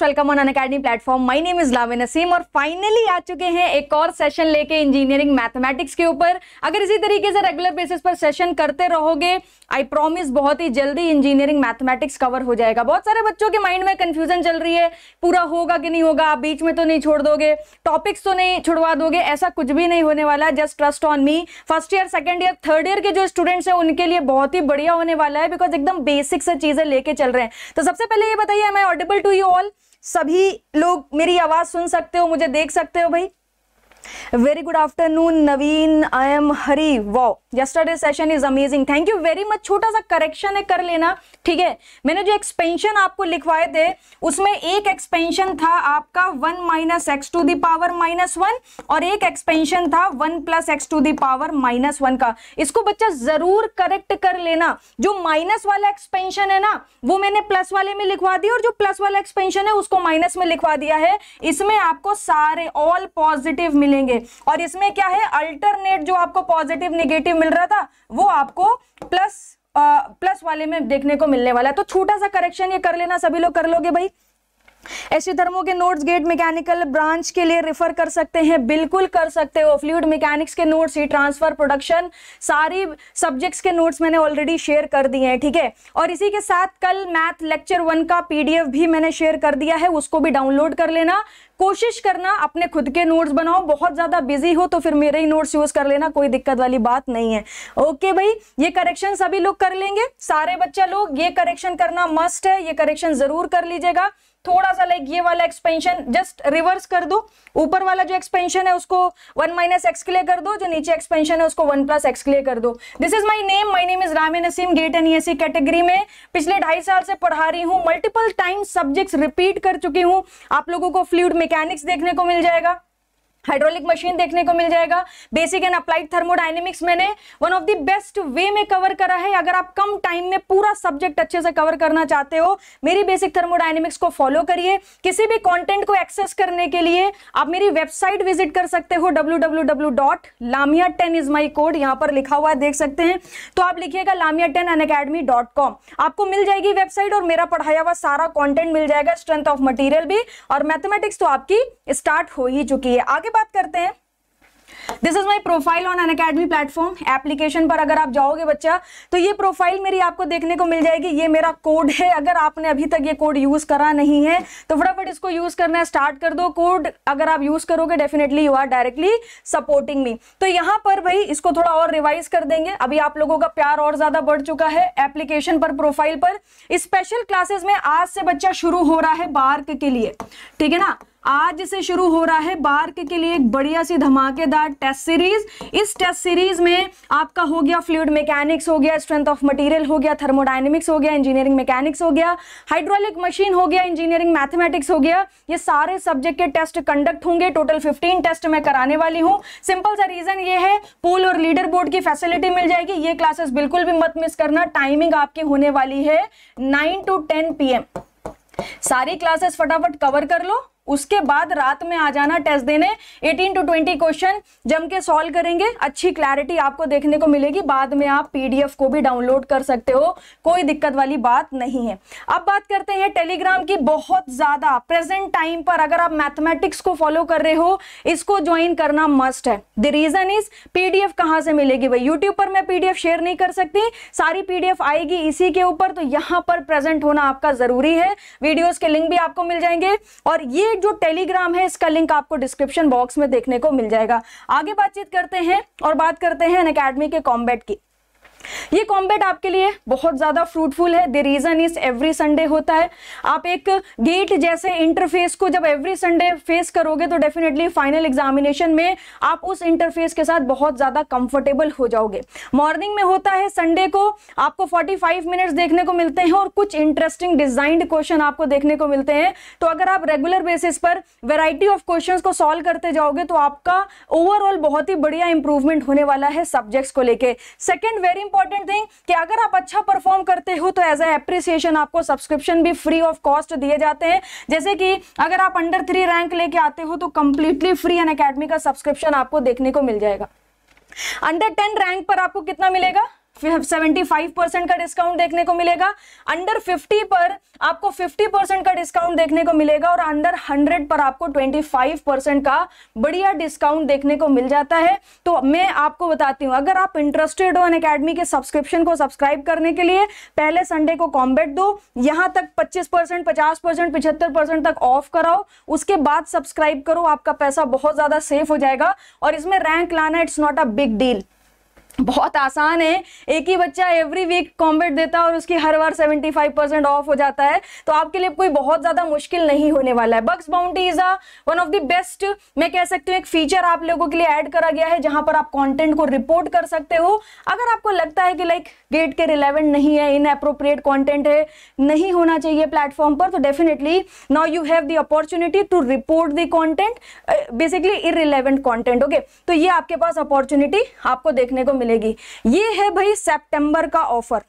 Most welcome on Unacademy platform my name is लावे नसीम और finally आ चुके हैं एक और सेशन लेके इंजीनियरिंग मैथमेटिक्स के ऊपर अगर इसी तरीके से रेगुलर बेसिस पर सेशन करते रहोगे आई प्रॉमिस बहुत ही जल्दी इंजीनियरिंग मैथमेटिक्स कवर हो जाएगा बहुत सारे बच्चों के माइंड में कंफ्यूजन चल रही है पूरा होगा कि नहीं होगा आप बीच में तो नहीं छोड़ दोगे टॉपिक्स तो नहीं छुड़वा दोगे ऐसा कुछ भी नहीं होने वाला just trust on me first year second year third year के जो स्टूडेंट्स हैं उनके लिए बहुत ही बढ़िया होने वाला है बिकॉज एकदम बेसिक से चीजें लेके चल रहे हैं तो सबसे पहले ये बताइए मैं ऑडिबल टू यू ऑल सभी लोग मेरी आवाज़ सुन सकते हो मुझे देख सकते हो भाई very good afternoon Naveen I am Hari wow yesterday session is amazing thank you very much छोटा सा करेक्शन है कर लेना ठीक है मैंने जो एक्सपेंशन आपको लिखवाए थे उसमें एक एक्सपेंशन था आपका one minus x to the power minus one और एक एक्सपेंशन था one plus x to the power minus one का इसको बच्चा जरूर करेक्ट कर लेना जो माइनस वाला एक्सपेंशन है ना वो मैंने प्लस वाले में लिखवा दिया और जो प्लस वाला एक्सपेंशन है उसको माइनस में लिखवा दिया है इसमें आपको सारे ऑल पॉजिटिव मिलेंगे और इसमें क्या है अल्टरनेट जो आपको पॉजिटिव निगेटिव मिल रहा था वो आपको प्लस आ, प्लस वाले में देखने को मिलने वाला है तो छोटा सा करेक्शन ये कर लेना सभी लोग कर लोगे भाई ऐसे धर्मों के नोट्स गेट मैकेनिकल ब्रांच के लिए रिफर कर सकते हैं बिल्कुल कर सकते हो फ्लूड मैकेनिक्स के नोट्स ही ट्रांसफर प्रोडक्शन सारी सब्जेक्ट्स के नोट्स मैंने ऑलरेडी शेयर कर दिए हैं ठीक है थीके? और इसी के साथ कल मैथ लेक्चर वन का पीडीएफ भी मैंने शेयर कर दिया है उसको भी डाउनलोड कर लेना कोशिश करना अपने खुद के नोट्स बनाओ बहुत ज़्यादा बिजी हो तो फिर मेरे ही नोट्स यूज़ कर लेना कोई दिक्कत वाली बात नहीं है ओके भाई ये करेक्शन सभी लोग कर लेंगे सारे बच्चा लोग ये करेक्शन करना मस्ट है ये करेक्शन ज़रूर कर लीजिएगा थोड़ा सा लाइक ये वाला एक्सपेंशन जस्ट रिवर्स कर दो ऊपर वाला जो एक्सपेंशन है उसको वन माइनस एक्स के लिए कर दो जो नीचे एक्सपेंशन है उसको वन प्लस एक्स के लिए कर दो this is my name my name is रामे Naseem GATE N E category में पिछले ढाई साल से पढ़ा रही हूँ मल्टीपल टाइम सब्जेक्ट्स रिपीट कर चुकी हूँ आप लोगों को फ्लूड मैकेनिक्स देखने को मिल जाएगा हाइड्रोलिक मशीन देखने को मिल जाएगा बेसिक एंड अप्लाइड थर्मोडाइनेमिक्स मैंने one of the best way में कवर करा है अगर आप कम टाइम में पूरा सब्जेक्ट अच्छे से कवर करना चाहते हो मेरी बेसिक थर्मोडाइनेमिक्स को फॉलो करिए किसी भी कंटेंट को एक्सेस करने के लिए आप मेरी वेबसाइट विजिट कर सकते हो W ten is my code यहाँ पर लिखा हुआ है देख सकते हैं तो आप लिखिएगा लामिया टेन डॉट कॉम आपको मिल जाएगी वेबसाइट और मेरा पढ़ाया हुआ सारा कॉन्टेंट मिल जाएगा स्ट्रेंथ ऑफ मटीरियल भी और मैथमेटिक्स तो आपकी स्टार्ट हो ही चुकी है आगे की बात करते हैं this is my profile on Unacademy platform application पर अगर आप जाओगे बच्चा तो ये प्रोफाइल मेरी आपको देखने को मिल जाएगी ये मेरा कोड है अगर आपने अभी तक ये कोड यूज करा नहीं है तो फटाफट इसको यूज करना स्टार्ट कर दो कोड अगर आप यूज करोगे definitely you are directly supporting me तो यहाँ पर भाई इसको थोड़ा और रिवाइज कर देंगे अभी आप लोगों का प्यार और ज्यादा बढ़ चुका है एप्लीकेशन पर प्रोफाइल पर स्पेशल क्लासेस में आज से बच्चा शुरू हो रहा है बार्क के लिए ठीक है ना आज से शुरू हो रहा है बार्क के लिए एक बढ़िया सी धमाकेदार टेस्ट सीरीज इस टेस्ट सीरीज में आपका हो गया फ्लूड मैकेनिक्स हो गया स्ट्रेंथ ऑफ मटेरियल हो गया थर्मोडाइनमिक्स हो गया इंजीनियरिंग मैकेनिक्स हो गया हाइड्रोलिक मशीन हो गया इंजीनियरिंग मैथमेटिक्स हो गया ये सारे सब्जेक्ट के टेस्ट कंडक्ट होंगे टोटल फिफ्टीन टेस्ट मैं कराने वाली हूँ सिंपल सा रीजन ये है पोल और लीडर बोर्ड की फैसिलिटी मिल जाएगी ये क्लासेस बिल्कुल भी मत मिस करना टाइमिंग आपकी होने वाली है नाइन टू टेन पी सारी क्लासेस फटाफट कवर कर लो उसके बाद रात में आ जाना टेस्ट देने 18 टू 20 क्वेश्चन जम के सॉल्व करेंगे अच्छी क्लैरिटी आपको देखने को मिलेगी बाद में आप पीडीएफ को भी डाउनलोड कर सकते हो कोई दिक्कत वाली बात नहीं है अब बात करते हैं टेलीग्राम की बहुत ज्यादा प्रेजेंट टाइम पर अगर आप मैथमेटिक्स को फॉलो कर रहे हो इसको ज्वाइन करना मस्ट है द रीजन इज पीडीएफ कहां से मिलेगी भाई यूट्यूब पर मैं पीडीएफ शेयर नहीं कर सकती सारी पीडीएफ आएगी इसी के ऊपर तो यहां पर प्रेजेंट होना आपका जरूरी है वीडियोज के लिंक भी आपको मिल जाएंगे और ये जो टेलीग्राम है इसका लिंक आपको डिस्क्रिप्शन बॉक्स में देखने को मिल जाएगा आगे बातचीत करते हैं और बात करते हैं अन अकेडमी के कॉम्बैट की ये कॉम्बेट आपके लिए बहुत ज़्यादा फ्रूटफुल है the reason is every Sunday होता है आप एक गेट जैसे इंटरफेस को जब एवरी संडे फेस करोगे तो डेफिनेटली फाइनल एग्जामिनेशन में आप उस इंटरफेस के साथ बहुत ज़्यादा कंफर्टेबल हो जाओगे मॉर्निंग में होता है संडे को आपको 45 मिनट्स देखने को मिलते हैं और कुछ इंटरेस्टिंग डिजाइंड क्वेश्चन आपको देखने को मिलते हैं तो अगर आप रेगुलर बेसिस पर वेराइटी ऑफ क्वेश्चन को सॉल्व करते जाओगे तो आपका ओवरऑल बहुत ही बढ़िया इंप्रूवमेंट होने वाला है सब्जेक्ट्स को लेकर सेकेंड वेरी इंपॉर्टेंट थिंग कि अगर आप अच्छा परफॉर्म करते हो तो एज ए एप्रिसिएशन आपको सब्सक्रिप्शन भी फ्री ऑफ कॉस्ट दिए जाते हैं जैसे कि अगर आप अंडर थ्री रैंक लेके आते हो तो कंप्लीटली फ्री एन अकेडमी का सब्सक्रिप्शन आपको देखने को मिल जाएगा अंडर टेन रैंक पर आपको कितना मिलेगा 75 परसेंट का डिस्काउंट देखने को मिलेगा अंडर 50 पर आपको 50 परसेंट का डिस्काउंट देखने को मिलेगा और अंडर 100 पर आपको 25 परसेंट का बढ़िया डिस्काउंट देखने को मिल जाता है तो मैं आपको बताती हूँ अगर आप इंटरेस्टेड हो अन अकेडमी के सब्सक्रिप्शन को सब्सक्राइब करने के लिए पहले संडे को कॉम्बेट दो यहाँ तक पच्चीस परसेंट पचास परसेंट पिछहत्तर परसेंट तक ऑफ कराओ उसके बाद सब्सक्राइब करो आपका पैसा बहुत ज़्यादा सेफ हो जाएगा और इसमें रैंक लाना it's not a big deal बहुत आसान है एक ही बच्चा एवरी वीक कॉम्बेट देता है और उसकी हर बार 75 परसेंट ऑफ हो जाता है तो आपके लिए कोई बहुत ज़्यादा मुश्किल नहीं होने वाला है bucks bounty is a one of the best मैं कह सकती हूँ एक फीचर आप लोगों के लिए ऐड करा गया है जहां पर आप कॉन्टेंट को रिपोर्ट कर सकते हो अगर आपको लगता है कि लाइक गेट के रिलेवेंट नहीं है इन अप्रोप्रिएट कॉन्टेंट है नहीं होना चाहिए प्लेटफॉर्म पर तो definitely now you have the opportunity to report the content basically uh content okay तो ये आपके पास अपॉर्चुनिटी आपको देखने को मिले मिलेगी ये है भाई सेप्टेम्बर का ऑफर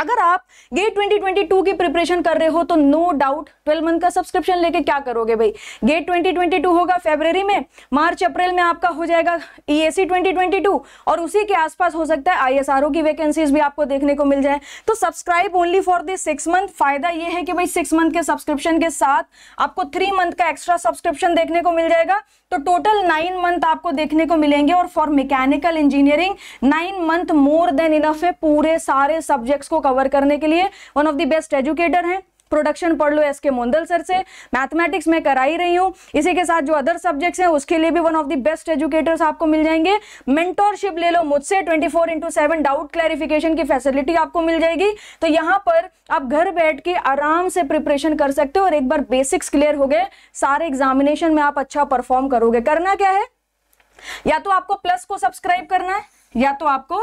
अगर आप गेट 2022 की प्रिपरेशन कर रहे हो तो नो डाउट 12 मंथ का सब्सक्रिप्शन लेके क्या करोगे भाई गेट 2022 होगा फेबररी में मार्च अप्रैल में आपका हो जाएगा ई e 2022 और उसी के आसपास हो सकता है आईएसआरओ की वैकेंसीज भी आपको देखने को मिल जाए तो subscribe only for this six month फायदा ये है कि भाई सिक्स मंथ के सब्सक्रिप्शन के साथ आपको थ्री मंथ का एक्स्ट्रा सब्सक्रिप्शन देखने को मिल जाएगा तो टोटल नाइन मंथ आपको देखने को मिलेंगे और for mechanical engineering nine month more than enough है पूरे सारे सब्जेक्ट्स को कवर करने के लिए one of the best educator हैं प्रोडक्शन पढ़ लो एस के मोंदल सर से मैथमेटिक्स मैं करा ही रही हूँ इसी के साथ जो अदर सब्जेक्ट्स हैं उसके लिए भी one of the best educators आपको मिल जाएंगे मेंटोरशिप ले लो मुझसे 24 four into seven doubt clarification की फैसिलिटी आपको मिल जाएगी तो यहाँ पर आप घर बैठ के आराम से प्रिपरेशन कर सकते हो और एक बार बेसिक्स क्लियर हो गए सारे एग्जामिनेशन में आप अच्छा परफॉर्म करोगे करना क्या है या तो आपको प्लस को सब्सक्राइब करना है या तो आपको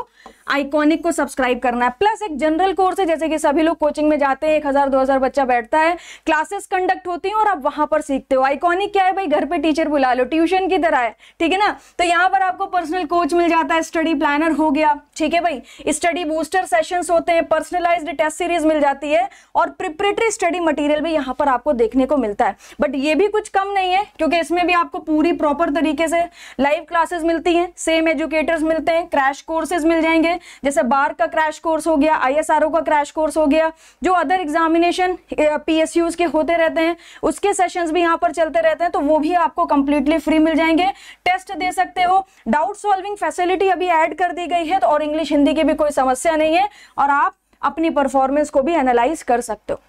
आइकॉनिक को सब्सक्राइब करना है प्लस एक जनरल कोर्स है जैसे कि सभी लोग कोचिंग में जाते हैं एक हजार दो हजार बच्चा बैठता है क्लासेस कंडक्ट होती हैं और आप वहां पर सीखते हो आइकॉनिक क्या है भाई घर पे टीचर बुला लो ट्यूशन की तरह है ठीक है ना तो यहाँ पर आपको पर्सनल कोच मिल जाता है स्टडी प्लानर हो गया ठीक है भाई स्टडी बूस्टर सेशन होते हैं पर्सनलाइज टेस्ट सीरीज मिल जाती है और प्रिपरेटरी स्टडी मटीरियल भी यहाँ पर आपको देखने को मिलता है बट ये भी कुछ कम नहीं है क्योंकि इसमें भी आपको पूरी प्रॉपर तरीके से लाइव क्लासेस मिलती है सेम एजुकेटर्स मिलते हैं क्रैश कोर्सेज मिल जाएंगे जैसे बार का क्रैश कोर्स हो गया आई का क्रैश कोर्स हो गया जो अदर एग्जामिनेशन पी के होते रहते हैं उसके सेशंस भी यहाँ पर चलते रहते हैं तो वो भी आपको कंप्लीटली फ्री मिल जाएंगे टेस्ट दे सकते हो डाउट सॉल्विंग फैसिलिटी अभी एड कर दी गई है तो और इंग्लिश हिंदी की भी कोई समस्या नहीं है और आप अपनी परफॉर्मेंस को भी एनालाइज कर सकते हो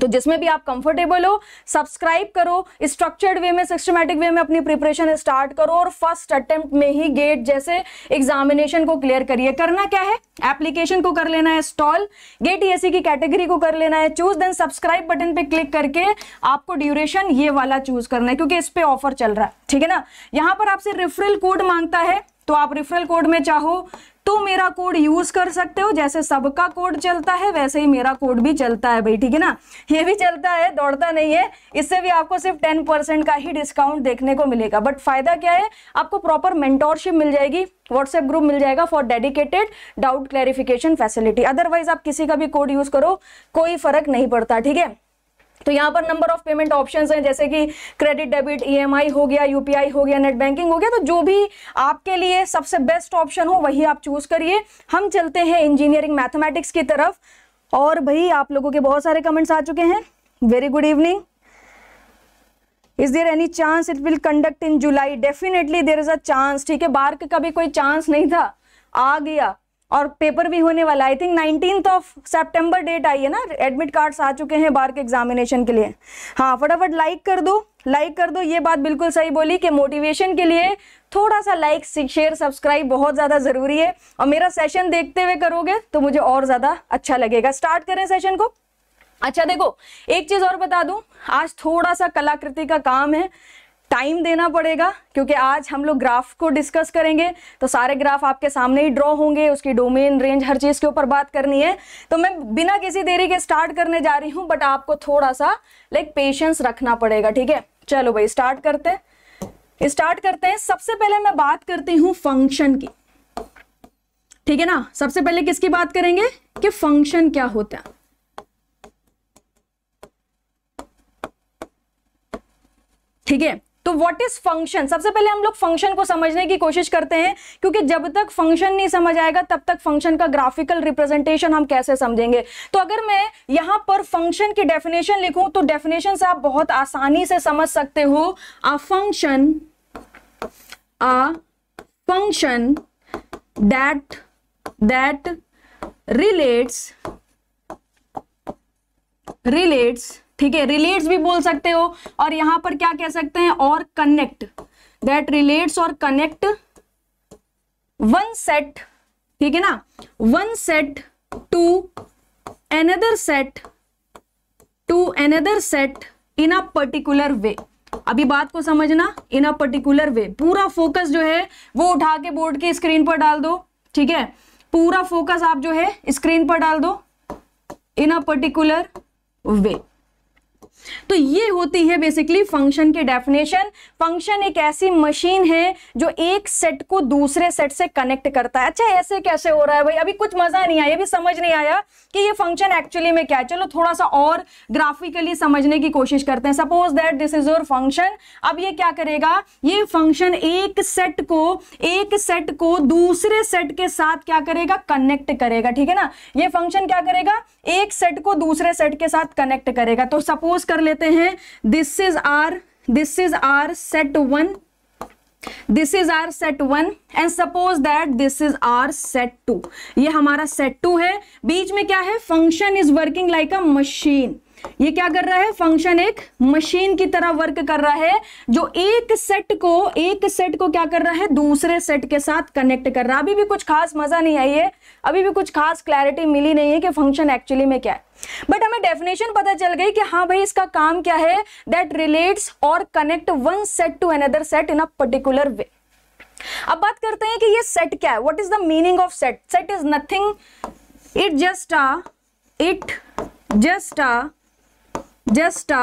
तो जिसमें भी आप कंफर्टेबल हो सब्सक्राइब करो स्ट्रक्चर्ड वे में सिस्टमेटिक वे में अपनी प्रिपरेशन स्टार्ट करो और फर्स्ट अटेम्प्ट में ही गेट जैसे एग्जामिनेशन को क्लियर करिए करना क्या है एप्लीकेशन को कर लेना है स्टॉल गेट ईएससी की कैटेगरी को कर लेना है चूज देन सब्सक्राइब बटन पे क्लिक करके आपको ड्यूरेशन ये वाला चूज करना है क्योंकि इस पर ऑफर चल रहा है ठीक है ना यहाँ पर आपसे रिफरल कोड मांगता है तो आप रिफरल कोड में चाहो तो मेरा कोड यूज कर सकते हो जैसे सबका कोड चलता है वैसे ही मेरा कोड भी चलता है भाई ठीक है ना ये भी चलता है दौड़ता नहीं है इससे भी आपको सिर्फ टेन परसेंट का ही डिस्काउंट देखने को मिलेगा बट फायदा क्या है आपको प्रॉपर मेंटोरशिप मिल जाएगी व्हाट्सएप ग्रुप मिल जाएगा for dedicated doubt clarification facility otherwise आप किसी का भी कोड यूज करो कोई फर्क नहीं पड़ता ठीक है तो यहाँ पर नंबर ऑफ पेमेंट ऑप्शंस हैं जैसे कि क्रेडिट डेबिट ईएमआई हो गया यूपीआई हो गया नेट बैंकिंग हो गया तो जो भी आपके लिए सबसे बेस्ट ऑप्शन हो वही आप चूज करिए हम चलते हैं इंजीनियरिंग मैथमेटिक्स की तरफ और भाई आप लोगों के बहुत सारे कमेंट्स आ चुके हैं very good evening is there any chance it will conduct in July definitely there is a chance ठीक है बार्क का भी कोई चांस नहीं था आ गया और पेपर भी होने वाला I think nineteen of September date आई है ना एडमिट कार्ड्स आ चुके हैं बार के एग्जामिनेशन के लिए हाँ फटाफट लाइक कर दो लाइक कर दो ये बात बिल्कुल सही बोली कि मोटिवेशन के लिए थोड़ा सा लाइक शेयर सब्सक्राइब बहुत ज़्यादा ज़रूरी है और मेरा सेशन देखते हुए करोगे तो मुझे और ज़्यादा अच्छा लगेगा स्टार्ट करें सेशन को अच्छा देखो एक चीज़ और बता दूं आज थोड़ा सा कलाकृति का काम है टाइम देना पड़ेगा क्योंकि आज हम लोग ग्राफ को डिस्कस करेंगे तो सारे ग्राफ आपके सामने ही ड्रॉ होंगे उसकी डोमेन रेंज हर चीज़ के ऊपर बात करनी है तो मैं बिना किसी देरी के स्टार्ट करने जा रही हूँ बट आपको थोड़ा सा लाइक पेशेंस रखना पड़ेगा ठीक है चलो भाई स्टार्ट करते हैं स्टार्ट करते हैं सबसे पहले मैं बात करती हूँ फंक्शन की ठीक है ना सबसे पहले किसकी बात करेंगे कि फंक्शन क्या होता है ठीक है तो व्हाट इज फंक्शन सबसे पहले हम लोग फंक्शन को समझने की कोशिश करते हैं क्योंकि जब तक फंक्शन नहीं समझ आएगा तब तक फंक्शन का ग्राफिकल रिप्रेजेंटेशन हम कैसे समझेंगे तो अगर मैं यहां पर फंक्शन की डेफिनेशन लिखूं तो डेफिनेशन से आप बहुत आसानी से समझ सकते हो a function a function that that relates relates ठीक है रिलेट्स भी बोल सकते हो और यहां पर क्या कह सकते हैं और कनेक्ट दैट रिलेट्स और कनेक्ट वन सेट ठीक है ना one set to another set to another set in a particular way अभी बात को समझना इन अ पर्टिकुलर वे पूरा फोकस जो है वो उठा के बोर्ड की स्क्रीन पर डाल दो ठीक है पूरा फोकस आप जो है स्क्रीन पर डाल दो इन अ पर्टिकुलर वे तो ये होती है बेसिकली फंक्शन की डेफिनेशन फंक्शन एक ऐसी मशीन है जो एक सेट को दूसरे सेट से कनेक्ट करता है अच्छा ऐसे कैसे हो रहा है भाई अभी कुछ मजा नहीं आया अभी समझ नहीं आया कि ये फंक्शन एक्चुअली में क्या है चलो थोड़ा सा और ग्राफिकली समझने की कोशिश करते हैं suppose that this is your function अब ये क्या करेगा ये फंक्शन एक सेट को एक सेट को दूसरे सेट के साथ क्या करेगा कनेक्ट करेगा ठीक है ना ये फंक्शन क्या करेगा एक सेट को दूसरे सेट के साथ कनेक्ट करेगा तो सपोज कर लेते हैं this is our this is our set one this is our set one and suppose that this is our set two ये हमारा सेट टू है बीच में क्या है function is working like a machine ये क्या कर रहा है फंक्शन एक मशीन की तरह वर्क कर रहा है जो एक सेट को एक सेट को क्या कर रहा है दूसरे सेट के साथ कनेक्ट कर रहा है अभी भी कुछ खास मजा नहीं आई है अभी भी कुछ खास क्लैरिटी मिली नहीं है कि फंक्शन एक्चुअली में क्या है बट हमें डेफिनेशन पता चल गई कि हाँ भाई इसका काम क्या है दैट रिलेट्स और connect one set to another set in a particular way अब बात करते हैं कि ये सेट क्या है what is the meaning of set set is nothing it just a it just a just a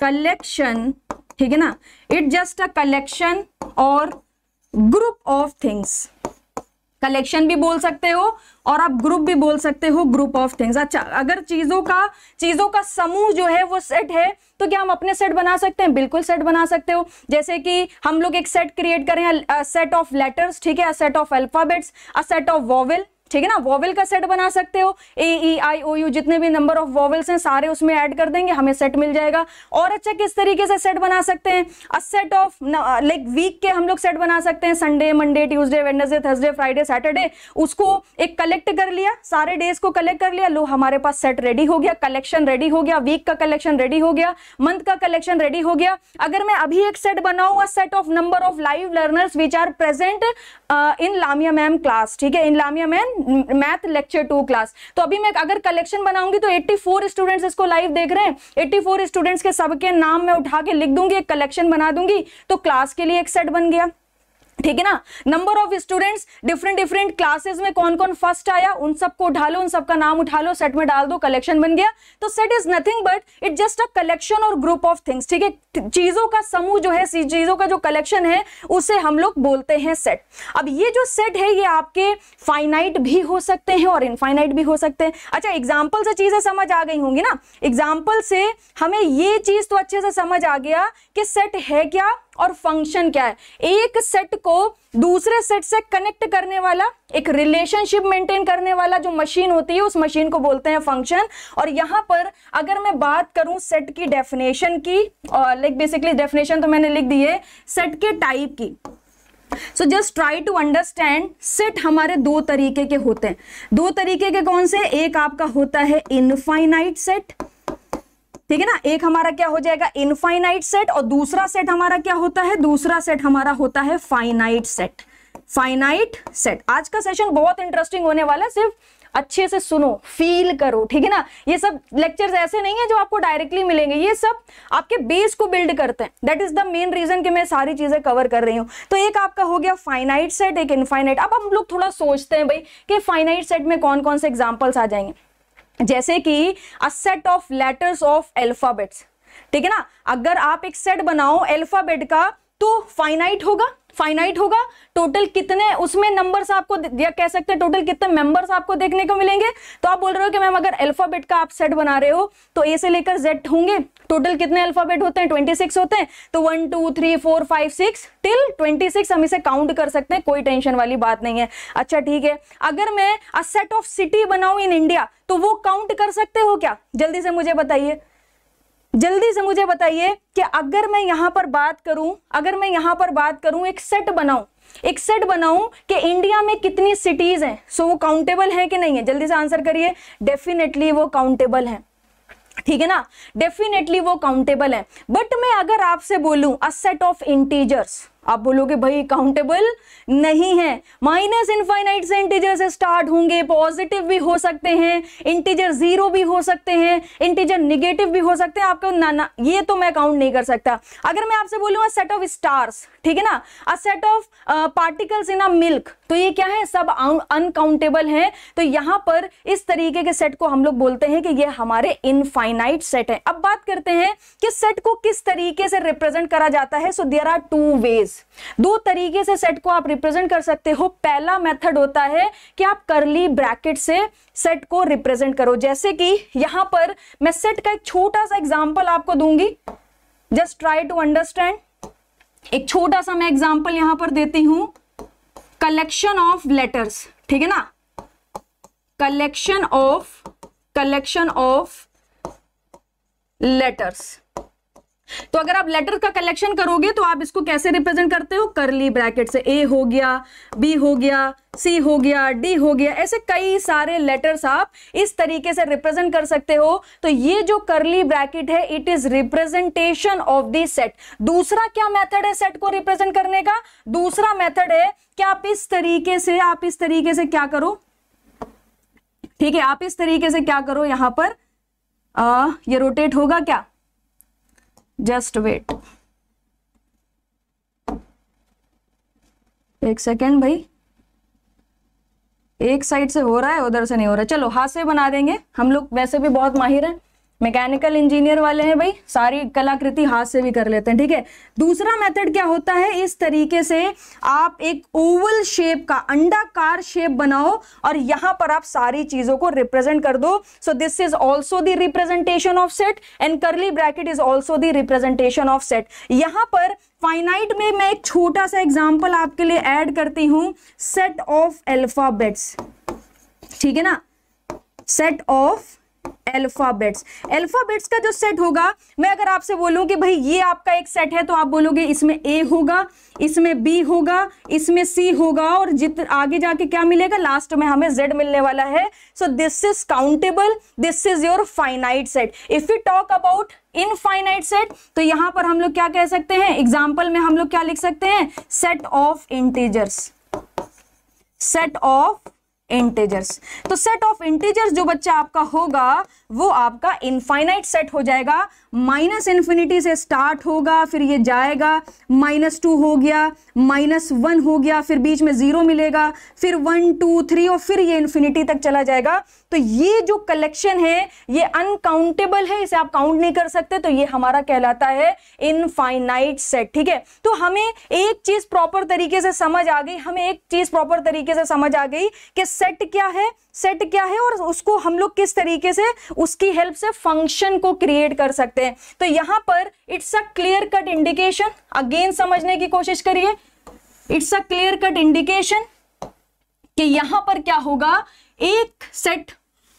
collection ठीक है ना इट जस्ट अ कलेक्शन और ग्रुप ऑफ थिंग्स कलेक्शन भी बोल सकते हो और आप ग्रुप भी बोल सकते हो ग्रुप ऑफ थिंग्स अच्छा अगर चीज़ों का चीज़ों का समूह जो है वो सेट है तो क्या हम अपने सेट बना सकते हैं बिल्कुल सेट बना सकते हो जैसे कि हम लोग एक सेट क्रिएट करें सेट ऑफ लेटर्स ठीक है set of alphabets a set of vowel ठीक है ना वॉवेल का सेट बना सकते हो ए ई आई ओ यू जितने भी नंबर ऑफ वॉवेल्स हैं सारे उसमें ऐड कर देंगे हमें सेट मिल जाएगा और अच्छा किस तरीके से सेट बना सकते हैं a set of like week के हम लोग सेट बना सकते हैं Sunday Monday Tuesday Wednesday Thursday Friday Saturday उसको एक कलेक्ट कर लिया सारे डेज को कलेक्ट कर लिया लो हमारे पास सेट रेडी हो गया कलेक्शन रेडी हो गया वीक का कलेक्शन रेडी हो गया मंथ का कलेक्शन रेडी हो गया अगर मैं अभी एक set a set of number of live learners which are present in Lamiya ma'am class ठीक है in Lamiya ma'am math lecture two class तो अभी मैं अगर कलेक्शन बनाऊंगी तो 84 स्टूडेंट्स इसको लाइव देख रहे हैं 84 स्टूडेंट्स के सबके नाम मैं उठा के लिख दूंगी एक कलेक्शन बना दूंगी तो क्लास के लिए एक सेट बन गया ठीक है ना number of students different different classes में कौन कौन फर्स्ट आया उन सबको लो उन सबका नाम उठा लो सेट में डाल दो कलेक्शन बन गया तो set is nothing but it just a collection और ग्रुप ऑफ थिंग्स ठीक है चीजों का समूह जो है चीजों का जो कलेक्शन है उसे हम लोग बोलते हैं सेट अब ये जो सेट है ये आपके फाइनाइट भी हो सकते हैं और इनफाइनाइट भी हो सकते हैं अच्छा एग्जाम्पल से चीजें समझ आ गई होंगी ना एग्जाम्पल से हमें ये चीज तो अच्छे से समझ आ गया कि सेट है क्या और फंक्शन क्या है एक सेट को दूसरे सेट से कनेक्ट करने वाला एक रिलेशनशिप मेंटेन करने वाला जो मशीन होती है उस मशीन को बोलते हैं फंक्शन और यहां पर अगर मैं बात करूं सेट की डेफिनेशन की और लाइक बेसिकली डेफिनेशन तो मैंने लिख दी है सेट के टाइप की so just try to understand set हमारे दो तरीके के होते हैं दो तरीके के कौन से एक आपका होता है इनफाइनाइट सेट ठीक है ना एक हमारा क्या हो जाएगा इनफाइनाइट सेट और दूसरा सेट हमारा क्या होता है दूसरा सेट हमारा होता है फाइनाइट सेट फाइनाइट सेट आज का सेशन बहुत इंटरेस्टिंग होने वाला है सिर्फ अच्छे से सुनो फील करो ठीक है ना ये सब लेक्चर्स ऐसे नहीं है जो आपको डायरेक्टली मिलेंगे ये सब आपके बेस को बिल्ड करते हैं that is the main reason कि मैं सारी चीजें कवर कर रही हूँ तो एक आपका हो गया फाइनाइट सेट एक इनफाइनाइट अब हम लोग थोड़ा सोचते हैं भाई कि फाइनाइट सेट में कौन कौन से एग्जाम्पल्स आ जाएंगे जैसे कि a set of letters of alphabets ठीक है ना अगर आप एक सेट बनाओ एल्फाबेट का तो फाइनाइट होगा फाइनाइट होगा टोटल कितने उसमें नंबर्स आपको या कह सकते हैं टोटल कितने मेंबर्स आपको देखने को मिलेंगे तो आप बोल रहे हो कि मैम अगर अल्फाबेट का आप सेट बना रहे हो तो ए से लेकर जेड होंगे टोटल कितने अल्फाबेट होते हैं ट्वेंटी सिक्स होते हैं तो one two three four five six till twenty six हम इसे काउंट कर सकते हैं कोई टेंशन वाली बात नहीं है अच्छा ठीक है अगर मैं अ सेट ऑफ सिटी बनाऊं इन इंडिया तो वो काउंट कर सकते हो क्या जल्दी से मुझे बताइए जल्दी से मुझे बताइए कि अगर मैं यहाँ पर बात करूं अगर मैं यहाँ पर बात करूं एक सेट बनाऊं एक सेट बनाऊं कि इंडिया में कितनी सिटीज हैं सो so, वो काउंटेबल हैं कि नहीं है जल्दी से आंसर करिए डेफिनेटली वो काउंटेबल हैं ठीक है ना डेफिनेटली वो काउंटेबल है बट मैं अगर आपसे बोलूं अ सेट ऑफ इंटीजर्स आप बोलोगे भाई काउंटेबल नहीं है माइनस इनफाइनाइट से इंटीजर से स्टार्ट होंगे पॉजिटिव भी हो सकते हैं इंटीजर जीरो भी हो सकते हैं इंटीजर निगेटिव भी हो सकते हैं आपको ना ना ये तो मैं काउंट नहीं कर सकता अगर मैं आपसे बोलूँ सेट ऑफ स्टार्स ठीक है ना a set of particles in a milk तो ये क्या है सब अनकाउंटेबल है तो यहां पर इस तरीके के सेट को हम लोग बोलते हैं कि ये हमारे इनफाइनाइट सेट है अब बात करते हैं कि सेट को किस तरीके से रिप्रेजेंट करा जाता है so there are two ways case दो तरीके से सेट को आप रिप्रेजेंट कर सकते हो पहला मेथड होता है कि आप करली ब्रैकेट से सेट को रिप्रेजेंट करो जैसे कि यहां पर मैं सेट का एक छोटा सा एग्जाम्पल आपको दूंगी जस्ट ट्राई टू अंडरस्टैंड एक छोटा सा मैं एग्जाम्पल यहां पर देती हूं कलेक्शन ऑफ लेटर्स ठीक है ना collection of collection of letters तो अगर आप लेटर का कलेक्शन करोगे तो आप इसको कैसे रिप्रेजेंट करते हो करली ब्रैकेट से ए हो गया बी हो गया सी हो गया डी हो गया ऐसे कई सारे लेटर्स आप इस तरीके से रिप्रेजेंट कर सकते हो तो ये जो करली ब्रैकेट है it is representation of the set दूसरा क्या मेथड है सेट को रिप्रेजेंट करने का दूसरा मेथड है कि आप इस तरीके से आप इस तरीके से क्या करो ठीक है आप इस तरीके से क्या करो यहां पर आ, ये रोटेट होगा क्या जस्ट वेट एक सेकेंड भाई एक साइड से हो रहा है उधर से नहीं हो रहा है चलो हाथ से बना देंगे हम लोग वैसे भी बहुत माहिर हैं मैकेनिकल इंजीनियर वाले हैं भाई सारी कलाकृति हाथ से भी कर लेते हैं ठीक है दूसरा मेथड क्या होता है इस तरीके से आप एक ओवल शेप का अंडाकार शेप बनाओ और यहां पर आप सारी चीजों को रिप्रेजेंट कर दो so this is also the representation of set and curly bracket is also the representation of set यहां पर फाइनाइट में मैं एक छोटा सा एग्जाम्पल आपके लिए एड करती हूँ सेट ऑफ एल्फाबेट्स ठीक है ना सेट ऑफ एल्फाबेट्स एल्फाबेट्स का जो सेट होगा मैं अगर आपसे बोलूं कि भाई ये आपका एक सेट है तो आप बोलोगे इसमें ए होगा इसमें बी होगा इसमें सी होगा और जित आगे जाके क्या मिलेगा लास्ट में हमें जेड मिलने वाला है so this is countable this is your finite set if you talk about infinite set तो यहां पर हम लोग क्या कह सकते हैं एग्जाम्पल में हम लोग क्या लिख सकते हैं set of integers set of integers तो सेट ऑफ इंटेजर्स जो बच्चा आपका होगा वो आपका इनफाइनाइट सेट हो जाएगा माइनस इन्फिनिटी से स्टार्ट होगा फिर ये जाएगा माइनस टू हो गया माइनस वन हो गया फिर बीच में ज़ीरो मिलेगा फिर वन टू थ्री और फिर ये इन्फिनिटी तक चला जाएगा तो ये जो कलेक्शन है ये अनकाउंटेबल है इसे आप काउंट नहीं कर सकते तो ये हमारा कहलाता है इनफाइनाइट सेट ठीक है तो हमें एक चीज प्रॉपर तरीके से समझ आ गई हमें एक चीज प्रॉपर तरीके से समझ आ गई कि सेट क्या है सेट क्या है और उसको हम लोग किस तरीके से उसकी हेल्प से फंक्शन को क्रिएट कर सकते हैं तो यहां पर it's a clear cut indication again समझने की कोशिश करिए it's a clear cut indication कि यहां पर क्या होगा एक सेट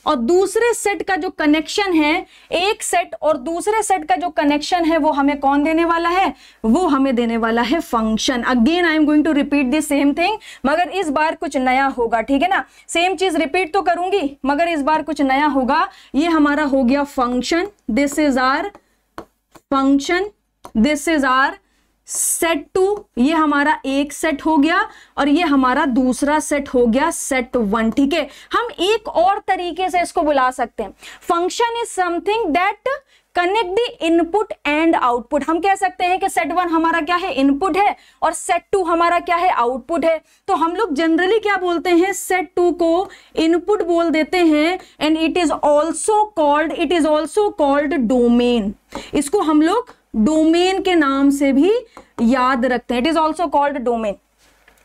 और दूसरे सेट का जो कनेक्शन है एक सेट और दूसरे सेट का जो कनेक्शन है वो हमें कौन देने वाला है वो हमें देने वाला है function again I am going to repeat this same thing मगर इस बार कुछ नया होगा ठीक है ना सेम चीज रिपीट तो करूंगी मगर इस बार कुछ नया होगा ये हमारा हो गया function this is our function this is our set two ये हमारा एक सेट हो गया और ये हमारा दूसरा सेट हो गया सेट वन ठीक है हम एक और तरीके से इसको बुला सकते हैं function is something that connect the input and output हम कह सकते हैं कि सेट वन हमारा क्या है इनपुट है और सेट टू हमारा क्या है आउटपुट है तो हम लोग जनरली क्या बोलते हैं सेट टू को इनपुट बोल देते हैं and it is also called it is also called domain इसको हम लोग डोमेन के नाम से भी याद रखते हैं it is also called domain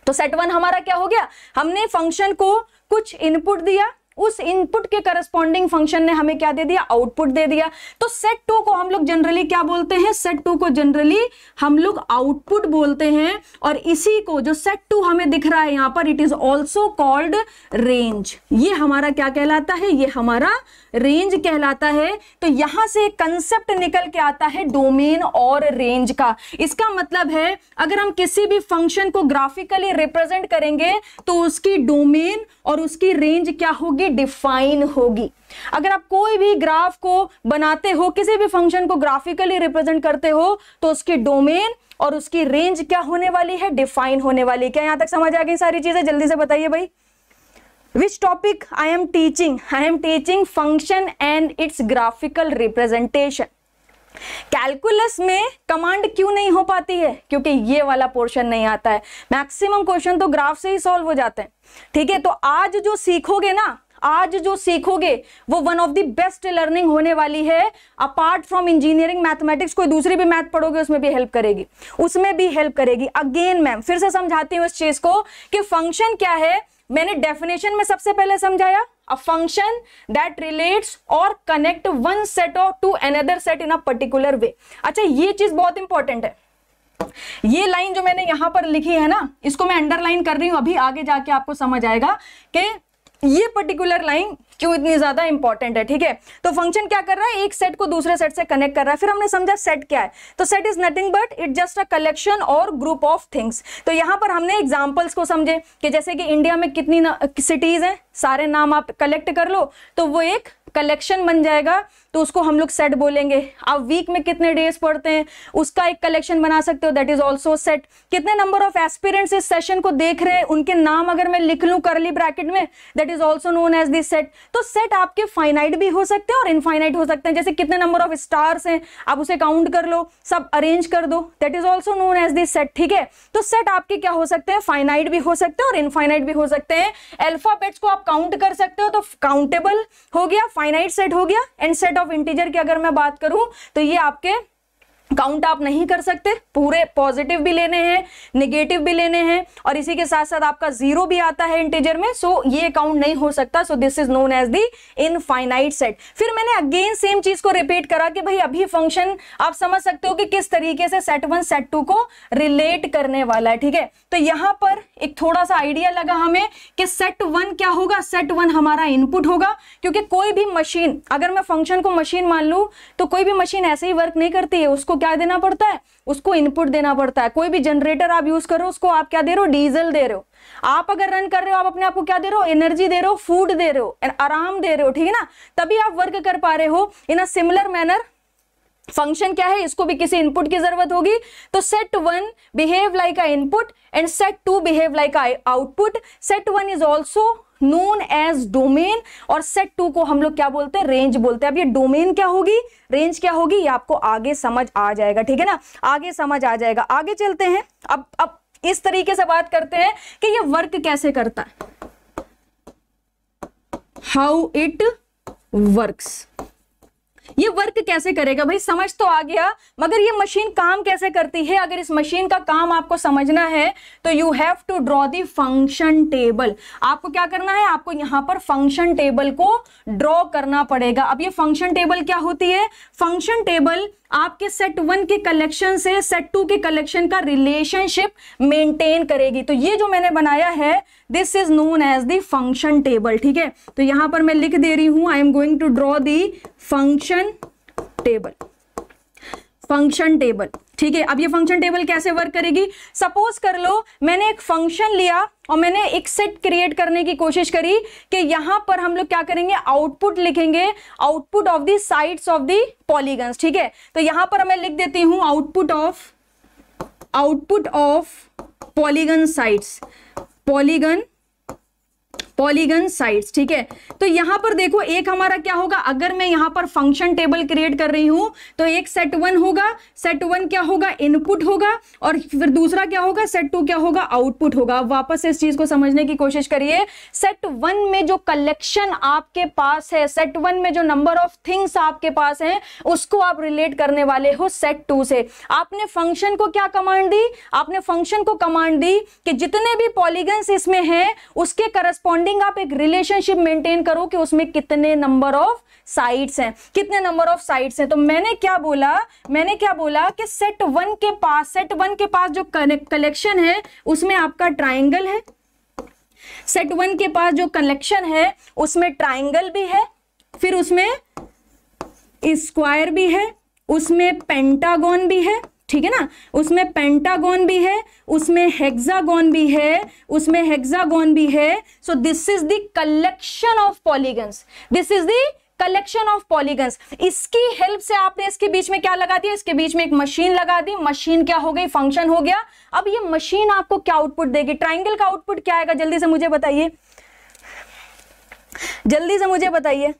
तो सेट वन हमारा क्या हो गया हमने फंक्शन को कुछ इनपुट दिया उस इनपुट के करस्पॉन्डिंग फंक्शन ने हमें क्या दे दिया आउटपुट दे दिया तो सेट टू को हम लोग जनरली क्या बोलते हैं सेट टू को जनरली हम लोग आउटपुट बोलते हैं और इसी को जो सेट टू हमें दिख रहा है यहां पर it is also called range ये हमारा क्या कहलाता है ये हमारा रेंज कहलाता है तो यहां से कंसेप्ट निकल के आता है डोमेन और रेंज का इसका मतलब है अगर हम किसी भी फंक्शन को ग्राफिकली रिप्रेजेंट करेंगे तो उसकी डोमेन और उसकी रेंज क्या होगी डिफाइन होगी अगर आप कोई भी ग्राफ को बनाते हो किसी भी फंक्शन को ग्राफिकली रिप्रेजेंट करते हो तो उसकी डोमेन और उसकी रेंज क्या होने वाली है डिफाइन होने वाली क्या यहां तक समझ आ गई सारी चीजें जल्दी से बताइए भाई which topic I am teaching I am teaching function and it's graphical representation calculus में कमांड क्यों नहीं हो पाती है क्योंकि ये वाला पोर्शन नहीं आता है मैक्सिमम क्वेश्चन तो ग्राफ से ही सॉल्व हो जाते हैं ठीक है तो आज जो सीखोगे ना आज जो सीखोगे वो one of the best learning होने वाली है अपार्ट फ्रॉम इंजीनियरिंग मैथमेटिक्स कोई दूसरी भी मैथ पढ़ोगे उसमें भी हेल्प करेगी उसमें भी हेल्प करेगी अगेन मैम फिर से समझाती हूँ इस चीज को कि फंक्शन क्या है मैंने डेफिनेशन में सबसे पहले समझाया अ फंक्शन दैट रिलेट्स और connect one set of to another set in a particular way अच्छा ये चीज बहुत इंपॉर्टेंट है ये लाइन जो मैंने यहां पर लिखी है ना इसको मैं अंडरलाइन कर रही हूं अभी आगे जाके आपको समझ आएगा कि ये पर्टिकुलर लाइन क्यों इतनी ज्यादा इंपॉर्टेंट है ठीक है तो फंक्शन क्या कर रहा है एक सेट को दूसरे सेट से कनेक्ट कर रहा है फिर हमने समझा सेट क्या है तो set is nothing but it just a collection और ग्रुप ऑफ थिंग्स तो यहां पर हमने एग्जांपल्स को समझे कि जैसे कि इंडिया में कितनी सिटीज हैं सारे नाम आप कलेक्ट कर लो तो वो एक कलेक्शन बन जाएगा तो उसको हम लोग सेट बोलेंगे आप वीक में कितने डेज पढ़ते हैं उसका एक कलेक्शन बना सकते हो दैट इज ऑल्सो सेट कितने नंबर ऑफ एस्पिरेंट्स इस सेशन को देख रहे हैं उनके नाम अगर मैं लिख लूँ करली ब्रैकेट में that is also known as this set तो सेट आपके फाइनाइट भी हो सकते हैं और इनफाइनाइट हो सकते हैं जैसे कितने नंबर ऑफ स्टार्स हैं आप उसे काउंट कर लो सब अरेंज कर दो that is also known as this set ठीक है तो सेट आपके क्या हो सकते हैं फाइनाइट भी हो सकते हैं और इनफाइनाइट भी हो सकते हैं एल्फाबेट्स को आप काउंट कर सकते हो तो काउंटेबल हो गया फाइनाइट सेट हो गया एंड सेट ऑफ इंटीजर की अगर मैं बात करूं तो ये आपके काउंट आप नहीं कर सकते पूरे पॉजिटिव भी लेने हैं नेगेटिव भी लेने हैं और इसी के साथ साथ आपका जीरो भी आता है इंटीजर में सो ये काउंट नहीं हो सकता so this is known as the infinite set फिर मैंने अगेन सेम चीज को रिपीट करा कि भाई अभी फंक्शन आप समझ सकते हो कि किस तरीके से सेट वन सेट टू को रिलेट करने वाला है ठीक है तो यहां पर एक थोड़ा सा आइडिया लगा हमें कि सेट वन क्या होगा सेट वन हमारा इनपुट होगा क्योंकि कोई भी मशीन अगर मैं फंक्शन को मशीन मान लू तो कोई भी मशीन ऐसे ही वर्क नहीं करती है उसको क्या देना पड़ता है उसको इनपुट देना पड़ता है कोई भी जनरेटर आप यूज करो उसको आप क्या दे रहे हो डीजल दे रहे हो आप अगर रन कर रहे हो आप अपने आप को क्या दे रहे हो एनर्जी दे रहे हो फूड दे रहे हो आराम दे रहे हो ठीक है ना तभी आप वर्क कर पा रहे हो in a similar manner function क्या है इसको भी किसी इनपुट की जरूरत होगी तो set one behave like a input and set two behave like a output set one is also known as domain और सेट टू को हम लोग क्या बोलते हैं रेंज बोलते हैं अब ये डोमेन क्या होगी रेंज क्या होगी ये आपको आगे समझ आ जाएगा ठीक है ना आगे समझ आ जाएगा आगे चलते हैं अब अब इस तरीके से बात करते हैं कि ये वर्क कैसे करता है हाउ इट वर्क्स ये वर्क कैसे करेगा भाई समझ तो आ गया मगर ये मशीन काम कैसे करती है अगर इस मशीन का काम आपको समझना है तो you have to draw the function table आपको क्या करना है आपको यहाँ पर फंक्शन टेबल को ड्रॉ करना पड़ेगा अब ये फंक्शन टेबल क्या होती है फंक्शन टेबल आपके सेट वन के कलेक्शन से सेट टू के कलेक्शन का रिलेशनशिप मेंटेन करेगी तो ये जो मैंने बनाया है this is known as the function table ठीक है तो यहां पर मैं लिख दे रही हूं I am going to draw the function table function table ठीक है अब ये फंक्शन टेबल कैसे वर्क करेगी सपोज कर लो मैंने एक फंक्शन लिया और मैंने एक सेट क्रिएट करने की कोशिश करी कि यहां पर हम लोग क्या करेंगे आउटपुट लिखेंगे output of the sides of the polygons ठीक है तो यहां पर मैं लिख देती हूं output of output of polygon sides polygon polygon sides ठीक है तो यहां पर देखो एक हमारा क्या होगा अगर मैं यहां पर फंक्शन टेबल क्रिएट कर रही हूं तो एक सेट वन होगा सेट वन क्या होगा इनपुट होगा और फिर दूसरा क्या होगा सेट टू क्या होगा आउटपुट होगा वापस इस चीज को समझने की कोशिश करिए सेट वन में जो कलेक्शन आपके पास है सेट वन में जो नंबर ऑफ थिंग्स आपके पास है उसको आप रिलेट करने वाले हो सेट टू से आपने फंक्शन को क्या कमांड दी आपने फंक्शन को कमांड दी कि जितने भी पॉलीगन इसमें हैं उसके करस्पॉन्ड डिपेंडिंग आप एक रिलेशनशिप मेंटेन करो कि उसमें कितने नंबर ऑफ साइट्स हैं कितने नंबर ऑफ साइट्स हैं तो मैंने क्या बोला मैंने क्या बोला कि सेट वन के पास सेट वन के पास जो कलेक्शन है उसमें आपका ट्राइंगल है सेट वन के पास जो कलेक्शन है उसमें ट्राइंगल भी है फिर उसमें स्क्वायर भी है उसमें पेंटागॉन भी है ठीक है ना उसमें पेंटागोन भी है उसमें हेक्सागोन भी है उसमें हेक्सागोन भी है so this is the collection of polygons this is the collection of polygons इसकी हेल्प से आपने इसके बीच में क्या लगा दिया इसके बीच में एक मशीन लगा दी मशीन क्या हो गई फंक्शन हो गया अब ये मशीन आपको क्या आउटपुट देगी ट्राइंगल का आउटपुट क्या आएगा जल्दी से मुझे बताइए जल्दी से मुझे बताइए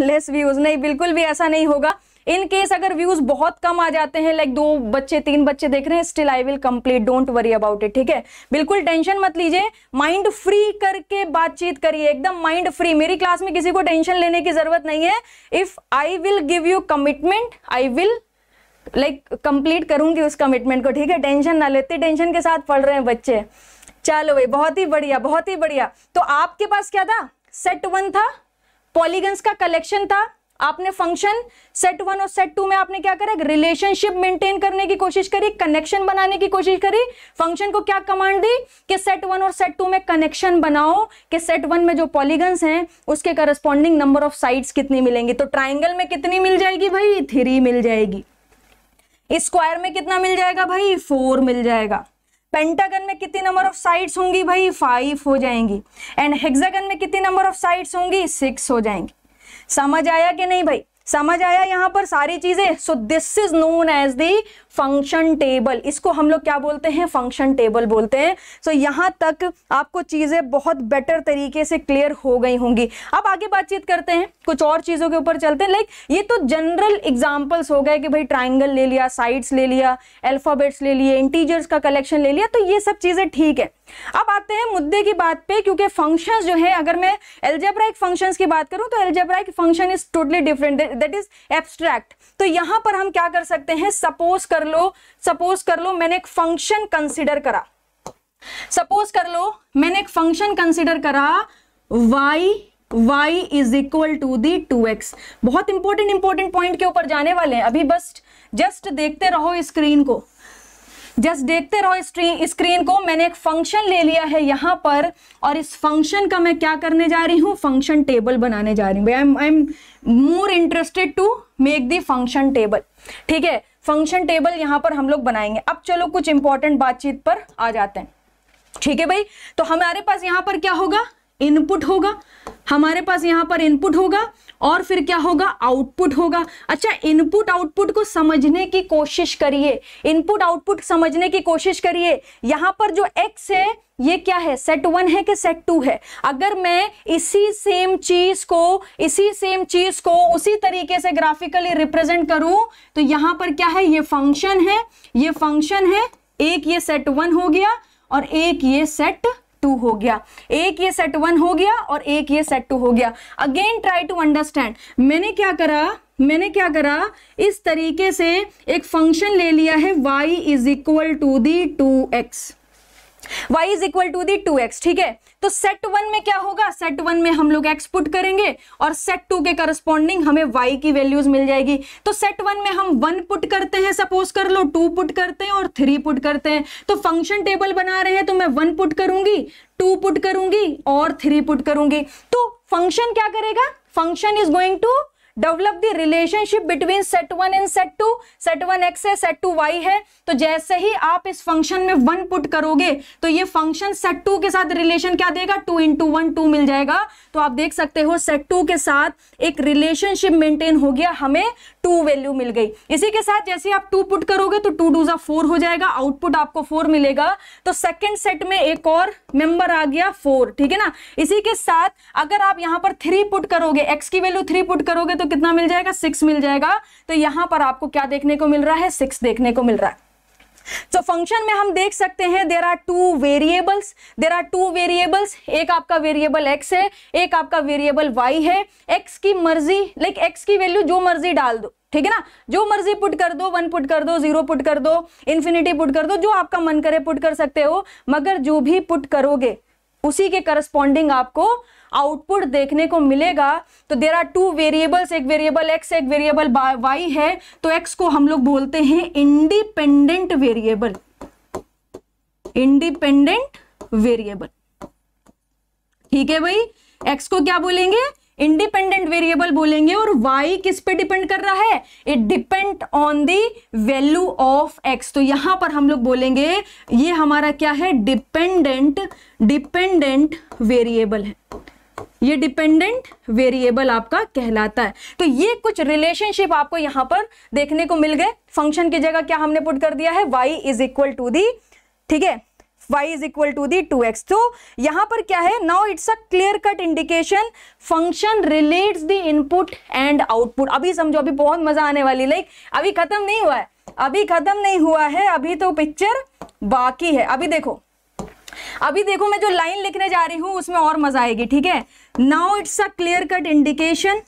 लेस व्यूज नहीं बिल्कुल भी ऐसा नहीं होगा इन केस अगर व्यूज बहुत कम आ जाते हैं लाइक दो बच्चे तीन बच्चे देख रहे हैं still I will complete don't worry about it ठीक है बिल्कुल टेंशन मत लीजिए माइंड फ्री करके बातचीत करिए एकदम माइंड फ्री मेरी क्लास में किसी को टेंशन लेने की जरूरत नहीं है if I will give you commitment I will like complete करूंगी उस कमिटमेंट को ठीक है टेंशन ना लेते टेंशन के साथ पढ़ रहे हैं बच्चे चलो भाई बहुत ही बढ़िया बहुत ही बढ़िया तो आपके पास क्या था सेट वन था पॉलीगन्स का कलेक्शन था आपने फंक्शन सेट वन और सेट टू में आपने क्या करा रिलेशनशिप मेंटेन करने की कोशिश करी कनेक्शन बनाने की कोशिश करी फंक्शन को क्या कमांड दी कि सेट वन और सेट टू में कनेक्शन बनाओ कि सेट वन में जो पॉलीगन्स हैं उसके करस्पॉन्डिंग नंबर ऑफ साइड्स कितनी मिलेंगी तो ट्राइंगल में कितनी मिल जाएगी भाई थ्री मिल जाएगी स्क्वायर में कितना मिल जाएगा भाई फोर मिल जाएगा पेंटागन में कितनी नंबर ऑफ साइड्स होंगी भाई फाइव हो जाएंगी एंड हेक्सागन में कितनी नंबर ऑफ साइड्स होंगी सिक्स हो जाएंगी समझ आया कि नहीं भाई समझ आया यहाँ पर सारी चीजें so this is known as the function table इसको हम लोग क्या बोलते हैं फंक्शन टेबल बोलते हैं सो so, यहाँ तक आपको चीज़ें बहुत बेटर तरीके से क्लियर हो गई होंगी अब आगे बातचीत करते हैं कुछ और चीज़ों के ऊपर चलते हैं लाइक ये तो जनरल एग्जाम्पल्स हो गए कि भाई ट्राइंगल ले लिया साइड्स ले लिया एल्फ़ाबेट्स ले लिए इंटीजर्स का कलेक्शन ले लिया तो ये सब चीज़ें ठीक है अब आते हैं मुद्दे की बात पे क्योंकि फंक्शंस जो है अगर मैं एल्जेब्राइक फंक्शंस की बात करूं तो algebraic function is totally different that is abstract तो यहां पर हम क्या कर सकते हैं सपोज कर कर लो सपोज कर लो मैंने एक फंक्शन कंसिडर करा सपोज कर लो मैंने एक फंक्शन कंसिडर करा y y is equal to the two x बहुत इंपॉर्टेंट इंपॉर्टेंट पॉइंट के ऊपर जाने वाले हैं अभी बस जस्ट देखते रहो स्क्रीन को जस्ट देखते रहो स्क्रीन को मैंने एक फंक्शन ले लिया है यहां पर और इस फंक्शन का मैं क्या करने जा रही हूं फंक्शन टेबल बनाने जा रही हूं I am more interested to make the function table ठीक है फंक्शन टेबल यहाँ पर हम लोग बनाएंगे अब चलो कुछ इंपॉर्टेंट बातचीत पर आ जाते हैं ठीक है भाई तो हमारे पास यहां पर क्या होगा इनपुट होगा हमारे पास यहां पर इनपुट होगा और फिर क्या होगा आउटपुट होगा अच्छा इनपुट आउटपुट को समझने की कोशिश करिए इनपुट आउटपुट समझने की कोशिश करिए यहाँ पर जो एक्स है ये क्या है सेट वन है कि सेट टू है अगर मैं इसी सेम चीज को इसी सेम चीज को उसी तरीके से ग्राफिकली रिप्रेजेंट करूं तो यहां पर क्या है ये फंक्शन है ये फंक्शन है एक ये सेट वन हो गया और एक ये सेट टू हो गया एक ये सेट वन हो गया और एक ये सेट टू हो गया अगेन ट्राई टू अंडरस्टैंड मैंने क्या करा मैंने क्या करा इस तरीके से एक फंक्शन ले लिया है y is equal to the two x y is equal to the two x ठीक है तो सेट वन में क्या होगा सेट वन में हम लोग एक्स पुट करेंगे और सेट टू के करस्पॉन्डिंग हमें वाई की वैल्यूज मिल जाएगी तो सेट वन में हम वन पुट करते हैं सपोज कर लो टू पुट करते हैं और थ्री पुट करते हैं तो फंक्शन टेबल बना रहे हैं तो मैं वन पुट करूंगी टू पुट करूंगी और थ्री पुट करूंगी तो फंक्शन क्या करेगा function is going to develop the relationship between set one and set two set one x है सेट टू वाई है तो जैसे ही आप इस फंक्शन में वन पुट करोगे तो ये फंक्शन सेट टू के साथ रिलेशन क्या देगा टू इंटू वन टू मिल जाएगा तो आप देख सकते हो सेट टू के साथ एक रिलेशनशिप मेंटेन हो गया हमें टू वैल्यू मिल गई इसी के साथ जैसे आप टू पुट करोगे तो टू डू जा फोर हो जाएगा आउटपुट आपको फोर मिलेगा तो सेकेंड सेट में एक और मेंबर आ गया फोर ठीक है ना इसी के साथ अगर आप यहां पर थ्री पुट करोगे एक्स की वैल्यू थ्री पुट करोगे तो कितना मिल जाएगा सिक्स मिल जाएगा तो यहां पर आपको क्या देखने को मिल रहा है सिक्स देखने को मिल रहा है तो फंक्शन में हम देख सकते हैं there are two variables there are two variables एक आपका वेरिएबल एक्स है एक आपका वेरिएबल वाई है एक्स की मर्जी लाइक एक्स की वैल्यू जो मर्जी डाल दो ठीक है ना जो मर्जी पुट कर दो वन पुट कर दो जीरो पुट कर दो इन्फिनिटी पुट कर दो जो आपका मन करे पुट कर सकते हो मगर जो भी पुट करोगे उसी के करस्पॉन्डिंग आपको आउटपुट देखने को मिलेगा तो देर आर टू वेरिएबल्स एक वेरिएबल एक्स एक वेरिएबल वाई है तो एक्स को हम लोग बोलते हैं इंडिपेंडेंट वेरिएबल इंडिपेंडेंट वेरिएबल ठीक है भाई एक्स को क्या बोलेंगे इंडिपेंडेंट वेरिएबल बोलेंगे और वाई किस पे डिपेंड कर रहा है it depend on the value of x तो यहां पर हम लोग बोलेंगे ये हमारा क्या है डिपेंडेंट डिपेंडेंट वेरिएबल है ये डिपेंडेंट वेरिएबल आपका कहलाता है तो ये कुछ रिलेशनशिप आपको यहां पर देखने को मिल गए फंक्शन की जगह क्या हमने पुट कर दिया है y is equal to the ठीक है y is equal to the two x तो यहां पर क्या है now it's a clear cut indication function relates the input and output अभी समझो अभी बहुत मजा आने वाली लाइक अभी खत्म नहीं हुआ है अभी खत्म नहीं हुआ है अभी तो पिक्चर बाकी है अभी देखो अभी देखो मैं जो लाइन लिखने जा रही हूं उसमें और मजा आएगी ठीक है now it's a clear cut indication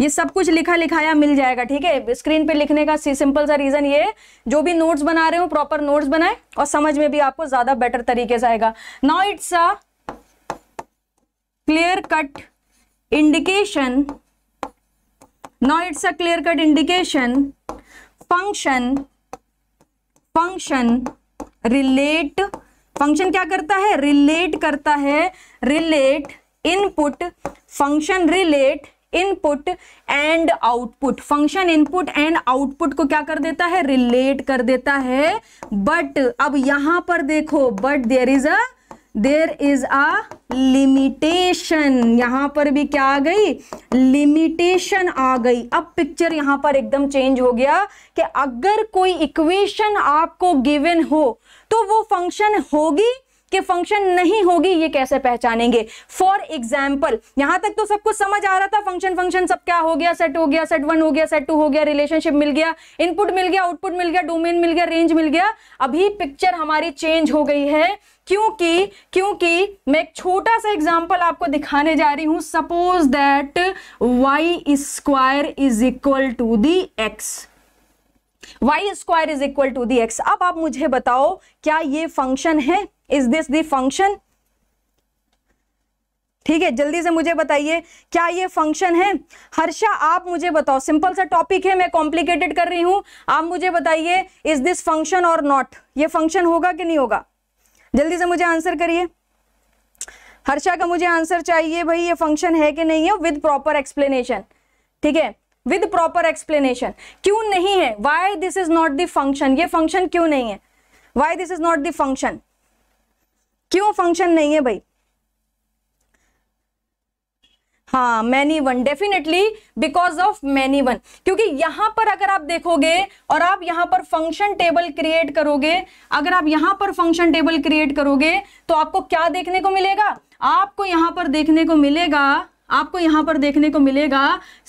ये सब कुछ लिखा लिखाया मिल जाएगा ठीक है स्क्रीन पे लिखने का सिंपल सा रीजन ये जो भी नोट्स बना रहे हो प्रॉपर नोट्स बनाए और समझ में भी आपको ज्यादा बेटर तरीके से आएगा now it's a clear cut indication now it's a clear cut indication function function relate function क्या करता है रिलेट करता है relate input function relate input and output function input and output को क्या कर देता है रिलेट कर देता है बट अब यहां पर देखो but there is a there is a limitation यहां पर भी क्या आ गई लिमिटेशन आ गई अब पिक्चर यहां पर एकदम चेंज हो गया कि अगर कोई इक्वेशन आपको गिवन हो तो वो फंक्शन होगी इसके फंक्शन नहीं होगी ये कैसे पहचानेंगे फॉर एग्जाम्पल यहां तक तो सब कुछ समझ आ रहा था फंक्शन फंक्शन सब क्या हो गया सेट हो गया सेट वन हो गया सेट टू हो गया रिलेशनशिप मिल गया इनपुट मिल गया आउटपुट मिल गया डोमेन मिल गया रेंज मिल गया अभी पिक्चर हमारी चेंज हो गई है क्योंकि क्योंकि मैं एक छोटा सा एग्जाम्पल आपको दिखाने जा रही हूं suppose that y square is equal to the x y square is equal to the x अब आप मुझे बताओ क्या ये फंक्शन है इज दिस दंक्शन ठीक है जल्दी से मुझे बताइए क्या ये फंक्शन है हर्षा आप मुझे बताओ सिंपल सा टॉपिक है मैं कॉम्प्लिकेटेड कर रही हूं आप मुझे बताइए इज दिस फंक्शन और नॉट ये फंक्शन होगा कि नहीं होगा जल्दी से मुझे आंसर करिए हर्षा का मुझे आंसर चाहिए भाई ये फंक्शन है कि नहीं है विद प्रॉपर एक्सप्लेनेशन ठीक है विद प्रॉपर एक्सप्लेनेशन क्यों नहीं है why this is not the function ये फंक्शन क्यों नहीं है why this is not the function क्यों फंक्शन नहीं है भाई हाँ many one definitely because of many one क्योंकि यहां पर अगर आप देखोगे और आप यहां पर फंक्शन टेबल क्रिएट करोगे अगर आप यहां पर फंक्शन टेबल क्रिएट करोगे तो आपको क्या देखने को मिलेगा आपको यहां पर देखने को मिलेगा आपको यहां पर देखने को मिलेगा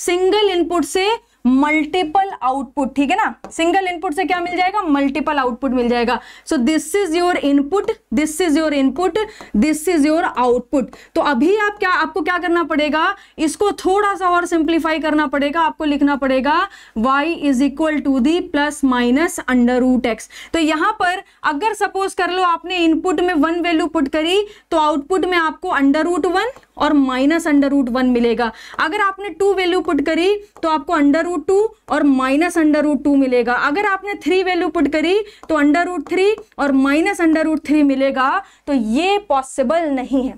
सिंगल इनपुट से मल्टीपल आउटपुट ठीक है ना सिंगल इनपुट से क्या मिल जाएगा मल्टीपल आउटपुट मिल जाएगा so this is your input this is your input this is your output तो अभी आप क्या आपको क्या करना पड़ेगा इसको थोड़ा सा और सिंप्लीफाई करना पड़ेगा आपको लिखना पड़ेगा y is equal to the plus minus under root x तो यहां पर अगर सपोज कर लो आपने इनपुट में वन वैल्यू पुट करी तो आउटपुट में आपको अंडर रूट वन और माइनस अंडर रूट वन मिलेगा अगर आपने टू वैल्यू पुट करी तो आपको अंडर रूट टू और माइनस अंडर रूट टू मिलेगा अगर आपने थ्री वैल्यू पुट करी तो अंडर रूट थ्री और माइनस अंडर रूट थ्री मिलेगा तो ये पॉसिबल नहीं है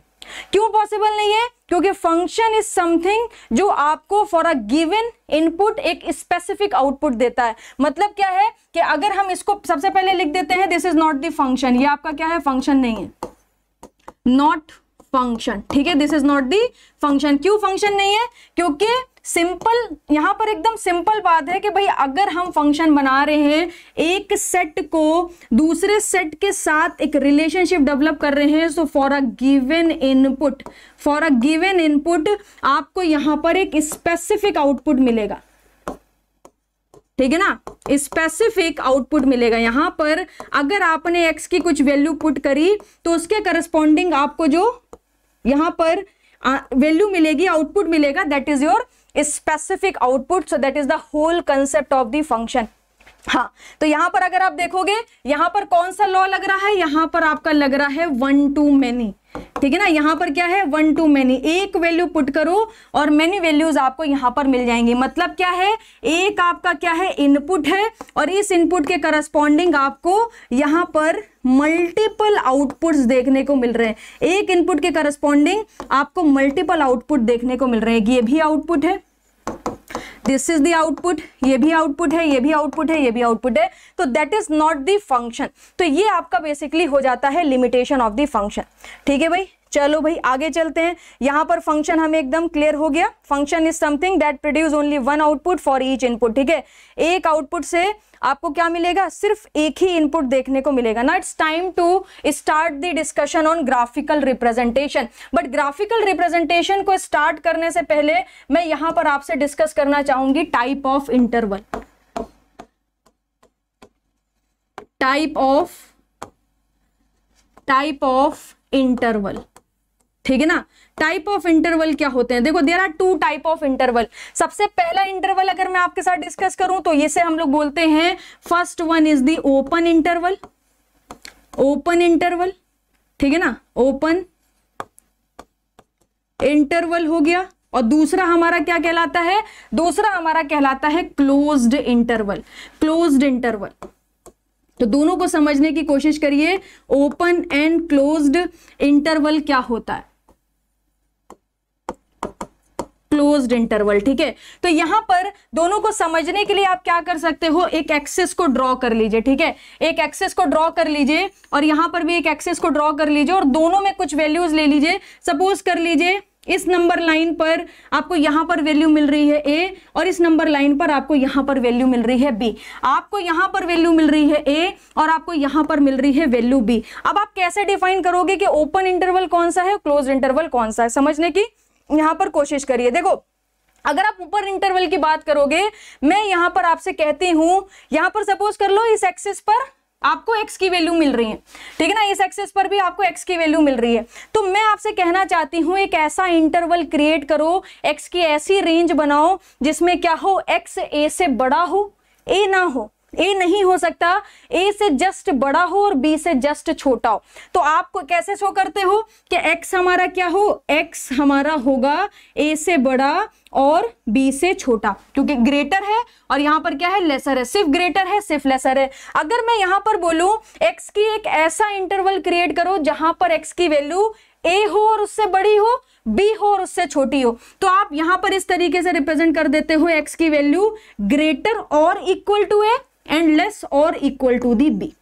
क्यों पॉसिबल नहीं है क्योंकि फंक्शन इज समथिंग जो आपको फॉर अ गिवन इनपुट एक स्पेसिफिक आउटपुट देता है मतलब क्या है कि अगर हम इसको सबसे पहले लिख देते हैं this is not the function ये आपका क्या है फंक्शन नहीं है नॉट फंक्शन ठीक है this is not the function क्यों फंक्शन नहीं है क्योंकि सिंपल यहां पर एकदम सिंपल बात है कि भाई अगर हम फंक्शन बना रहे हैं एक सेट को दूसरे सेट के साथ एक रिलेशनशिप डेवलप कर रहे हैं so for a given input for a given input आपको यहां पर एक स्पेसिफिक आउटपुट मिलेगा ठीक है ना स्पेसिफिक आउटपुट मिलेगा यहां पर अगर आपने एक्स की कुछ वैल्यू पुट करी तो उसके करस्पॉन्डिंग आपको जो यहाँ पर वैल्यू मिलेगी आउटपुट मिलेगा that is your specific output so that is the whole concept of the function हाँ तो यहां पर अगर आप देखोगे यहां पर कौन सा लॉ लग रहा है यहां पर आपका लग रहा है वन टू मैनी ठीक है ना यहां पर क्या है वन टू मैनी एक वैल्यू पुट करो और मैनी वैल्यूज आपको यहां पर मिल जाएंगे मतलब क्या है एक आपका क्या है इनपुट है और इस इनपुट के करस्पॉन्डिंग आपको यहां पर मल्टीपल आउटपुट्स देखने को मिल रहे हैं एक इनपुट के करस्पॉन्डिंग आपको मल्टीपल आउटपुट देखने को मिल रहे हैं ये भी आउटपुट है दिस इज द आउटपुट ये भी आउटपुट है ये भी आउटपुट है ये भी आउटपुट है तो that is not the function तो ये आपका बेसिकली हो जाता है लिमिटेशन ऑफ द फंक्शन ठीक है भाई चलो भाई आगे चलते हैं यहां पर फंक्शन हमें एकदम क्लियर हो गया function is something that produce only one output for each input ठीक है एक आउटपुट से आपको क्या मिलेगा सिर्फ एक ही इनपुट देखने को मिलेगा ना it's time to start the discussion on graphical representation but graphical representation को स्टार्ट करने से पहले मैं यहां पर आपसे डिस्कस करना चाहूंगी type of interval type of type of interval ठीक है ना टाइप ऑफ इंटरवल क्या होते हैं देखो there are two type of interval सबसे पहला इंटरवल अगर मैं आपके साथ डिस्कस करूं तो ये हम लोग बोलते हैं first one is the open interval open interval ठीक है ना ओपन इंटरवल हो गया और दूसरा हमारा क्या कहलाता है दूसरा हमारा कहलाता है क्लोज्ड इंटरवल क्लोज्ड इंटरवल तो दोनों को समझने की कोशिश करिए ओपन एंड क्लोज्ड इंटरवल क्या होता है क्लोज इंटरवल ठीक है तो यहां पर दोनों को समझने के लिए आप क्या कर सकते हो एक एक्सेस को ड्रॉ कर लीजिए ठीक है एक एक्सेस को ड्रॉ कर लीजिए और यहां पर भी एक एक्सेस को ड्रॉ कर लीजिए और दोनों में कुछ वैल्यूज ले लीजिए सपोज कर लीजिए इस नंबर लाइन पर आपको यहां पर वैल्यू मिल रही है ए और इस नंबर लाइन पर आपको यहां पर वैल्यू मिल रही है बी आपको यहां पर वैल्यू मिल रही है ए और आपको यहां पर मिल रही है वैल्यू बी अब आप कैसे डिफाइन करोगे कि ओपन इंटरवल कौन सा है क्लोज इंटरवल कौन सा है समझने की यहाँ पर कोशिश करिए देखो अगर आप ऊपर इंटरवल की बात करोगे मैं यहाँ पर आपसे कहती हूं यहाँ पर सपोज कर लो इस एक्सिस पर आपको x की वैल्यू मिल रही है ठीक है ना इस एक्सेस पर भी आपको x की वैल्यू मिल रही है तो मैं आपसे कहना चाहती हूं एक ऐसा इंटरवल क्रिएट करो x की ऐसी रेंज बनाओ जिसमें क्या हो x a से बड़ा हो a ना हो ए नहीं हो सकता ए से जस्ट बड़ा हो और बी से जस्ट छोटा हो तो आप कैसे शो करते हो कि एक्स हमारा क्या हो एक्स हमारा होगा ए से बड़ा और बी से छोटा क्योंकि ग्रेटर है और यहां पर क्या है लेसर है सिर्फ ग्रेटर है सिर्फ लेसर है अगर मैं यहां पर बोलू एक्स की एक ऐसा इंटरवल क्रिएट करो जहां पर एक्स की वैल्यू ए हो और उससे बड़ी हो बी हो और उससे छोटी हो तो आप यहां पर इस तरीके से रिप्रेजेंट कर देते हो एक्स की वैल्यू ग्रेटर और equal to a and less or equal to the b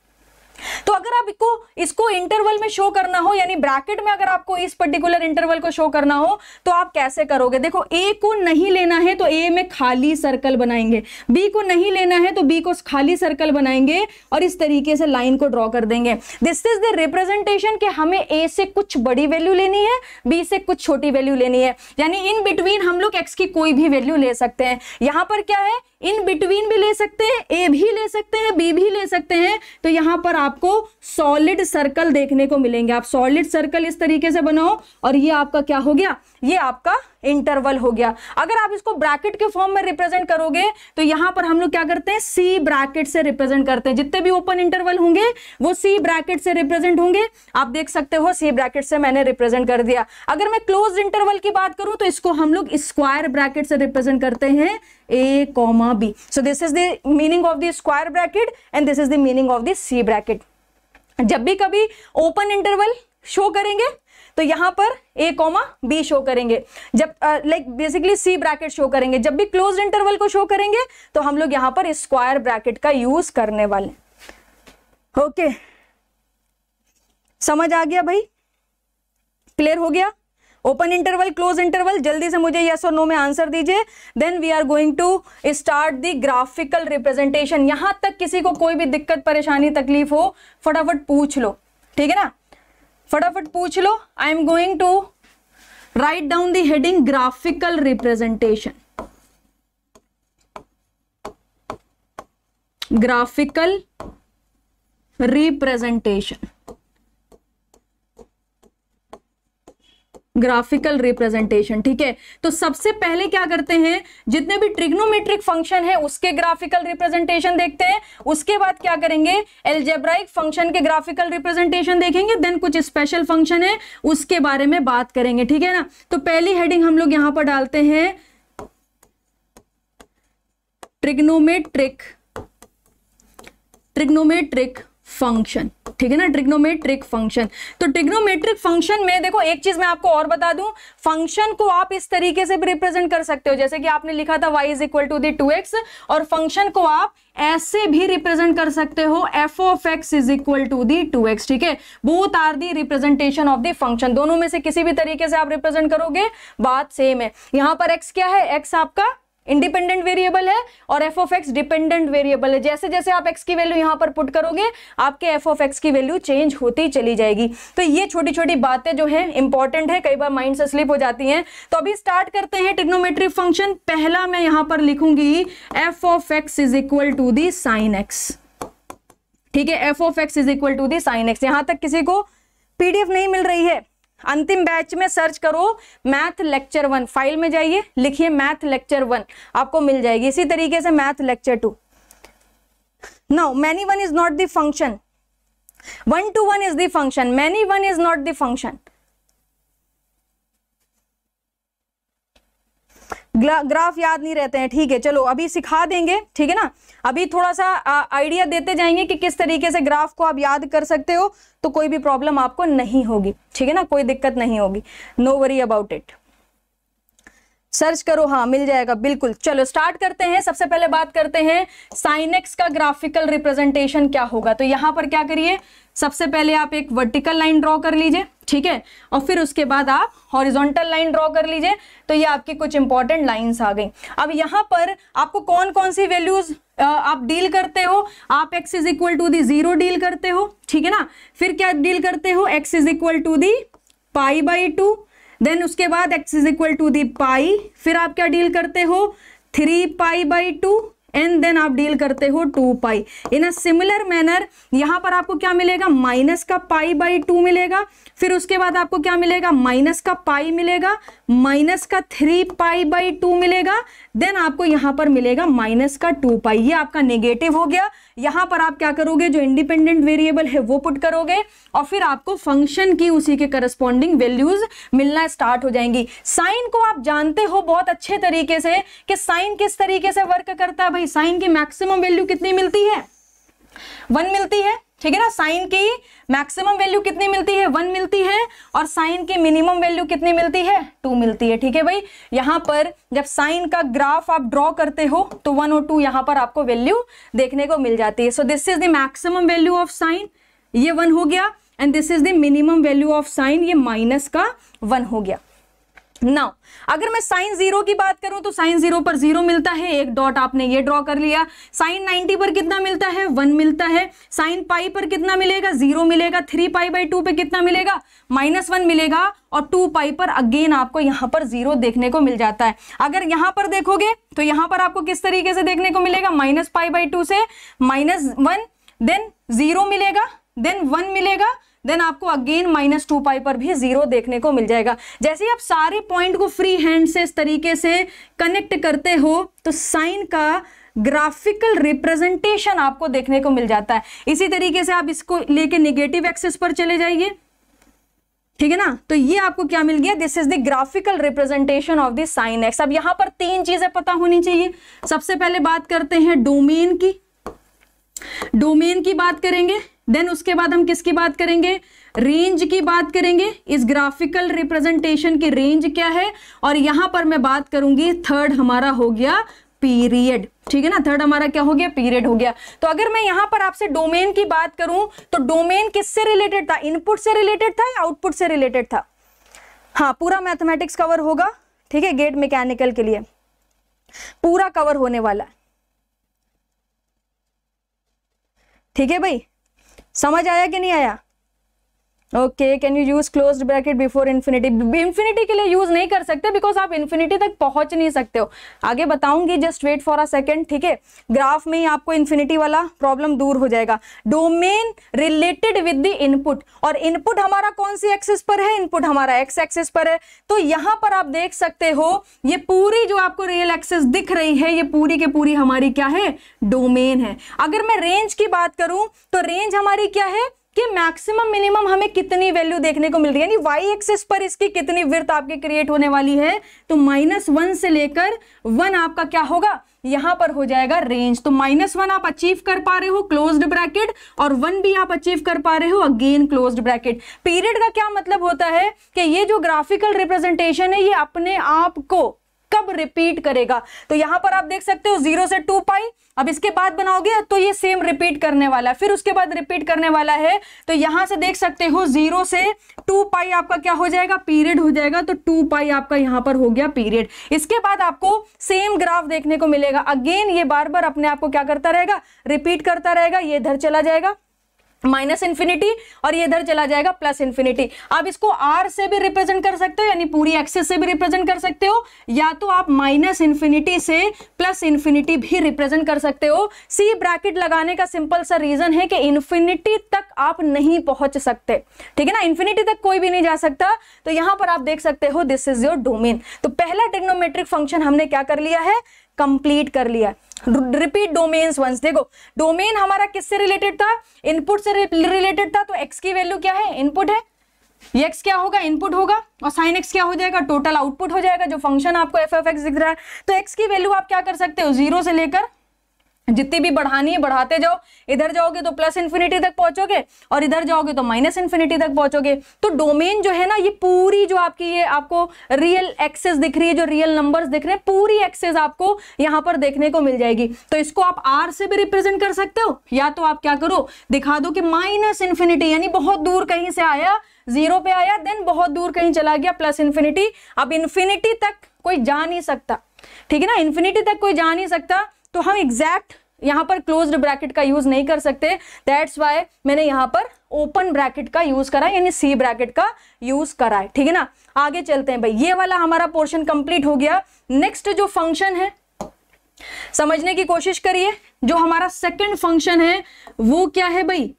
तो अगर आप इसको इसको इंटरवल में शो करना हो यानी ब्रैकेट में अगर आपको इस पर्टिकुलर इंटरवल को शो करना हो तो आप कैसे करोगे देखो ए को नहीं लेना है तो ए में खाली सर्कल बनाएंगे बी को नहीं लेना है तो बी को खाली सर्कल बनाएंगे और इस तरीके से लाइन को ड्रॉ कर देंगे दिस इज द रिप्रेजेंटेशन कि हमें ए से कुछ बड़ी वैल्यू लेनी है बी से कुछ छोटी वैल्यू लेनी है यानी इन बिटवीन हम लोग एक्स की कोई भी वैल्यू ले सकते हैं यहां पर क्या है इन बिटवीन भी ले सकते हैं ए भी ले सकते हैं बी भी ले सकते हैं तो यहां पर आप आपको सॉलिड सर्कल देखने को मिलेंगे आप सॉलिड सर्कल इस तरीके से बनाओ और ये आपका क्या हो गया ये आपका इंटरवल हो गया अगर आप इसको ब्रैकेट के फॉर्म में रिप्रेजेंट करोगे तो यहां पर हम लोग क्या करते हैं सी ब्रैकेट से रिप्रेजेंट करते हैं जितने भी ओपन इंटरवल होंगे वो सी ब्रैकेट से रिप्रेजेंट होंगे आप देख सकते हो सी ब्रैकेट से मैंने रिप्रेजेंट कर दिया अगर मैं क्लोज इंटरवल की बात करूं तो इसको हम लोग स्क्वायर ब्रैकेट से रिप्रेजेंट करते हैं a comma b so this is the meaning of the square bracket and this is the meaning of the c bracket जब भी कभी ओपन इंटरवल शो करेंगे तो यहां पर ए कॉमा बी शो करेंगे जब like basically c bracket show करेंगे जब भी क्लोज इंटरवल को शो करेंगे तो हम लोग यहां पर स्क्वायर ब्रैकेट का यूज करने वाले ओके okay. समझ आ गया भाई क्लियर हो गया ओपन इंटरवल क्लोज इंटरवल जल्दी से मुझे यस और नो में आंसर दीजिए then we are going to start the graphical representation यहां तक किसी को कोई भी दिक्कत परेशानी तकलीफ हो फटाफट पूछ लो ठीक है ना फटाफट पूछ लो I am going to write down the heading graphical representation graphical representation graphical representation ठीक है तो सबसे पहले क्या करते हैं जितने भी ट्रिग्नोमेट्रिक फंक्शन है उसके ग्राफिकल रिप्रेजेंटेशन देखते हैं उसके बाद क्या करेंगे एलजेब्राइक फंक्शन के ग्राफिकल रिप्रेजेंटेशन देखेंगे देन कुछ स्पेशल फंक्शन है उसके बारे में बात करेंगे ठीक है ना तो पहली हेडिंग हम लोग यहां पर डालते हैं ट्रिग्नोमेट्रिक ट्रिग्नोमेट्रिक फंक्शन ठीक है ना ट्रिग्नोमेट्रिक फंक्शन तो ट्रिग्नोमेट्रिक फंक्शन में देखो एक चीज मैं आपको और बता दूं फंक्शन को आप इस तरीके से भी रिप्रेजेंट कर सकते हो जैसे कि आपने लिखा था y is equal to the two x और फंक्शन को आप ऐसे भी रिप्रेजेंट कर सकते हो f of x is equal to the two x ठीक है both are the representation of the function दोनों में से किसी भी तरीके से आप रिप्रेजेंट करोगे बात सेम है यहां पर एक्स क्या है एक्स आपका इंडिपेंडेंट वेरिएबल है और f of x dependent variable है जैसे जैसे आप एक्स की वैल्यू यहां पर पुट करोगे आपके एफ ऑफ एक्स की वैल्यू चेंज होती चली जाएगी तो ये छोटी छोटी बातें जो हैं इंपॉर्टेंट है कई बार माइंड से स्लिप हो जाती हैं तो अभी स्टार्ट करते हैं टिग्नोमेट्रिक फंक्शन पहला मैं यहां पर लिखूंगी f of x is equal to the sine x ठीक है f of x is equal to the sine x यहां तक किसी को पीडीएफ नहीं मिल रही है अंतिम बैच में सर्च करो मैथ लेक्चर वन फाइल में जाइए लिखिए मैथ लेक्चर वन आपको मिल जाएगी इसी तरीके से math lecture to now many one is not the function one to one is the function many one is not the function graph याद नहीं रहते हैं ठीक है चलो अभी सिखा देंगे ठीक है ना अभी थोड़ा सा आइडिया देते जाएंगे कि किस तरीके से ग्राफ को आप याद कर सकते हो तो कोई भी प्रॉब्लम आपको नहीं होगी ठीक है ना कोई दिक्कत नहीं होगी no worry about it search करो हाँ मिल जाएगा बिल्कुल चलो स्टार्ट करते हैं सबसे पहले बात करते हैं साइनेक्स का ग्राफिकल रिप्रेजेंटेशन क्या होगा तो यहां पर क्या करिए सबसे पहले आप एक वर्टिकल लाइन ड्रॉ कर लीजिए ठीक है और फिर उसके बाद आप हॉरिजॉन्टल लाइन ड्रॉ कर लीजिए तो ये आपकी कुछ इंपॉर्टेंट लाइंस आ गई अब यहाँ पर आपको कौन कौन सी वैल्यूज आप डील करते हो आप x is equal to the zero deal करते हो ठीक है ना फिर क्या डील करते हो x is equal to the pi by two then उसके बाद x is equal to the pi फिर आप क्या डील करते हो three pi by two and then आप डील करते हो two pi in a similar manner यहाँ पर आपको क्या मिलेगा माइनस का पाई बाई टू मिलेगा फिर उसके बाद आपको क्या मिलेगा माइनस का पाई मिलेगा माइनस का थ्री पाई बाई टू मिलेगा देन आपको यहां पर मिलेगा माइनस का टू पाई ये आपका नेगेटिव हो गया यहां पर आप क्या करोगे जो इंडिपेंडेंट वेरिएबल है वो पुट करोगे और फिर आपको फंक्शन की उसी के करस्पॉन्डिंग वैल्यूज मिलना स्टार्ट हो जाएंगी साइन को आप जानते हो बहुत अच्छे तरीके से कि साइन किस तरीके से वर्क करता है भाई साइन की मैक्सिमम वैल्यू कितनी मिलती है वन मिलती है ठीक है ना साइन की मैक्सिमम वैल्यू कितनी मिलती है वन मिलती है और साइन की मिनिमम वैल्यू कितनी मिलती है टू मिलती है ठीक है भाई यहाँ पर जब साइन का ग्राफ आप ड्रॉ करते हो तो वन और टू यहाँ पर आपको वैल्यू देखने को मिल जाती है so this is the maximum value of sine ये वन हो गया and this is the minimum value of sine ये माइनस का वन हो गया नाउ अगर मैं साइन जीरो की बात करूं तो साइन जीरो पर जीरो मिलता है एक डॉट आपने ये ड्रॉ कर लिया साइन नाइनटी पर कितना मिलता है वन मिलता है साइन पाई पर कितना मिलेगा जीरो मिलेगा थ्री पाई बाई टू पे कितना मिलेगा माइनस वन मिलेगा और टू पाई पर अगेन आपको यहां पर जीरो देखने को मिल जाता है अगर यहां पर देखोगे तो यहां पर आपको किस तरीके से देखने को मिलेगा माइनस पाई बाई टू से माइनस वन देन जीरो मिलेगा देन वन मिलेगा देन आपको अगेन माइनस टू पाई पर भी जीरो देखने को मिल जाएगा जैसे ही आप सारे पॉइंट को फ्री हैंड से इस तरीके से कनेक्ट करते हो तो साइन का ग्राफिकल रिप्रेजेंटेशन आपको देखने को मिल जाता है इसी तरीके से आप इसको लेके निगेटिव एक्सेस पर चले जाइए ठीक है ना तो ये आपको क्या मिल गया this is the graphical representation of the sine x अब यहां पर तीन चीजें पता होनी चाहिए सबसे पहले बात करते हैं डोमेन की डोमेन की बात करेंगे देन उसके बाद हम किसकी बात करेंगे रेंज की बात करेंगे इस ग्राफिकल रिप्रेजेंटेशन की रेंज क्या है और यहां पर मैं बात करूंगी थर्ड हमारा हो गया पीरियड ठीक है ना थर्ड हमारा क्या हो गया पीरियड हो गया तो अगर मैं यहां पर आपसे डोमेन की बात करूं तो डोमेन किससे रिलेटेड था इनपुट से रिलेटेड था या आउटपुट से रिलेटेड था हाँ पूरा मैथमेटिक्स कवर होगा ठीक है गेट मैकेनिकल के लिए पूरा कवर होने वाला ठीक है भाई समझ आया कि नहीं आया okay can you use close bracket before infinity infinity के लिए यूज नहीं कर सकते बिकॉज आप इन्फिनिटी तक पहुंच नहीं सकते हो आगे बताऊंगी just wait for a second ठीक है ग्राफ में ही आपको इन्फिनिटी वाला प्रॉब्लम दूर हो जाएगा domain related with the input और इनपुट हमारा कौन सी एक्सेस पर है इनपुट हमारा एक्स एक्सेस पर है तो यहाँ पर आप देख सकते हो ये पूरी जो आपको रियल एक्सेस दिख रही है ये पूरी के पूरी हमारी क्या है डोमेन है अगर मैं रेंज की बात करूं तो रेंज हमारी क्या है कि मैक्सिमम मिनिमम हमें कितनी वैल्यू देखने को मिल रही है यानी वाई एक्सेस पर इसकी कितनी वृत्त आपके क्रिएट होने वाली है तो माइनस वन से लेकर वन आपका क्या होगा यहां पर हो जाएगा रेंज तो माइनस वन आप अचीव कर पा रहे हो क्लोज्ड ब्रैकेट और वन भी आप अचीव कर पा रहे हो अगेन क्लोज्ड ब्रैकेट पीरियड का क्या मतलब होता है कि ये जो ग्राफिकल रिप्रेजेंटेशन है ये अपने आप को कब रिपीट करेगा तो यहां पर आप देख सकते हो जीरो से टू पाई अब इसके बाद बनाओगे तो ये सेम रिपीट करने वाला है फिर उसके बाद रिपीट करने वाला है तो यहां से देख सकते हो जीरो से टू पाई आपका क्या हो जाएगा पीरियड हो जाएगा तो टू पाई आपका यहाँ पर हो गया पीरियड इसके बाद आपको सेम ग्राफ देखने को मिलेगा अगेन ये बार बार अपने आप को क्या करता रहेगा रिपीट करता रहेगा ये इधर चला जाएगा माइनस इन्फिनिटी और ये इधर चला जाएगा प्लस इन्फिनिटी आप इसको आर से भी रिप्रेजेंट कर सकते हो यानी पूरी एक्सेस से भी रिप्रेजेंट कर सकते हो या तो आप माइनस इन्फिनिटी से प्लस इन्फिनिटी भी रिप्रेजेंट कर सकते हो सी ब्रैकेट लगाने का सिंपल सा रीजन है कि इन्फिनिटी तक आप नहीं पहुंच सकते ठीक है ना इन्फिनिटी तक कोई भी नहीं जा सकता तो यहां पर आप देख सकते हो दिस इज योर डोमिन तो पहला टेग्नोमेट्रिक फंक्शन हमने क्या कर लिया है कंप्लीट कर लिया रिपीट डोमेन्स वंस देखो डोमेन हमारा किससे रिलेटेड था इनपुट से रिलेटेड था तो एक्स की वैल्यू क्या है इनपुट है एक्स क्या होगा इनपुट होगा और साइन एक्स क्या हो जाएगा टोटल आउटपुट हो जाएगा जो फंक्शन आपको एफ एफ एक्स दिख रहा है तो एक्स की वैल्यू आप क्या कर सकते हो जीरो से लेकर जितनी भी बढ़ानी है बढ़ाते जाओ इधर जाओगे तो प्लस इन्फिनिटी तक पहुंचोगे और इधर जाओगे तो माइनस इन्फिनिटी तक पहुंचोगे तो डोमेन जो है ना ये पूरी जो आपकी ये आपको रियल एक्सेस दिख रही है जो रियल नंबर्स दिख रहे हैं पूरी एक्सेस आपको यहाँ पर देखने को मिल जाएगी तो इसको आप आर से भी रिप्रेजेंट कर सकते हो या तो आप क्या करो दिखा दो कि माइनस इन्फिनिटी यानी बहुत दूर कहीं से आया जीरो पे आया देन बहुत दूर कहीं चला गया प्लस इन्फिनिटी अब इन्फिनिटी तक कोई जा नहीं सकता ठीक है ना इन्फिनिटी तक कोई जा नहीं सकता तो हम एग्जैक्ट यहाँ पर क्लोज ब्रैकेट का यूज़ नहीं कर सकते दैट्स वाई मैंने यहाँ पर ओपन ब्रैकेट का यूज़ करा यानी सी ब्रैकेट का यूज़ करा है ठीक है ना आगे चलते हैं भाई ये वाला हमारा पोर्शन कंप्लीट हो गया नेक्स्ट जो फंक्शन है समझने की कोशिश करिए जो हमारा सेकंड फंक्शन है वो क्या है भाई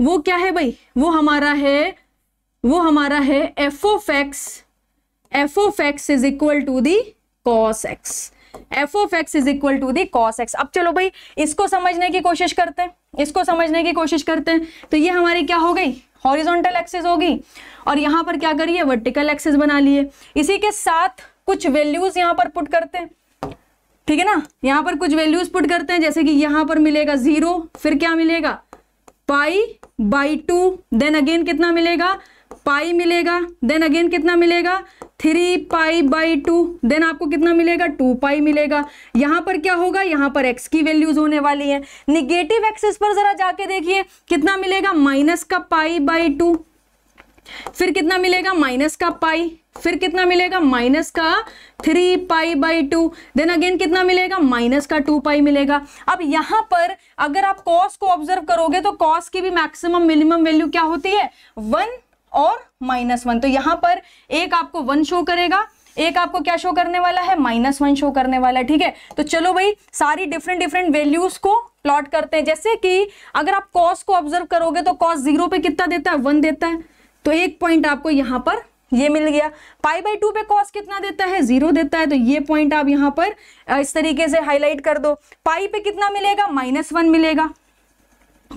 वो क्या है भाई वो हमारा है वो हमारा है f of x f of x is equal to the cos x f of x is equal to the cos x अब चलो भाई इसको समझने की कोशिश करते हैं इसको समझने की कोशिश करते हैं तो ये हमारी क्या हो गई हॉरिजॉन्टल एक्सेस होगी और यहां पर क्या करिए वर्टिकल एक्सेस बना लिए इसी के साथ कुछ वैल्यूज यहां पर पुट करते हैं ठीक है ना यहां पर कुछ वैल्यूज पुट करते हैं जैसे कि यहां पर मिलेगा जीरो फिर क्या मिलेगा pi by two then again कितना मिलेगा पाई मिलेगा देन अगेन कितना मिलेगा three pi by two then आपको कितना मिलेगा टू पाई मिलेगा यहां पर क्या होगा यहां पर एक्स की वैल्यूज होने वाली है निगेटिव एक्सेस पर जरा जाके देखिए कितना मिलेगा माइनस का पाई बाई टू फिर कितना मिलेगा माइनस का पाई फिर कितना मिलेगा माइनस का three pi by two then again कितना मिलेगा माइनस का टू पाई मिलेगा अब यहां पर अगर आप कॉस को ऑब्जर्व करोगे तो कॉस की भी मैक्सिमम मिनिमम वैल्यू क्या होती है वन और माइनस वन तो यहां पर एक आपको वन शो करेगा एक आपको क्या शो करने वाला है माइनस वन शो करने वाला है ठीक है तो चलो भाई सारी डिफरेंट डिफरेंट वैल्यूज को प्लॉट करते हैं जैसे कि अगर आप कॉस को ऑब्जर्व करोगे तो कॉस जीरो पे कितना देता है वन देता है तो एक पॉइंट आपको यहां पर ये मिल गया पाई बाई टू पे कॉस कितना देता है जीरो देता है तो ये पॉइंट आप यहां पर इस तरीके से हाईलाइट कर दो पाई पे कितना मिलेगा माइनस वन मिलेगा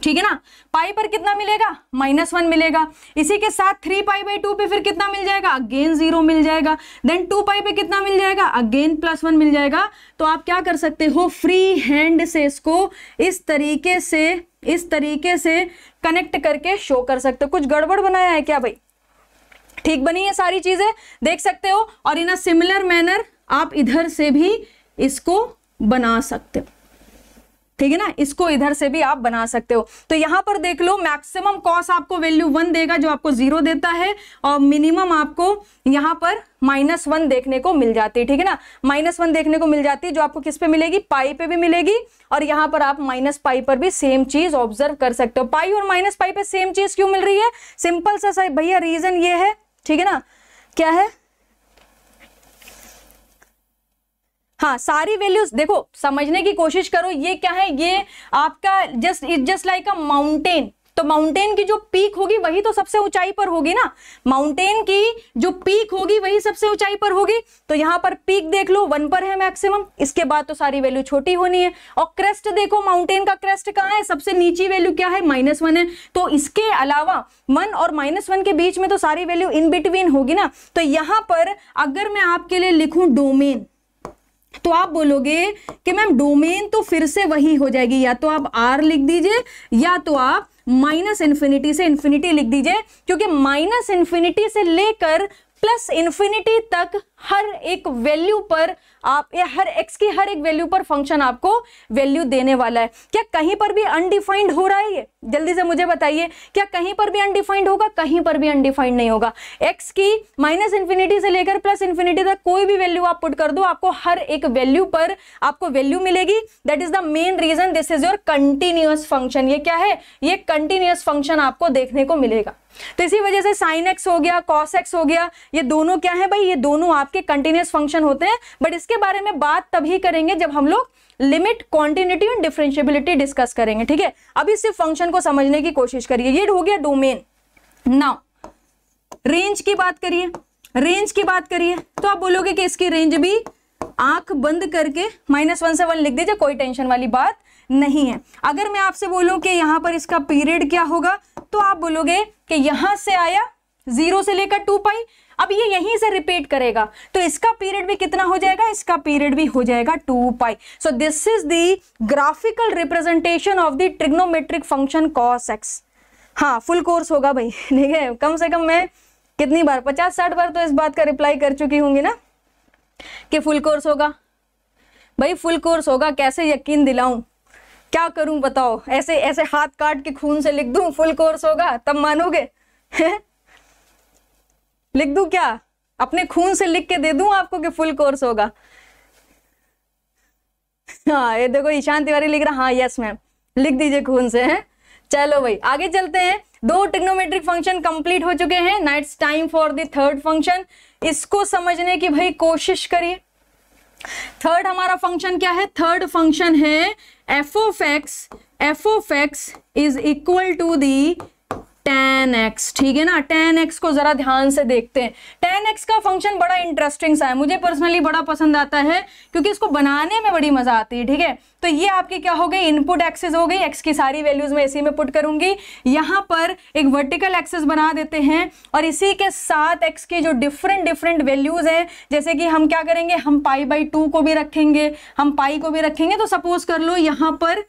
ठीक है ना पाई पर कितना मिलेगा माइनस वन मिलेगा इसी के साथ थ्री पाई बाई टू पे फिर कितना मिल जाएगा अगेन जीरो मिल जाएगा देन टू पाई पे कितना मिल जाएगा अगेन प्लस वन मिल जाएगा तो आप क्या कर सकते हो फ्री हैंड से इसको इस तरीके से इस तरीके से कनेक्ट करके शो कर सकते हो कुछ गड़बड़ बनाया है क्या भाई ठीक बनी है सारी चीजें देख सकते हो और इन अ सिमिलर मैनर आप इधर से भी इसको बना सकते हो ठीक है ना इसको इधर से भी आप बना सकते हो तो यहां पर देख लो मैक्सिमम कॉस आपको वैल्यू वन देगा जो आपको जीरो देता है और मिनिमम आपको यहाँ पर माइनस वन देखने को मिल जाती है ठीक है ना माइनस वन देखने को मिल जाती है जो आपको किस पे मिलेगी पाई पे भी मिलेगी और यहाँ पर आप माइनस पाई पर भी सेम चीज ऑब्जर्व कर सकते हो पाई और माइनस पाई पे सेम चीज क्यों मिल रही है सिंपल सा भैया रीजन ये है ठीक है ना क्या है हाँ सारी वैल्यूज देखो समझने की कोशिश करो ये क्या है ये आपका just it just like a mountain तो माउंटेन की जो पीक होगी वही तो सबसे ऊंचाई पर होगी ना माउंटेन की जो पीक होगी वही सबसे ऊंचाई पर होगी तो यहाँ पर पीक देख लो वन पर है मैक्सिमम इसके बाद तो सारी वैल्यू छोटी होनी है और क्रेस्ट देखो माउंटेन का क्रेस्ट कहाँ है सबसे नीची वैल्यू क्या है माइनस वन है तो इसके अलावा वन और माइनस वन के बीच में तो सारी वैल्यू इन बिटवीन होगी ना तो यहां पर अगर मैं आपके लिए लिखू डोमेन तो आप बोलोगे कि मैम डोमेन तो फिर से वही हो जाएगी या तो आप आर लिख दीजिए या तो आप माइनस इन्फिनिटी से इन्फिनिटी लिख दीजिए क्योंकि माइनस इन्फिनिटी से लेकर प्लस इन्फिनिटी तक हर एक वैल्यू पर आप या हर एक्स की हर एक वैल्यू पर फंक्शन आपको वैल्यू देने वाला है क्या कहीं पर भी अनडिफाइंड हो रहा है ये जल्दी से मुझे बताइए क्या कहीं पर भी अनडिफाइंड होगा कहीं पर भी अनडिफाइंड नहीं होगा एक्स की माइनस इन्फिनिटी से लेकर प्लस इन्फिनिटी तक कोई भी वैल्यू आप पुट कर दो आपको हर एक वैल्यू पर आपको वैल्यू मिलेगी that is the main reason this is your continuous function ये क्या है ये कंटिन्यूअस फंक्शन आपको देखने को मिलेगा तो इसी वजह से साइन एक्स हो गया कॉस एक्स हो गया ये दोनों क्या है भाई ये दोनों आप आपके कंटिन्यूस फंक्शन होते हैं बट इसके बारे में बात तभी करेंगे जब हम लोग limit quantity and differentiability discuss करेंगे ठीक है अभी सिर्फ फंक्शन को समझने की कोशिश करिए ये हो गया डोमेन नाउ रेंज की बात करिए रेंज की बात करिए तो आप बोलोगे कि इसकी रेंज भी आंख बंद करके माइनस वन से वन लिख दीजिए कोई टेंशन वाली बात नहीं है अगर मैं आपसे बोलूं कि यहां पर इसका पीरियड क्या होगा तो आप बोलोगे कि यहां से आया जीरो से लेकर टू पाई अब ये यहीं से रिपीट करेगा तो इसका पीरियड भी कितना हो जाएगा इसका पीरियड भी हो जाएगा two pi so this is the graphical representation of the trigonometric function cos x हाँ फुल कोर्स होगा भाई ठीक है कम से कम मैं कितनी बार पचास साठ बार तो इस बात का रिप्लाई कर चुकी होंगी ना कि फुल कोर्स होगा भाई फुल कोर्स होगा कैसे यकीन दिलाऊं क्या करूं बताओ ऐसे ऐसे हाथ काट के खून से लिख दूं फुल कोर्स होगा तब मानोगे लिख दू क्या अपने खून से लिख के दे दू आपको कि फुल कोर्स होगा हाँ ये देखो ईशान तिवारी लिख रहा हाँ यस मैम लिख दीजिए खून से है चलो भाई आगे चलते हैं दो टिग्नोमेट्रिक फंक्शन कंप्लीट हो चुके हैं now it's time for the third function इसको समझने की भाई कोशिश करिए थर्ड हमारा फंक्शन क्या है थर्ड फंक्शन है f of x f of x is equal to the tan x ठीक है ना टेन एक्स को जरा ध्यान से देखते हैं टेन एक्स का फंक्शन बड़ा इंटरेस्टिंग सा है मुझे पर्सनली बड़ा पसंद आता है क्योंकि इसको बनाने में बड़ी मजा आती है ठीक है तो ये आपकी क्या हो गई इनपुट एक्सेस हो गई एक्स की सारी वैल्यूज मैं इसी में पुट करूंगी यहाँ पर एक वर्टिकल एक्सेस बना देते हैं और इसी के साथ एक्स की जो डिफरेंट डिफरेंट वैल्यूज है जैसे कि हम क्या करेंगे हम पाई बाई टू को भी रखेंगे हम पाई को भी रखेंगे तो सपोज कर लो यहाँ पर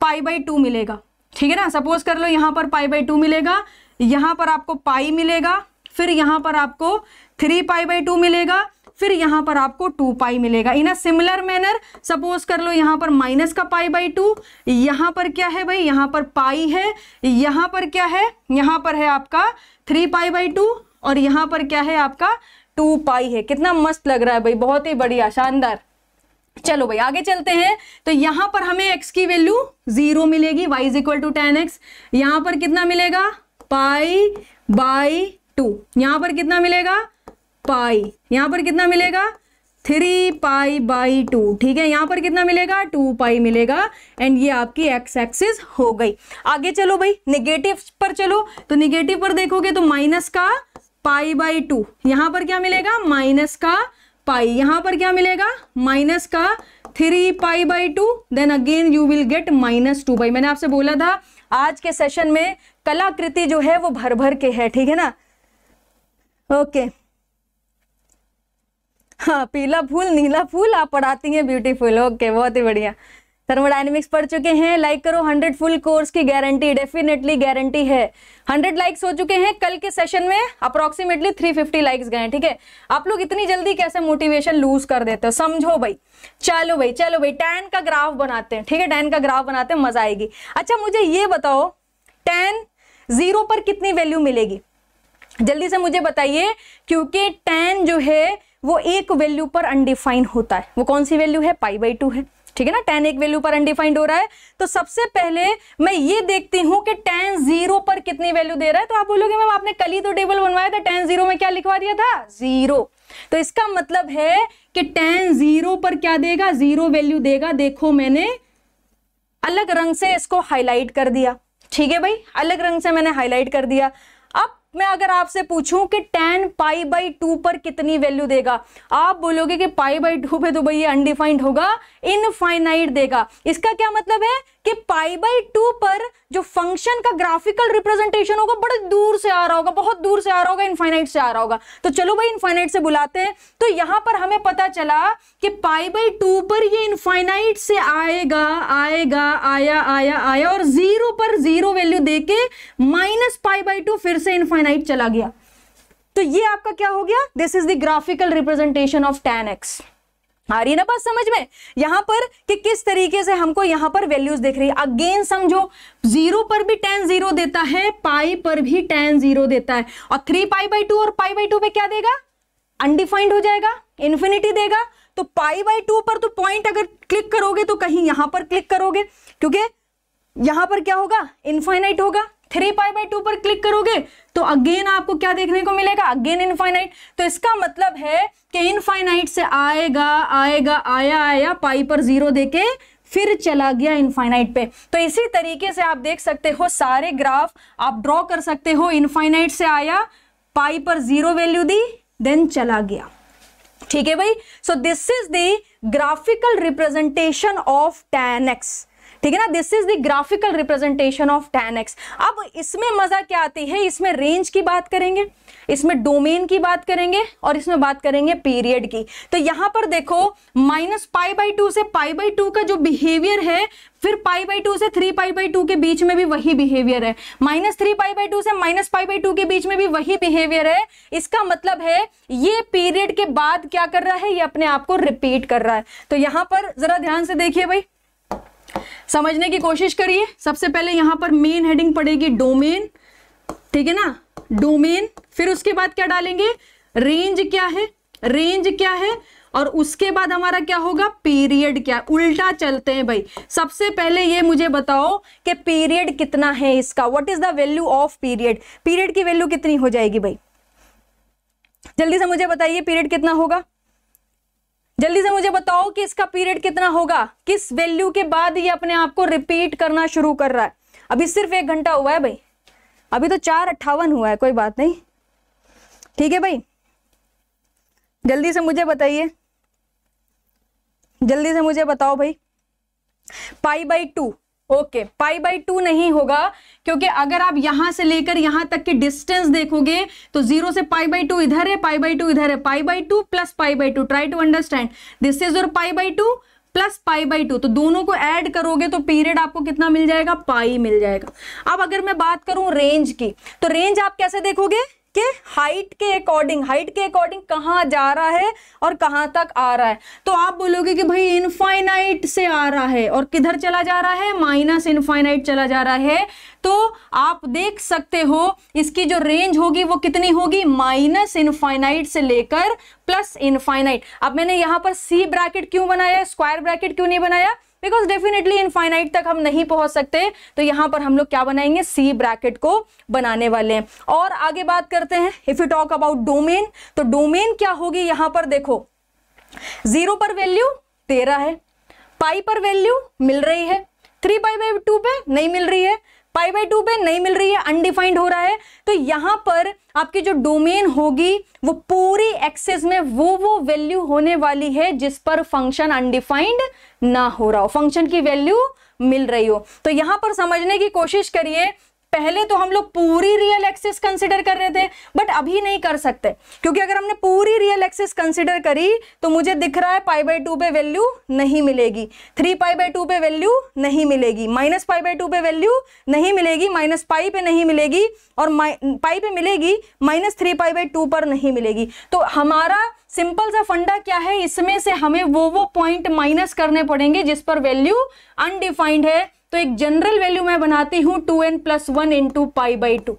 पाई बाई टू मिलेगा ठीक है ना सपोज कर लो यहां पर पाई बाई टू मिलेगा यहाँ पर आपको पाई मिलेगा फिर यहां पर आपको थ्री पाई बाई टू मिलेगा फिर यहां पर आपको टू पाई मिलेगा in a similar manner suppose कर लो यहाँ पर माइनस का पाई बाई टू यहां पर क्या है भाई यहां पर पाई है यहां पर क्या है यहां पर है आपका थ्री पाई बाई टू और यहाँ पर क्या है आपका टू पाई है कितना मस्त लग रहा है भाई बहुत ही बढ़िया शानदार चलो भाई आगे चलते हैं तो यहां पर हमें x की वैल्यू जीरो मिलेगी y is equal to tan x यहां पर कितना मिलेगा पाई बाई टू यहां पर कितना मिलेगा पाई यहां पर कितना मिलेगा थ्री पाई बाई टू ठीक है यहां पर कितना मिलेगा टू पाई मिलेगा एंड ये आपकी एक्स एक्सिस हो गई आगे चलो भाई निगेटिव पर चलो तो निगेटिव पर देखोगे तो माइनस का पाई बाई टू यहां पर क्या मिलेगा माइनस का पाई यहां पर क्या मिलेगा माइनस का three pi by two then again you will get minus two by मैंने आपसे बोला था आज के सेशन में कलाकृति जो है वो भर भर के है ठीक है ना ओके हाँ पीला फूल नीला फूल आप पढ़ाती हैं ब्यूटीफुल ओके बहुत ही बढ़िया थर्मोडाइनमिक्स पढ़ चुके हैं लाइक करो हंड्रेड फुल कोर्स की गारंटी डेफिनेटली गारंटी है हंड्रेड लाइक्स हो चुके हैं कल के सेशन में अप्रोक्सीमेटली फिफ्टी लाइक्स गए ठीक है आप लोग इतनी जल्दी कैसे मोटिवेशन लूज कर देते हो समझो भाई चलो भाई चलो भाई टेन का ग्राफ बनाते हैं ठीक है टेन का ग्राफ बनाते हैं मजा आएगी अच्छा मुझे ये बताओ टेन जीरो पर कितनी वैल्यू मिलेगी जल्दी से मुझे बताइए क्योंकि टेन जो है वो एक वैल्यू पर अनडिफाइन होता है वो कौन सी वैल्यू है पाई बाई टू है ठीक है ना टेन एक वैल्यू पर अनडिफाइंड हो रहा है तो सबसे पहले मैं ये देखती हूँ कि टेन जीरो पर कितनी वैल्यू दे रहा है तो आप बोलोगे मैम आपने कल ही तो टेबल बनवाया था टेन जीरो में क्या लिखवा दिया था जीरो तो इसका मतलब है कि टेन जीरो पर क्या देगा जीरो वैल्यू देगा देखो मैंने अलग रंग से इसको हाईलाइट कर दिया ठीक है भाई अलग रंग से मैंने हाईलाइट कर दिया मैं अगर आपसे पूछूं कि टेन पाई बाई टू पर कितनी वैल्यू देगा आप बोलोगे कि पाई बाई टू पे तो भाई ये अनडिफाइंड होगा इनफाइनाइट देगा इसका क्या मतलब है कि पाई बाई टू पर जो फंक्शन का ग्राफिकल रिप्रेजेंटेशन होगा बड़े दूर से आ रहा होगा बहुत दूर से आ रहा होगा इनफाइनाइट से आ रहा होगा तो चलो भाई इनफाइनाइट से बुलाते हैं तो यहां पर हमें पता चला कि पाई बाई टू पर ये इनफाइनाइट से आएगा आएगा आया आया आया और जीरो पर जीरो वैल्यू देके माइनस पाई बाई टू फिर से इनफाइनाइट चला गया तो ये आपका क्या हो गया this is the graphical representation of tan x आ रही है ना बात समझ में यहां पर कि किस तरीके से हमको यहां पर वैल्यूज देख रही है अगेन समझो जीरो पर भी टेन जीरो देता है पाई पर भी टेन जीरो देता है और थ्री पाई बाई टू और पाई बाई टू पे क्या देगा अनडिफाइंड हो जाएगा इन्फिनिटी देगा तो पाई बाई टू पर तो पॉइंट अगर क्लिक करोगे तो कहीं यहां पर क्लिक करोगे क्योंकि यहां पर क्या होगा इन्फाइनाइट होगा थ्री पाई बाई टू पर क्लिक करोगे तो अगेन आपको क्या देखने को मिलेगा अगेन इनफाइनाइट तो इसका मतलब है कि इनफाइनाइट से आएगा आएगा आया आया पाई पर जीरो देके फिर चला गया इनफाइनाइट पे तो इसी तरीके से आप देख सकते हो सारे ग्राफ आप ड्रॉ कर सकते हो इनफाइनाइट से आया पाई पर जीरो वैल्यू दी देन चला गया ठीक है भाई so this is the graphical representation of tan x ठीक है ना this is the graphical representation of tan x अब इसमें मजा क्या आती है इसमें रेंज की बात करेंगे इसमें डोमेन की बात करेंगे और इसमें बात करेंगे पीरियड की तो यहां पर देखो माइनस पाई बाई टू से पाई बाई टू का जो बिहेवियर है फिर पाई बाई टू से थ्री पाई बाई टू के बीच में भी वही बिहेवियर है minus three pi by two से माइनस पाई बाई टू के बीच में भी वही बिहेवियर है इसका मतलब है ये पीरियड के बाद क्या कर रहा है ये अपने आप को रिपीट कर रहा है तो यहां पर जरा ध्यान से देखिए भाई समझने की कोशिश करिए सबसे पहले यहां पर मेन हेडिंग पड़ेगी डोमेन ठीक है ना डोमेन फिर उसके बाद क्या डालेंगे रेंज क्या है रेंज क्या है और उसके बाद हमारा क्या होगा पीरियड क्या उल्टा चलते हैं भाई सबसे पहले ये मुझे बताओ कि पीरियड कितना है इसका what is the value of period period की वैल्यू कितनी हो जाएगी भाई जल्दी से मुझे बताइए पीरियड कितना होगा जल्दी से मुझे बताओ कि इसका पीरियड कितना होगा किस वैल्यू के बाद ये अपने आप को रिपीट करना शुरू कर रहा है अभी सिर्फ एक घंटा हुआ है भाई अभी तो चार अट्ठावन हुआ है कोई बात नहीं ठीक है भाई जल्दी से मुझे बताइए जल्दी से मुझे बताओ भाई pi by two okay pi by two नहीं होगा क्योंकि अगर आप यहां से लेकर यहां तक की डिस्टेंस देखोगे तो जीरो से पाई बाई टू इधर है पाई बाई टू इधर है pi by two plus pi by two try to understand this is और pi by two plus pi by two तो दोनों को ऐड करोगे तो पीरियड आपको कितना मिल जाएगा पाई मिल जाएगा अब अगर मैं बात करूं रेंज की तो रेंज आप कैसे देखोगे के हाइट के अकॉर्डिंग हाइट के अकॉर्डिंग कहाँ जा रहा है और कहाँ तक आ रहा है तो आप बोलोगे कि भाई इनफाइनाइट से आ रहा है और किधर चला जा रहा है माइनस इनफाइनाइट चला जा रहा है तो आप देख सकते हो इसकी जो रेंज होगी वो कितनी होगी माइनस इनफाइनाइट से लेकर प्लस इनफाइनाइट अब मैंने यहां पर सी ब्रैकेट क्यों बनाया स्क्वायर ब्रैकेट क्यों नहीं बनाया बिकॉज डेफिनेटली इनफाइनाइट तक हम नहीं पहुंच सकते तो यहाँ पर हम लोग क्या बनाएंगे सी ब्रैकेट को बनाने वाले हैं और आगे बात करते हैं if you talk about domain तो डोमेन क्या होगी यहाँ पर देखो जीरो पर वैल्यू तेरह है पाई पर वैल्यू मिल रही है थ्री पाई बाई टू पे नहीं मिल रही है पाई बाई टू पे नहीं मिल रही है अनडिफाइंड हो रहा है तो यहां पर आपकी जो डोमेन होगी वो पूरी एक्सेस में वो वो वैल्यू होने वाली है जिस पर फंक्शन अनडिफाइंड ना हो रहा हो फंक्शन की वैल्यू मिल रही हो तो यहां पर समझने की कोशिश करिए पहले तो हम लोग पूरी रियल एक्सेस कंसिडर कर रहे थे बट अभी नहीं कर सकते क्योंकि अगर हमने पूरी रियल एक्सेस कंसिडर करी तो मुझे दिख रहा है पाई बाई टू पे वैल्यू नहीं मिलेगी थ्री पाई बाई टू पे वैल्यू नहीं मिलेगी माइनस पाई बाई टू पे वैल्यू नहीं मिलेगी माइनस पाई पे नहीं मिलेगी और पाई पे मिलेगी minus three pi by two पर नहीं मिलेगी तो हमारा सिंपल सा फंडा क्या है इसमें से हमें वो वो पॉइंट माइनस करने पड़ेंगे जिस पर वैल्यू अनडिफाइंड है तो एक जनरल वैल्यू मैं बनाती हूँ two n plus one into pi by two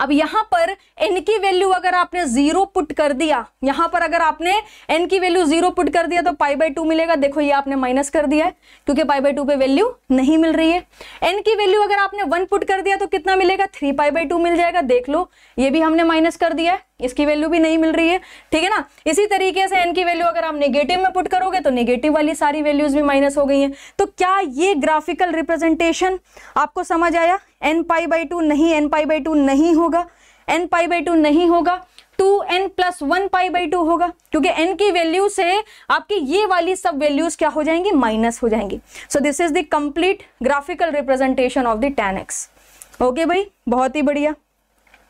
अब यहां पर एन की वैल्यू अगर आपने जीरो पुट कर दिया यहां पर अगर आपने एन की वैल्यू जीरो पुट कर दिया तो पाई बाई टू मिलेगा देखो ये आपने माइनस कर दिया है क्योंकि पाई बाई टू पे वैल्यू नहीं मिल रही है एन की वैल्यू अगर आपने वन पुट कर दिया तो कितना मिलेगा थ्री पाई बाई टू मिल जाएगा देख लो ये भी हमने माइनस कर दिया है इसकी वैल्यू भी नहीं मिल रही है ठीक है ना इसी तरीके से एन की वैल्यू अगर आप नेगेटिव में पुट करोगे तो नेगेटिव वाली सारी वैल्यूज भी माइनस हो गई हैं तो क्या ये ग्राफिकल रिप्रेजेंटेशन आपको समझ आया एन पाई बाई टू नहीं एन पाई बाई टू नहीं होगा एन पाई बाई टू नहीं होगा two n plus one pi by two होगा क्योंकि एन की वैल्यू से आपकी ये वाली सब वैल्यूज क्या हो जाएंगी माइनस हो जाएंगी so this is the complete graphical representation of the tan x okay भाई बहुत ही बढ़िया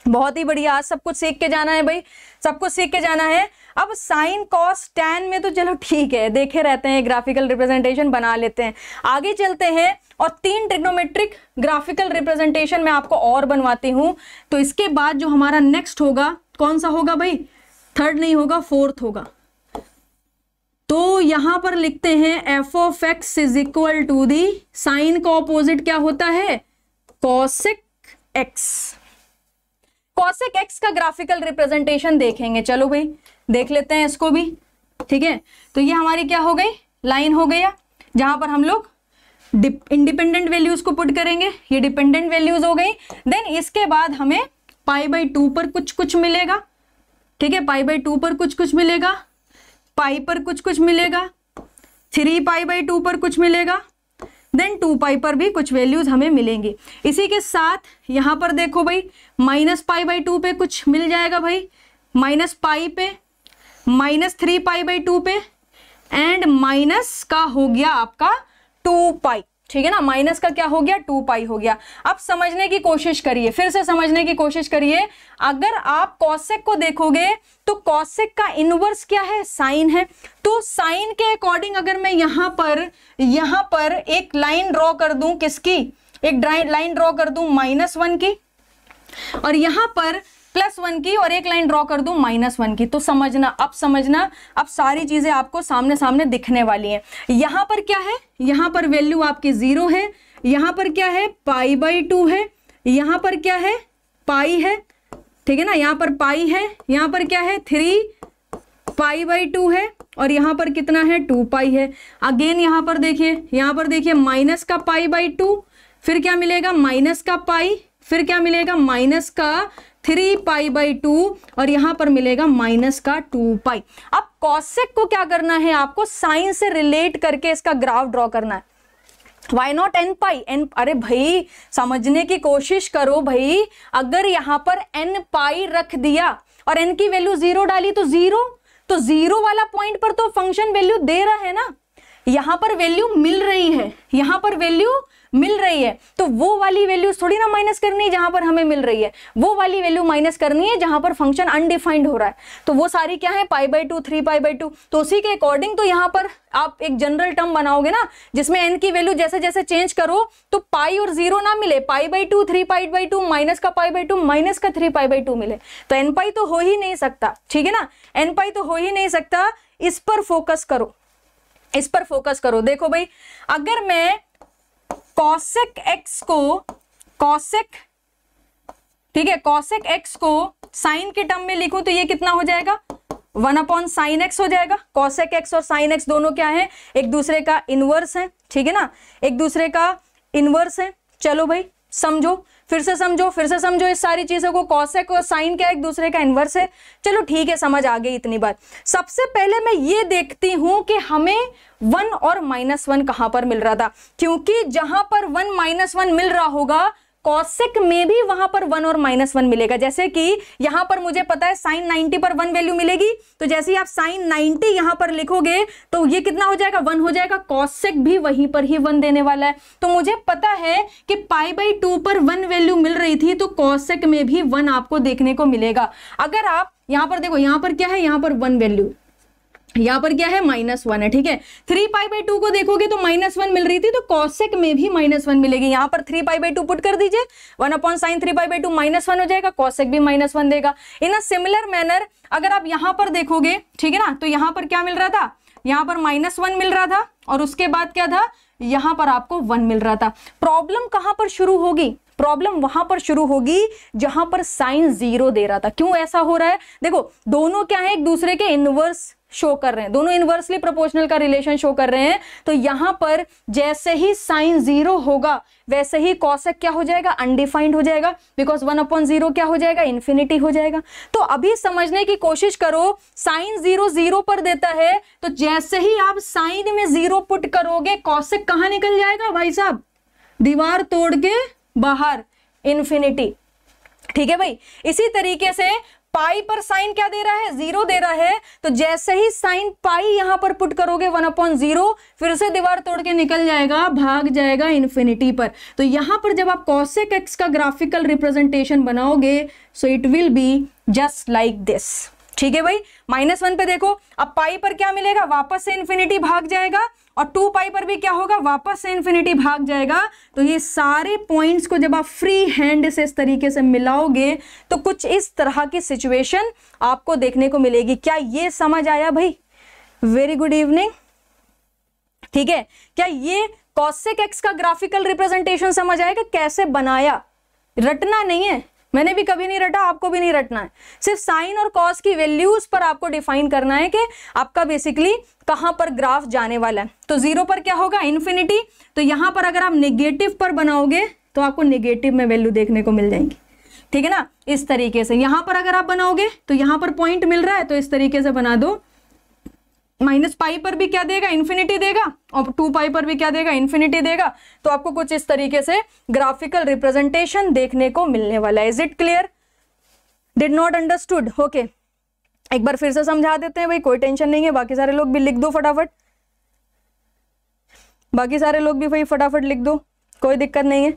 बहुत ही बढ़िया आज सब कुछ सीख के जाना है भाई सब कुछ सीख के जाना है अब साइन कॉस टेन में तो चलो ठीक है देखे रहते हैं ग्राफिकल रिप्रेजेंटेशन बना लेते हैं आगे चलते हैं और तीन ट्रिग्नोमेट्रिक ग्राफिकल रिप्रेजेंटेशन मैं आपको और बनवाती हूँ तो इसके बाद जो हमारा नेक्स्ट होगा कौन सा होगा भाई थर्ड नहीं होगा फोर्थ होगा तो यहां पर लिखते हैं f of x is equal to the sine का ऑपोजिट क्या होता है कॉसिक एक्स कॉसिक एक्स का ग्राफिकल रिप्रेजेंटेशन देखेंगे चलो भाई देख लेते हैं इसको भी ठीक है तो ये हमारी क्या हो गई लाइन हो गया जहां पर हम लोग इंडिपेंडेंट वैल्यूज को पुट करेंगे ये डिपेंडेंट वैल्यूज हो गई देन इसके बाद हमें पाई बाई टू पर कुछ कुछ मिलेगा ठीक है पाई बाई टू पर कुछ कुछ मिलेगा पाई पर कुछ कुछ मिलेगा थ्री पाई बाई टू पर कुछ मिलेगा देन टू पाई पर भी कुछ वैल्यूज हमें मिलेंगे इसी के साथ यहाँ पर देखो भाई माइनस पाई बाई टू पे कुछ मिल जाएगा भाई माइनस पाई पे minus three pi by two पे एंड माइनस का हो गया आपका टू पाई ठीक है ना माइनस का क्या हो गया टू पाई हो गया अब समझने की कोशिश करिए फिर से समझने की कोशिश करिए अगर आप कॉसेक को देखोगे तो कॉसेक का इनवर्स क्या है साइन है तो साइन के अकॉर्डिंग अगर मैं यहां पर यहां पर एक लाइन ड्रॉ कर दूं किसकी एक लाइन ड्रॉ कर दूं माइनस वन की और यहां पर प्लस वन की और एक लाइन ड्रॉ कर दू माइनस वन की तो समझना अब समझना अब सारी चीज़ें आपको सामने सामने दिखने वाली हैं यहां पर क्या है यहां पर वैल्यू आपकी ज़ीरो है यहाँ पर क्या है पाई बाई टू है यहां पर क्या है पाई है ठीक है ना यहाँ पर पाई है यहां पर क्या है थ्री पाई बाई टू है और यहां पर कितना है टू पाई है अगेन यहां पर देखिए यहां पर देखिए माइनस का पाई बाई टू फिर क्या मिलेगा माइनस का पाई फिर क्या मिलेगा माइनस का थ्री पाई बाई टू और यहाँ पर मिलेगा माइनस का टू पाई अब कॉसेक को क्या करना है आपको साइन से रिलेट करके इसका ग्राफ ड्रॉ करना है why not n pi n अरे भाई समझने की कोशिश करो भाई अगर यहां पर एन पाई रख दिया और एन की वैल्यू जीरो डाली तो जीरो तो जीरो वाला पॉइंट पर तो फंक्शन वैल्यू दे रहा है ना यहां पर वैल्यू मिल रही है यहां पर वैल्यू मिल रही है तो वो वाली वैल्यू थोड़ी ना माइनस करनी है जहां पर हमें मिल रही है वो वाली वैल्यू माइनस करनी है जहां पर फंक्शन अनडिफाइंड हो रहा है तो वो सारी क्या है pi by two three pi by two तो उसी के अकॉर्डिंग तो यहां पर आप एक जनरल टर्म बनाओगे ना जिसमें एन की वैल्यू जैसे जैसे चेंज करो तो पाई और जीरो ना मिले pi by two three pi by two minus का पाई बाई टू माइनस का थ्री पाई बाई टू मिले तो एन पाई तो हो ही नहीं सकता ठीक है ना एन पाई तो हो ही नहीं सकता इस पर फोकस करो इस पर फोकस करो देखो भाई अगर मैं कॉसिक एक्स को कॉसिक ठीक है कॉसिक एक्स को साइन के टर्म में लिखूं तो ये कितना हो जाएगा वन अपॉन साइन एक्स हो जाएगा कॉसेक एक्स और साइन एक्स दोनों क्या है एक दूसरे का इनवर्स है ठीक है ना एक दूसरे का इनवर्स है चलो भाई समझो फिर से समझो फिर से समझो इस सारी चीज़ों को कॉसेक और साइन क्या एक दूसरे का इनवर्स है चलो ठीक है समझ आ गई इतनी बात सबसे पहले मैं ये देखती हूं कि हमें वन और माइनस वन कहां पर मिल रहा था क्योंकि जहां पर वन माइनस वन मिल रहा होगा कॉसिक में भी वहां पर वन और माइनस वन मिलेगा जैसे कि यहां पर मुझे पता है साइन नाइनटी पर वन वैल्यू मिलेगी तो जैसे ही आप साइन नाइनटी यहां पर लिखोगे तो ये कितना हो जाएगा वन हो जाएगा कॉसिक भी वहीं पर ही वन देने वाला है तो मुझे पता है कि पाई बाई टू पर वन वैल्यू मिल रही थी तो कॉसिक में भी वन आपको देखने को मिलेगा अगर आप यहां पर देखो यहां पर क्या है यहां पर वन वैल्यू यहाँ पर क्या है माइनस वन है ठीक है थ्री पाई बाई टू को देखोगे तो माइनस वन मिल रही थी तो कॉसेक में भी माइनस वन मिलेगी यहाँ पर three pi by two put कर दीजिए one upon sine three pi by two minus one हो जाएगा कॉसेक भी माइनस वन देगा इन अ सिमिलर मैनर अगर आप यहाँ पर देखोगे ठीक है ना तो यहाँ पर क्या मिल रहा था यहाँ पर माइनस वन मिल रहा था और उसके बाद क्या था यहाँ पर आपको वन मिल रहा था प्रॉब्लम कहाँ पर शुरू होगी प्रॉब्लम वहां पर शुरू होगी जहां पर साइन जीरो दे रहा था क्यों ऐसा हो रहा है देखो दोनों क्या है एक दूसरे के इनवर्स शो कर रहे हैं दोनों इनवर्सली प्रोपोर्शनल का रिलेशन शो कर रहे हैं तो यहां पर जैसे ही साइन जीरो होगा वैसे ही कॉसेक क्या हो जाएगा अनडिफाइंड हो जाएगा बिकॉज वन अपॉन जीरो क्या हो जाएगा इन्फिनिटी हो जाएगा तो अभी समझने की कोशिश करो साइन जीरो जीरो पर देता है तो जैसे ही आप साइन में जीरो पुट करोगे कॉसेक कहां निकल जाएगा भाई साहब दीवार तोड़ के बाहर इन्फिनिटी ठीक है भाई इसी तरीके से पाई पर साइन क्या दे रहा है जीरो दे रहा है तो जैसे ही साइन पाई यहां पर पुट करोगे वन अपॉन जीरो फिर से दीवार तोड़ के निकल जाएगा भाग जाएगा इन्फिनिटी पर तो यहां पर जब आप कॉसेक एक्स का ग्राफिकल रिप्रेजेंटेशन बनाओगे so it will be just like this ठीक है भाई माइनस वन पे देखो अब पाई पर क्या मिलेगा वापस से इन्फिनिटी भाग जाएगा और टू पाई पर भी क्या होगा वापस से इन्फिनिटी भाग जाएगा तो ये सारे पॉइंट्स को जब आप फ्री हैंड से इस तरीके से मिलाओगे तो कुछ इस तरह की सिचुएशन आपको देखने को मिलेगी क्या ये समझ आया भाई वेरी गुड इवनिंग ठीक है क्या ये कॉसिक एक्स का ग्राफिकल रिप्रेजेंटेशन समझ आएगा कैसे बनाया रटना नहीं है मैंने भी कभी नहीं रटा आपको भी नहीं रटना है सिर्फ साइन और कॉस की वैल्यूज पर आपको डिफाइन करना है कि आपका बेसिकली कहाँ पर ग्राफ जाने वाला है तो जीरो पर क्या होगा इन्फिनिटी तो यहाँ पर अगर आप निगेटिव पर बनाओगे तो आपको निगेटिव में वैल्यू देखने को मिल जाएंगी ठीक है ना इस तरीके से यहां पर अगर आप बनाओगे तो यहां पर पॉइंट मिल रहा है तो इस तरीके से बना दो माइनस पाई पर भी क्या देगा इन्फिनिटी देगा और टू पाई पर भी क्या देगा इन्फिनिटी देगा तो आपको कुछ इस तरीके से ग्राफिकल रिप्रेजेंटेशन देखने को मिलने वाला है is it clear did not understood okay एक बार फिर से समझा देते हैं भाई कोई टेंशन नहीं है बाकी सारे लोग भी लिख दो फटाफट बाकी सारे लोग भी भाई फटाफट लिख दो कोई दिक्कत नहीं है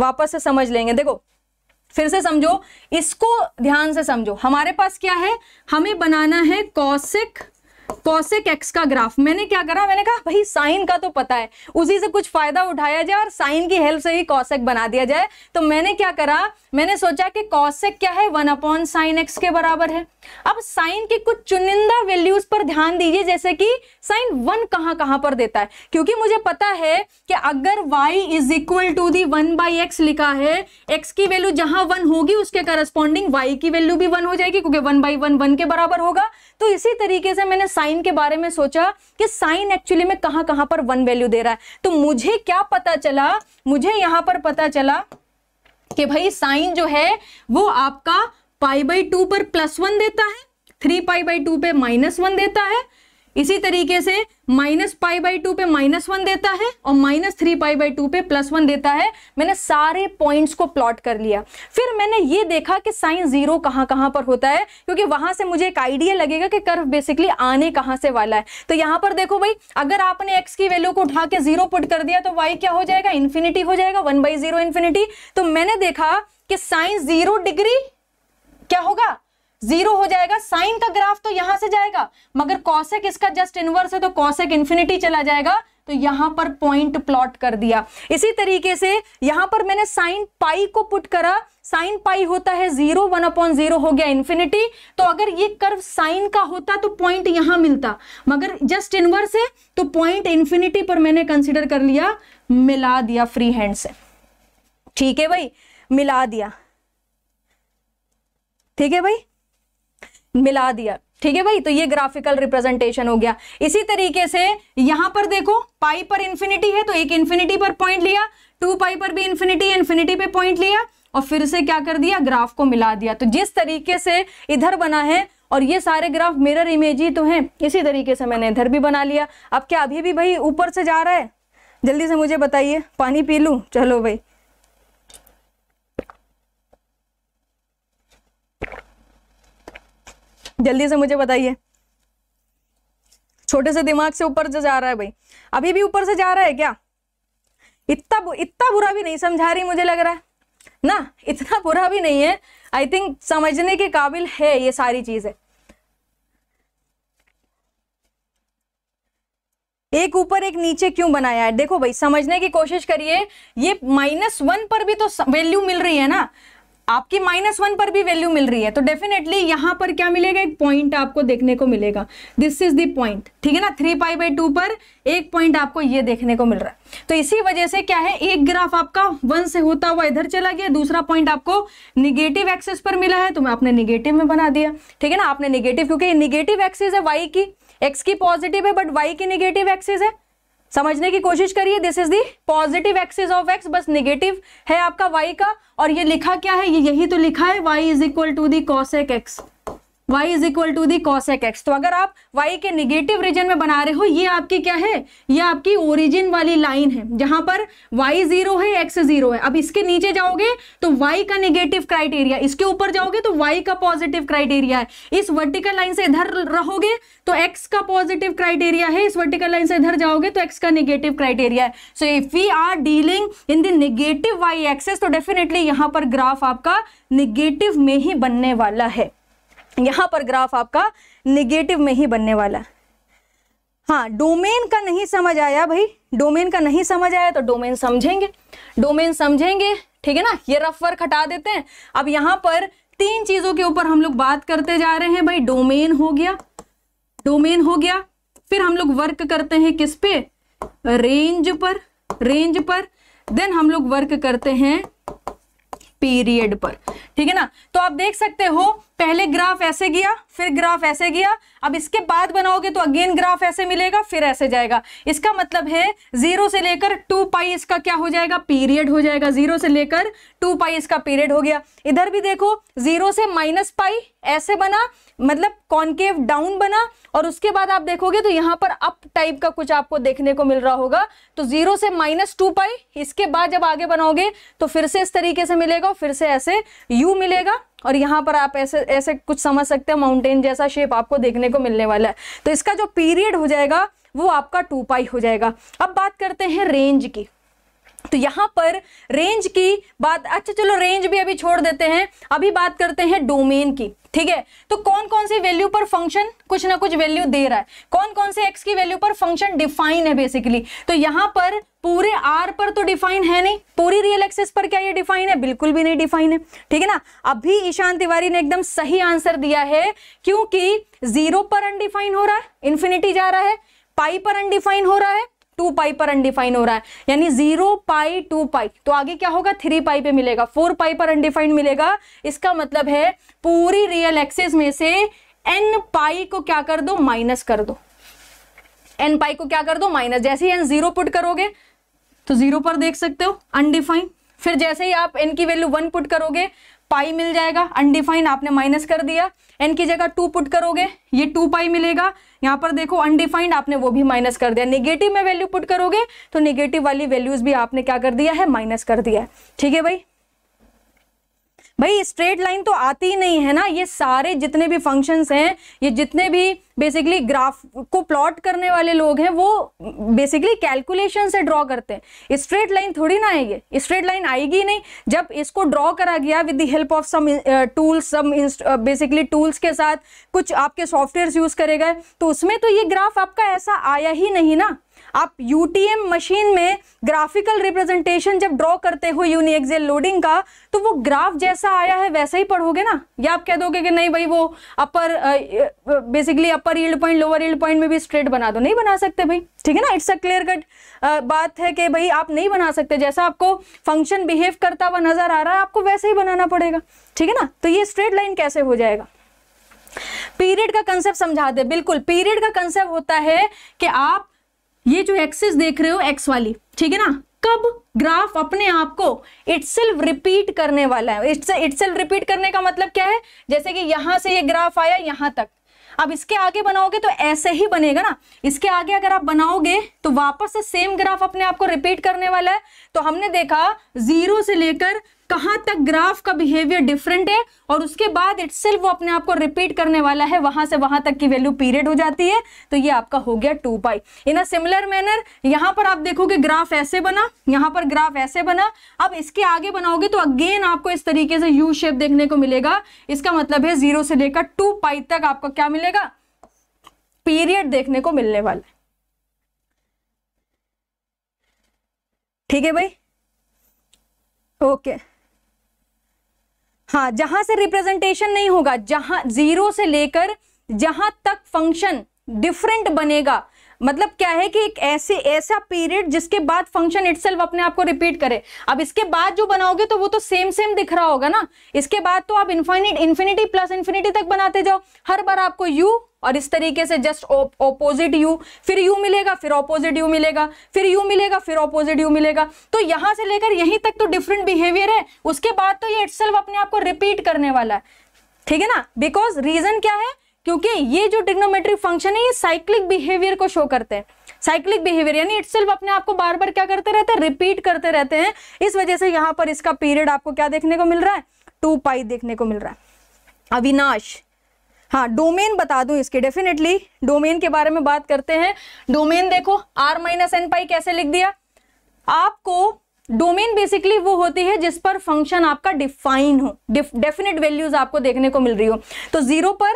वापस से समझ लेंगे देखो फिर से समझो इसको ध्यान से समझो हमारे पास क्या है हमें बनाना है कौशिक कॉसेक एक्स का ग्राफ मैंने क्या करा मैंने कहा भाई साइन का तो पता है उसी से कुछ फायदा उठाया जाए और साइन की हेल्प से ही कॉसेक बना दिया जाए तो मैंने क्या करा मैंने सोचा कि कॉसेक क्या है वन अपॉन साइन एक्स के बराबर है अब साइन की कुछ चुनिंदा वैल्यूज पर ध्यान दीजिए जैसे कि साइन वन कहाँ कहाँ पर देता है क्योंकि मुझे पता है कि अगर y is equal to the one by x लिखा है एक्स की वैल्यू जहां वन होगी उसके करस्पॉन्डिंग वाई की वैल्यू भी वन हो जाएगी क्योंकि वन बाई वन वन के बराबर होगा तो इसी तरीके से मैंने साइन के बारे में सोचा कि साइन एक्चुअली में कहां कहां पर वन वैल्यू दे रहा है तो मुझे क्या पता चला मुझे यहां पर पता चला कि भाई साइन जो है वो आपका पाई बाई टू पर प्लस वन देता है थ्री पाई बाई टू पे माइनस वन देता है इसी तरीके से माइनस पाई बाई टू पे माइनस वन देता है और minus three pi by two पे प्लस वन देता है मैंने सारे पॉइंट्स को प्लॉट कर लिया फिर मैंने ये देखा कि साइन जीरो कहाँ कहाँ पर होता है क्योंकि वहां से मुझे एक आइडिया लगेगा कि कर्व बेसिकली आने कहाँ से वाला है तो यहाँ पर देखो भाई अगर आपने एक्स की वैल्यू को उठा के जीरो पुट कर दिया तो वाई क्या हो जाएगा इन्फिनिटी हो जाएगा वन बाई जीरो इन्फिनिटी तो मैंने देखा कि साइन जीरो डिग्री क्या होगा जीरो हो जाएगा साइन का ग्राफ तो यहां से जाएगा मगर कॉसेक इसका जस्ट इनवर्स है तो कॉसेक इन्फिनिटी चला जाएगा तो यहां पर पॉइंट प्लॉट कर दिया इसी तरीके से यहां पर मैंने साइन पाई को पुट करा साइन पाई होता है जीरो वन अपॉन जीरो हो गया इन्फिनिटी तो अगर ये कर्व साइन का होता तो पॉइंट यहां मिलता मगर जस्ट इनवर्स है तो पॉइंट इन्फिनिटी पर मैंने कंसिडर कर लिया मिला दिया फ्री हैंड से ठीक है भाई मिला दिया ठीक है भाई मिला दिया ठीक है भाई तो ये ग्राफिकल रिप्रेजेंटेशन हो गया इसी तरीके से यहां पर देखो पाई पर इंफिनिटी है तो एक इंफिनिटी पर पॉइंट लिया टू पाई पर भी इंफिनिटी इंफिनिटी पे पॉइंट लिया और फिर से क्या कर दिया ग्राफ को मिला दिया तो जिस तरीके से इधर बना है और ये सारे ग्राफ मिरर इमेज ही तो हैं इसी तरीके से मैंने इधर भी बना लिया अब क्या अभी भी भाई ऊपर से जा रहा है जल्दी से मुझे बताइए पानी पी लूँ चलो भाई जल्दी से मुझे बताइए छोटे से दिमाग से ऊपर से जा रहा है भाई अभी भी ऊपर से जा रहा है क्या इतना इतना बुरा भी नहीं समझा रही मुझे लग रहा है ना इतना बुरा भी नहीं है आई थिंक समझने के काबिल है ये सारी चीज है एक ऊपर एक नीचे क्यों बनाया है देखो भाई समझने की कोशिश करिए ये माइनस वन पर भी तो वैल्यू मिल रही है ना आपकी माइनस वन पर भी वैल्यू मिल रही है तो डेफिनेटली यहां पर क्या मिलेगा एक पॉइंट आपको देखने को मिलेगा दिस इज दी पॉइंट ठीक है ना थ्री पाई बाई टू पर एक पॉइंट आपको ये देखने को मिल रहा है तो इसी वजह से क्या है एक ग्राफ आपका वन से होता हुआ इधर चला गया दूसरा पॉइंट आपको निगेटिव एक्सेस पर मिला है तो मैं आपने निगेटिव में बना दिया ठीक है ना आपने निगेटिव क्योंकि निगेटिव एक्सेस है वाई की एक्स की पॉजिटिव है बट वाई की निगेटिव एक्सेस है समझने की कोशिश करिए this is the positive axis of x बस निगेटिव है आपका वाई का और ये लिखा क्या है ये यही तो लिखा है y is equal to the cosec x y is equal to the cosec x तो अगर आप y के निगेटिव रीजन में बना रहे हो ये आपकी क्या है ये आपकी ओरिजिन वाली लाइन है जहां पर y जीरो है x जीरो है अब इसके नीचे जाओगे तो y का निगेटिव क्राइटेरिया इसके ऊपर जाओगे तो y का पॉजिटिव क्राइटेरिया है इस वर्टिकल लाइन से इधर रहोगे तो x का पॉजिटिव क्राइटेरिया है इस वर्टिकल लाइन से इधर जाओगे तो x का निगेटिव क्राइटेरिया है so if we are dealing in the negative y axis तो डेफिनेटली यहां पर ग्राफ आपका निगेटिव में ही बनने वाला है यहां पर ग्राफ आपका निगेटिव में ही बनने वाला है हाँ डोमेन का नहीं समझ आया भाई डोमेन का नहीं समझ आया तो डोमेन समझेंगे डोमेन समझेंगे ठीक है ना ये रफ वर्क हटा देते हैं अब यहां पर तीन चीजों के ऊपर हम लोग बात करते जा रहे हैं भाई डोमेन हो गया डोमेन हो गया फिर हम लोग वर्क करते हैं किस पे रेंज पर रेंज पर देन हम लोग वर्क करते हैं पीरियड पर ठीक है ना तो आप देख सकते हो पहले ग्राफ ऐसे गया फिर ग्राफ ऐसे गया अब इसके बाद बनाओगे तो अगेन ग्राफ ऐसे मिलेगा फिर ऐसे जाएगा इसका मतलब है जीरो से लेकर टू पाई इसका क्या हो जाएगा पीरियड हो जाएगा जीरो से लेकर टू पाई इसका पीरियड हो गया इधर भी देखो जीरो से माइनस पाई ऐसे बना मतलब कॉन्केव डाउन बना और उसके बाद आप देखोगे तो यहाँ पर अप टाइप का कुछ आपको देखने को मिल रहा होगा तो जीरो से माइनस टू पाई इसके बाद जब आगे बनाओगे तो फिर से इस तरीके से मिलेगा फिर से ऐसे यू मिलेगा और यहाँ पर आप ऐसे ऐसे कुछ समझ सकते हैं माउंटेन जैसा शेप आपको देखने को मिलने वाला है तो इसका जो पीरियड हो जाएगा वो आपका टू पाई हो जाएगा अब बात करते हैं रेंज की तो यहाँ पर रेंज की बात अच्छा चलो रेंज भी अभी छोड़ देते हैं अभी बात करते हैं डोमेन की ठीक है तो कौन कौन सी वैल्यू पर फंक्शन कुछ ना कुछ वैल्यू दे रहा है कौन कौन से एक्स की वैल्यू पर फंक्शन डिफाइन है बेसिकली तो यहाँ पर पूरे आर पर तो डिफाइन है नहीं पूरी रियल एक्सेस पर क्या ये डिफाइन है बिल्कुल भी नहीं डिफाइन है ठीक है ना अभी ईशान तिवारी ने एकदम सही आंसर दिया है क्योंकि जीरो पर अनडिफाइन हो रहा है इन्फिनिटी जा रहा है पाई पर अनडिफाइन हो रहा है टू पाई पर अनडिफाइन हो रहा है यानी जीरो पाई टू पाई तो आगे क्या होगा थ्री पाई पे मिलेगा फोर पाई पर अनडिफाइंड मिलेगा इसका मतलब है पूरी रियल एक्सेस में से एन पाई को क्या कर दो माइनस कर दो एन पाई को क्या कर दो माइनस जैसे ही एन जीरो पुट करोगे तो जीरो पर देख सकते हो अनडिफाइंड फिर जैसे ही आप एन की वैल्यू वन पुट करोगे पाई मिल जाएगा अनडिफाइंड आपने माइनस कर दिया एन की जगह टू पुट करोगे ये टू पाई मिलेगा यहाँ पर देखो अनडिफाइंड आपने वो भी माइनस कर दिया निगेटिव में वैल्यू पुट करोगे तो निगेटिव वाली वैल्यूज भी आपने क्या कर दिया है माइनस कर दिया है ठीक है भाई भाई स्ट्रेट लाइन तो आती ही नहीं है ना ये सारे जितने भी फंक्शंस हैं ये जितने भी बेसिकली ग्राफ को प्लॉट करने वाले लोग हैं वो बेसिकली कैलकुलेशन से ड्रॉ करते हैं स्ट्रेट लाइन थोड़ी ना आएगी स्ट्रेट लाइन आएगी नहीं जब इसको ड्रॉ करा गया with the help of some tools some basically tools के साथ कुछ आपके सॉफ्टवेयर यूज करे गए तो उसमें तो ये ग्राफ आपका ऐसा आया ही नहीं ना आप यूटीएम मशीन में ग्राफिकल रिप्रेजेंटेशन जब ड्रॉ करते हो यूनिएक्सेल लोडिंग का तो वो ग्राफ जैसा आया है वैसा ही पढ़ोगे ना या आप कह दोगे कि नहीं भाई वो upper basically upper yield point lower yield point में भी स्ट्रेट बना दो नहीं बना सकते भाई ठीक है ना इट्स अ क्लियर कट बात है कि भाई आप नहीं बना सकते जैसा आपको फंक्शन बिहेव करता हुआ नजर आ रहा है आपको वैसे ही बनाना पड़ेगा ठीक है ना तो ये स्ट्रेट लाइन कैसे हो जाएगा पीरियड का कंसेप्ट समझा दे बिल्कुल पीरियड का कंसेप्ट होता है कि आप ये जो एक्सिस देख रहे हो एक्स वाली ठीक है ना कब ग्राफ अपने आप को इट्सेल्फ रिपीट करने वाला है इट्सेल्फ रिपीट करने का मतलब क्या है जैसे कि यहां से ये ग्राफ आया यहां तक अब इसके आगे बनाओगे तो ऐसे ही बनेगा ना इसके आगे अगर आप बनाओगे तो वापस से सेम ग्राफ अपने आप को रिपीट करने वाला है तो हमने देखा जीरो से लेकर कहां तक ग्राफ का बिहेवियर डिफरेंट है और उसके बाद सिर्फ वो अपने आप को रिपीट करने वाला है वहां से वहां तक की वैल्यू पीरियड हो जाती है तो ये आपका हो गया two pi in a similar manner यहां पर आप देखोगे ग्राफ ऐसे बना यहां पर ग्राफ ऐसे बना अब इसके आगे बनाओगे तो अगेन आपको इस तरीके से यू शेप देखने को मिलेगा इसका मतलब है जीरो से लेकर टू पाई तक आपको क्या मिलेगा पीरियड देखने को मिलने वाला ठीक है भाई ओके okay. हाँ जहां से रिप्रेजेंटेशन नहीं होगा जहां जीरो से लेकर जहां तक फंक्शन डिफरेंट बनेगा मतलब क्या है कि एक ऐसे ऐसा पीरियड जिसके बाद फंक्शन इट अपने आप को रिपीट करे अब इसके बाद जो बनाओगे तो वो तो सेम सेम दिख रहा होगा ना इसके बाद तो आप इन्फाइनिट इन्फिनिटी प्लस इन्फिनिटी तक बनाते जाओ हर बार आपको यू और इस तरीके से जस्ट ऑपोजिट यू फिर यू मिलेगा फिर ऑपोजिट यू मिलेगा फिर यू मिलेगा फिर ऑपोजिट यू मिलेगा तो यहां से लेकर यहीं तक तो डिफरेंट बिहेवियर है उसके बाद तो ये इट अपने आप को रिपीट करने वाला है ठीक है ना बिकॉज रीजन क्या है क्योंकि ये जो डिग्नोमेट्रिक फंक्शन है ये साइक्लिक बिहेवियर को शो करते हैं साइक्लिक बिहेवियर यानी इट अपने आप को बार बार क्या करते रहते हैं रिपीट करते रहते हैं इस वजह से यहाँ पर इसका पीरियड आपको क्या देखने को मिल रहा है टू पाई देखने को मिल रहा है अविनाश हाँ डोमेन बता दूं इसके डेफिनेटली डोमेन के बारे में बात करते हैं डोमेन देखो आर माइनस एन पाई कैसे लिख दिया आपको डोमेन बेसिकली वो होती है जिस पर फंक्शन आपका डिफाइन हो डेफिनेट वैल्यूज आपको देखने को मिल रही हो तो जीरो पर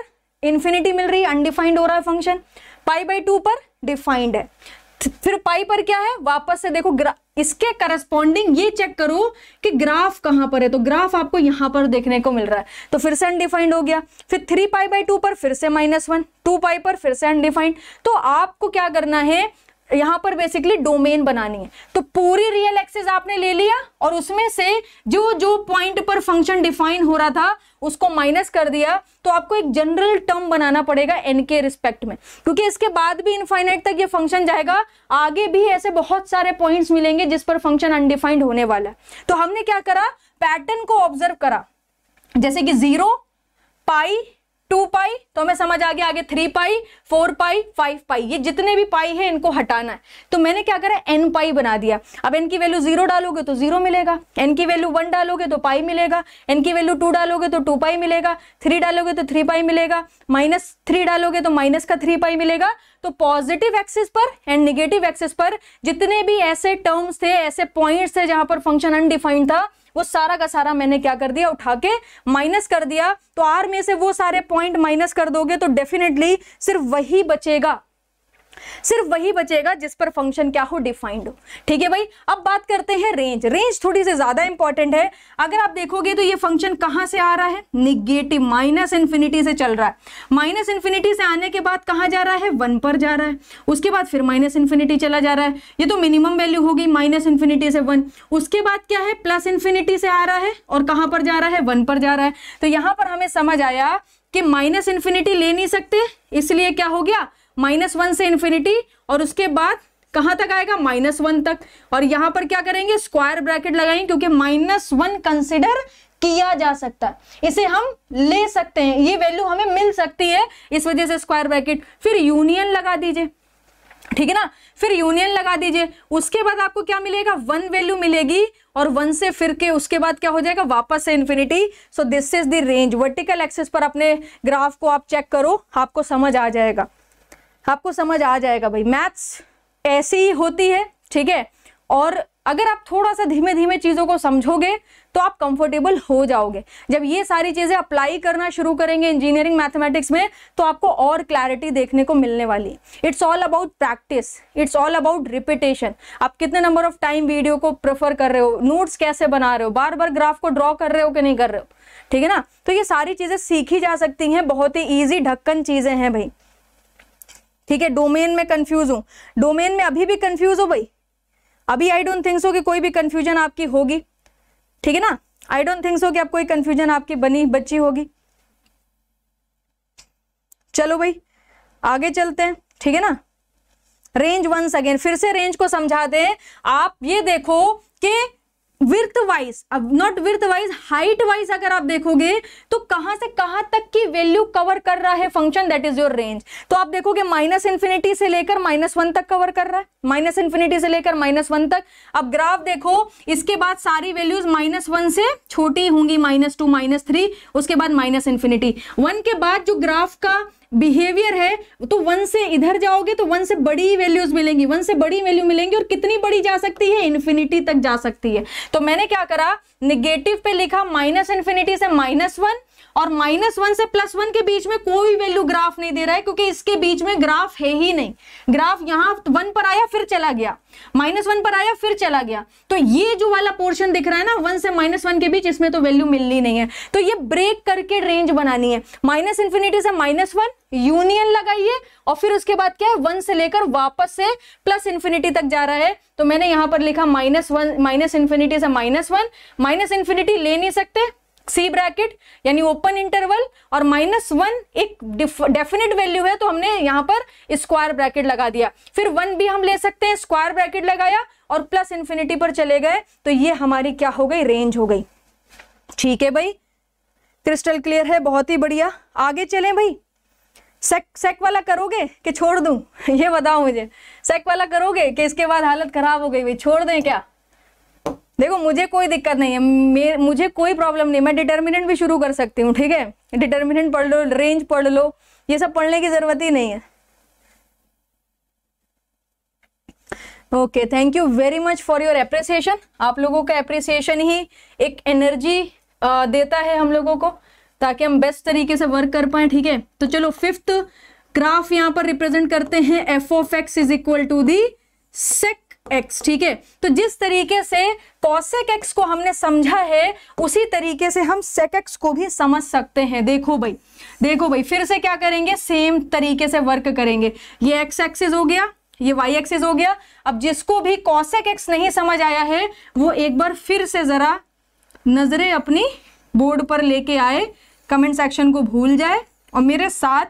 इंफिनिटी मिल रही है अनडिफाइंड हो रहा है फंक्शन पाई बाई टू पर डिफाइंड है फिर पाई पर क्या है वापस से देखो इसके करस्पॉन्डिंग ये चेक करो कि ग्राफ कहां पर है तो ग्राफ आपको यहां पर देखने को मिल रहा है तो फिर से अनडिफाइंड हो गया फिर थ्री पाई बाई टू पर फिर से माइनस वन टू पाई पर फिर से अनडिफाइंड तो आपको क्या करना है यहाँ पर बेसिकली डोमेन बनानी है तो पूरी रियल एक्सेस आपने ले लिया और उसमें से जो जो पॉइंट पर फंक्शन डिफाइन हो रहा था उसको माइनस कर दिया तो आपको एक जनरल टर्म बनाना पड़ेगा एन के रिस्पेक्ट में क्योंकि इसके बाद भी इनफाइनाइट तक ये फंक्शन जाएगा आगे भी ऐसे बहुत सारे पॉइंट्स मिलेंगे जिस पर फंक्शन अनडिफाइंड होने वाला है तो हमने क्या करा पैटर्न को ऑब्जर्व करा जैसे कि जीरो पाई टू पाई तो हमें समझ आ गया आगे three pi four pi five pi ये जितने भी पाई है इनको हटाना है तो मैंने क्या करा एन पाई बना दिया अब एन की वैल्यू जीरो डालोगे तो जीरो मिलेगा एन की वैल्यू वन डालोगे तो पाई मिलेगा एन की वैल्यू टू डालोगे तो टू पाई मिलेगा थ्री डालोगे तो थ्री पाई मिलेगा माइनस थ्री डालोगे तो माइनस का थ्री पाई मिलेगा तो पॉजिटिव एक्सिस पर एंड निगेटिव एक्सिस पर जितने भी ऐसे टर्म्स थे ऐसे पॉइंट्स थे जहां पर फंक्शन अनडिफाइंड था वो सारा का सारा मैंने क्या कर दिया उठा के माइनस कर दिया तो आर में से वो सारे पॉइंट माइनस कर दोगे तो डेफिनेटली सिर्फ वही बचेगा सिर्फ वही बचेगा जिस पर फंक्शन क्या हो डिफाइंड हो ठीक है भाई अब बात करते हैं रेंज रेंज थोड़ी से ज्यादा इंपॉर्टेंट है अगर आप देखोगे तो ये फंक्शन कहां से आ रहा है निगेटिव माइनस इन्फिनिटी से चल रहा है माइनस इन्फिनिटी से आने के बाद कहां जा रहा है वन पर जा रहा है उसके बाद फिर माइनस इन्फिनिटी चला जा रहा है ये तो मिनिमम वैल्यू हो गई माइनस इन्फिनिटी से वन उसके बाद क्या है प्लस इन्फिनिटी से आ रहा है और कहां पर जा रहा है वन पर जा रहा है तो यहां पर हमें समझ आया कि माइनस इन्फिनिटी ले नहीं सकते इसलिए क्या हो गया माइनस वन से इन्फिनिटी और उसके बाद कहाँ तक आएगा माइनस वन तक और यहाँ पर क्या करेंगे स्क्वायर ब्रैकेट लगाएंगे क्योंकि माइनस वन कंसिडर किया जा सकता है इसे हम ले सकते हैं ये वैल्यू हमें मिल सकती है इस वजह से स्क्वायर ब्रैकेट फिर यूनियन लगा दीजिए ठीक है ना फिर यूनियन लगा दीजिए उसके बाद आपको क्या मिलेगा वन वैल्यू मिलेगी और वन से फिर के उसके बाद क्या हो जाएगा वापस से infinity so this is the range vertical axis पर अपने ग्राफ को आप चेक करो आपको समझ आ जाएगा आपको समझ आ जाएगा भाई मैथ्स ऐसी ही होती है ठीक है और अगर आप थोड़ा सा धीमे धीमे चीज़ों को समझोगे तो आप कंफर्टेबल हो जाओगे जब ये सारी चीज़ें अप्लाई करना शुरू करेंगे इंजीनियरिंग मैथमेटिक्स में तो आपको और क्लैरिटी देखने को मिलने वाली it's all about practice it's all about repetition आप कितने नंबर ऑफ टाइम वीडियो को प्रेफर कर रहे हो नोट्स कैसे बना रहे हो बार बार ग्राफ को ड्रॉ कर रहे हो कि नहीं कर रहे हो ठीक है ना तो ये सारी चीज़ें सीखी जा सकती हैं बहुत ही ईजी ढक्कन चीज़ें हैं भाई ठीक है डोमेन में कंफ्यूज हूं डोमेन में अभी भी कंफ्यूज हो भाई अभी आई डोंट थिंक सो कि कोई भी कंफ्यूजन आपकी होगी ठीक है ना आई डोंट थिंक सो कि आप कोई कंफ्यूजन आपकी बनी बच्ची होगी चलो भाई आगे चलते हैं ठीक है ना रेंज वंस अगेन फिर से रेंज को समझाते हैं आप ये देखो कि विर्थ वाइज अब not width wise height wise अगर आप देखोगे तो कहां से कहां तक की वैल्यू कवर कर रहा है function that is your range तो आप देखोगे माइनस इन्फिनिटी से लेकर माइनस वन तक कवर कर रहा है माइनस इन्फिनिटी से लेकर माइनस वन तक अब ग्राफ देखो इसके बाद सारी वैल्यूज माइनस वन से छोटी होंगी माइनस टू माइनस थ्री उसके बाद माइनस इन्फिनिटी वन के बाद जो ग्राफ का बिहेवियर है तो वन से इधर जाओगे तो वन से बड़ी वैल्यूज मिलेंगी वन से बड़ी वैल्यू मिलेंगी और कितनी बड़ी जा सकती है इन्फिनिटी तक जा सकती है तो मैंने क्या करा निगेटिव पे लिखा माइनस इन्फिनिटी से माइनस वन और माइनस वन से प्लस वन के बीच में कोई वैल्यू ग्राफ नहीं दे रहा है क्योंकि इसके बीच में ग्राफ है ही नहीं ग्राफ यहां वन पर आया फिर चला गया माइनस वन पर आया फिर चला गया तो ये जो वाला पोर्शन दिख रहा है ना वन से माइनस वन के बीच इसमें तो वैल्यू मिलनी नहीं है तो ये ब्रेक करके रेंज बनानी है माइनस इंफिनिटी से माइनस वन यूनियन लगाइए और फिर उसके बाद क्या है वन से लेकर वापस से प्लस इंफिनिटी तक जा रहा है तो मैंने यहां पर लिखा माइनस वन माइनस इंफिनिटी से माइनस वन माइनस इंफिनिटी ले नहीं सकते सी ब्रैकेट यानी ओपन इंटरवल और माइनस वन एक डेफिनेट वैल्यू है तो हमने यहाँ पर स्क्वायर ब्रैकेट लगा दिया फिर वन भी हम ले सकते हैं स्क्वायर ब्रैकेट लगाया और प्लस इंफिनिटी पर चले गए तो ये हमारी क्या हो गई रेंज हो गई ठीक है भाई क्रिस्टल क्लियर है बहुत ही बढ़िया आगे चलें भाई सेक सेक वाला करोगे कि छोड़ दूं ये बताओ मुझे सेक वाला करोगे कि इसके बाद हालत ख़राब हो गई भाई छोड़ दें क्या देखो मुझे कोई दिक्कत नहीं है मुझे कोई प्रॉब्लम नहीं मैं डिटर्मिनेंट भी शुरू कर सकती हूँ ठीक है डिटर्मिनेंट पढ़ लो रेंज पढ़ लो ये सब पढ़ने की ज़रूरत ही नहीं है okay thank you very much for your appreciation आप लोगों का एप्रिसिएशन ही एक एनर्जी देता है हम लोगों को ताकि हम बेस्ट तरीके से वर्क कर पाए ठीक है तो चलो फिफ्थ ग्राफ यहाँ पर रिप्रेजेंट करते हैं f of x is equal to the sec x ठीक है तो जिस तरीके से कॉसेक एक्स को हमने समझा है उसी तरीके से हम सेक एक्स को भी समझ सकते हैं देखो भाई देखो भाई फिर से क्या करेंगे सेम तरीके से वर्क करेंगे ये एक्स एक्सिस हो गया ये वाई एक्सिस हो गया अब जिसको भी कॉसेक एक्स नहीं समझ आया है वो एक बार फिर से जरा नजरें अपनी बोर्ड पर लेके आए कमेंट सेक्शन को भूल जाए और मेरे साथ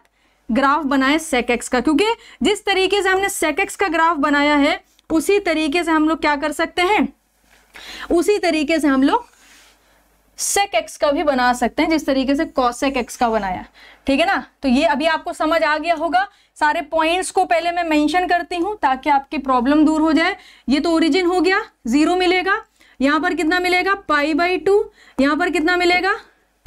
ग्राफ बनाए एक्स का क्योंकि जिस तरीके से हमने सेक एक्स का ग्राफ बनाया है उसी तरीके से हम लोग क्या कर सकते हैं उसी तरीके से हम लोग सेक एक्स का भी बना सकते हैं जिस तरीके से कॉसेक एक्स का बनाया ठीक है ना तो ये अभी आपको समझ आ गया होगा सारे पॉइंट्स को पहले मैं मेंशन करती हूं ताकि आपकी प्रॉब्लम दूर हो जाए ये तो ओरिजिन हो गया जीरो मिलेगा यहां पर कितना मिलेगा पाई बाई टू यहां पर कितना मिलेगा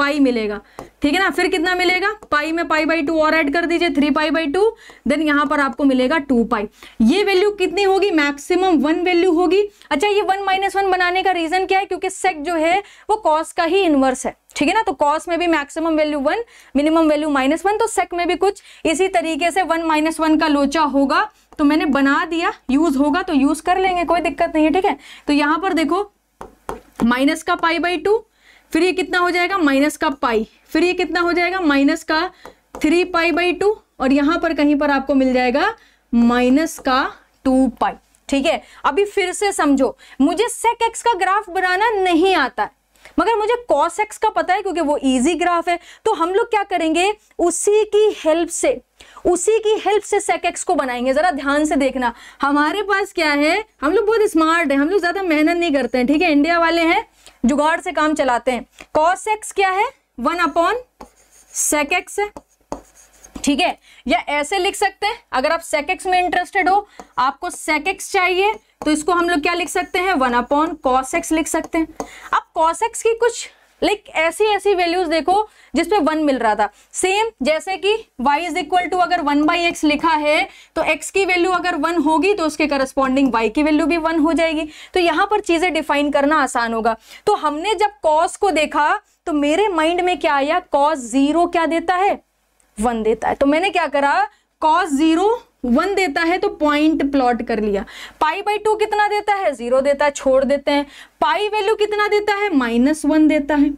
पाई मिलेगा ठीक है ना फिर कितना मिलेगा पाई में पाई बाई टू और ऐड कर दीजिए three pi by two then यहां पर आपको मिलेगा टू पाई ये वैल्यू कितनी होगी मैक्सिमम वन वैल्यू होगी अच्छा ये वन माइनस वन बनाने का रीजन क्या है क्योंकि सेक जो है वो कॉस का ही इनवर्स है ठीक है ना तो कॉस में भी maximum value one minimum value minus one तो सेक में भी कुछ इसी तरीके से वन माइनस वन का लोचा होगा तो मैंने बना दिया यूज होगा तो यूज कर लेंगे कोई दिक्कत नहीं है ठीक है तो यहां पर देखो माइनस का पाई बाई टू फिर ये कितना हो जाएगा माइनस का पाई फिर ये कितना हो जाएगा माइनस का थ्री पाई बाई टू और यहां पर कहीं पर आपको मिल जाएगा माइनस का टू पाई ठीक है अभी फिर से समझो मुझे सेक एक्स का ग्राफ बनाना नहीं आता है मगर मुझे कॉस एक्स का पता है क्योंकि वो इजी ग्राफ है तो हम लोग क्या करेंगे उसी की हेल्प से उसी की हेल्प से सेक एक्स को बनाएंगे जरा ध्यान से देखना हमारे पास क्या है हम लोग बहुत स्मार्ट है हम लोग ज्यादा मेहनत नहीं करते हैं ठीक है इंडिया वाले हैं जुगाड़ से काम चलाते हैं कॉस एक्स क्या है वन अपॉन सेक एक्स है ठीक है या ऐसे लिख सकते हैं अगर आप सेकेक्स में इंटरेस्टेड हो आपको सेकेक्स चाहिए तो इसको हम लोग क्या लिख सकते हैं वन अपॉन कॉसेक्स लिख सकते हैं अब कॉसेक्स की कुछ लाइक ऐसी ऐसी वैल्यूज देखो जिसपे वन मिल रहा था सेम जैसे कि वाई इज इक्वल टू अगर वन बाई एक्स लिखा है तो एक्स की वैल्यू अगर वन होगी तो उसके करस्पॉन्डिंग वाई की वैल्यू भी वन हो जाएगी तो यहां पर चीजें डिफाइन करना आसान होगा तो हमने जब कॉस को देखा तो मेरे माइंड में क्या आया कॉस जीरो क्या देता है वन देता है तो मैंने क्या करा कॉस जीरो वन देता है तो पॉइंट प्लॉट कर लिया पाई बाई टू कितना देता है जीरो देता है छोड़ देते हैं पाई वैल्यू कितना देता है माइनस वन देता है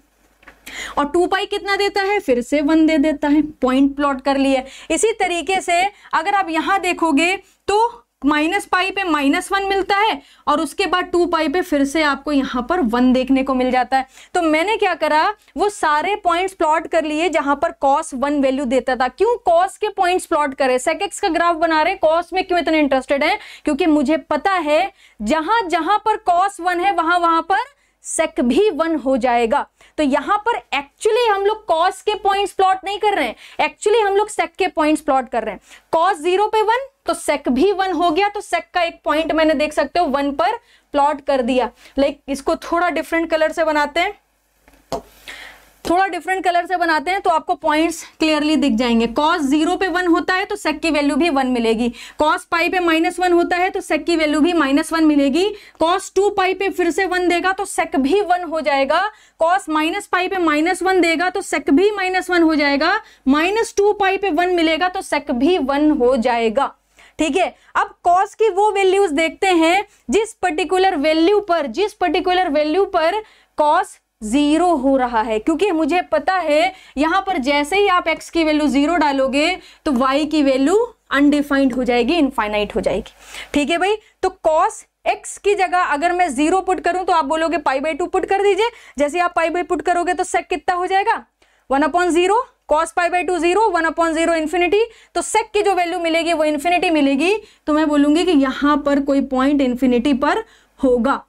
और टू पाई कितना देता है फिर से वन दे देता है पॉइंट प्लॉट कर लिया इसी तरीके से अगर आप यहां देखोगे तो माइनस पाई पे माइनस वन मिलता है और उसके बाद टू पाई पे फिर से आपको यहाँ पर वन देखने को मिल जाता है तो मैंने क्या करा वो सारे पॉइंट्स प्लॉट कर लिए जहां पर कॉस वन वैल्यू देता था क्यों कॉस के पॉइंट्स प्लॉट करे सेकेक्स का ग्राफ बना रहे कॉस में क्यों इतने इंटरेस्टेड है क्योंकि मुझे पता है जहां जहां पर कॉस वन है वहां वहां पर सेक भी वन हो जाएगा तो यहां पर एक्चुअली हम लोग कॉस के पॉइंट्स प्लॉट नहीं कर रहे हैं एक्चुअली हम लोग सेक के पॉइंट्स प्लॉट कर रहे हैं कॉस जीरो पे वन तो सेक भी वन हो गया तो सेक का एक पॉइंट मैंने देख सकते हो वन पर प्लॉट कर दिया लाइक इसको थोड़ा डिफरेंट कलर से बनाते हैं थोड़ा डिफरेंट कलर से बनाते हैं तो आपको पॉइंट्स क्लियरली दिख जाएंगे कॉस जीरो पे वन होता है तो सेक की वैल्यू भी वन मिलेगी कॉस पाई पे माइनस वन होता है तो सेक की वैल्यू भी माइनस वन मिलेगी कॉस टू पाई पे फिर से वन देगा तो सेक भी वन हो जाएगा कॉस माइनस पाई पे माइनस वन देगा तो सेक भी माइनस वन हो जाएगा माइनस टू पाई पे वन मिलेगा तो सेक भी वन हो जाएगा ठीक है अब कॉस की वो वैल्यूज देखते हैं जिस पर्टिकुलर वैल्यू पर जिस पर्टिकुलर वैल्यू पर कॉस जीरो हो रहा है क्योंकि मुझे पता है यहां पर जैसे ही आप एक्स की वैल्यू जीरो डालोगे तो वाई की वैल्यू अनडिफाइंड हो जाएगी इनफाइनाइट हो जाएगी ठीक है भाई तो कॉस एक्स की जगह अगर मैं जीरो पुट करूं तो आप बोलोगे पाई बाई टू पुट कर दीजिए जैसे आप पाई बाई पुट करोगे तो सेक कितना हो जाएगा one upon zero cos pi by two zero one upon zero infinity तो सेक की जो वैल्यू मिलेगी वो इन्फिनिटी मिलेगी तो मैं बोलूंगी कि यहां पर कोई पॉइंट इन्फिनिटी पर होगा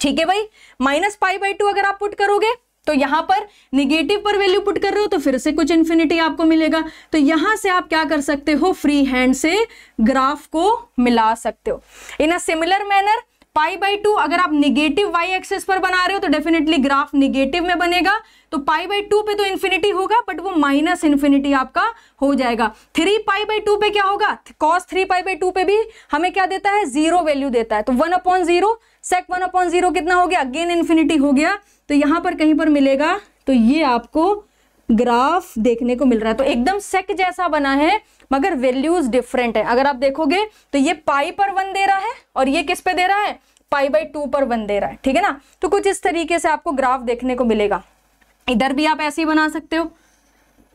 ठीक है भाई माइनस पाई बाई टू अगर आप पुट करोगे तो यहां पर निगेटिव पर वैल्यू पुट कर रहे हो तो फिर से कुछ इन्फिनिटी आपको मिलेगा तो यहां से आप क्या कर सकते हो फ्री हैंड से ग्राफ को मिला सकते हो in a similar manner pi by two अगर आप निगेटिव वाई एक्सेस पर बना रहे हो तो डेफिनेटली ग्राफ निगेटिव में बनेगा तो पाई बाई टू पे तो इन्फिनिटी होगा बट वो माइनस इन्फिनिटी आपका हो जाएगा थ्री पाई बाई टू पे क्या होगा cos three pi by two पे भी हमें क्या देता है जीरो वैल्यू देता है तो one upon zero sec one upon zero कितना हो गया अगेन इन्फिनिटी हो गया तो यहाँ पर कहीं पर मिलेगा तो ये आपको ग्राफ देखने को मिल रहा है तो एकदम सेक जैसा बना है मगर वैल्यूज डिफरेंट है अगर आप देखोगे तो ये पाई पर वन दे रहा है और ये किस पे दे रहा है पाई बाई टू पर वन दे रहा है ठीक है ना तो कुछ इस तरीके से आपको ग्राफ देखने को मिलेगा इधर भी आप ऐसे ही बना सकते हो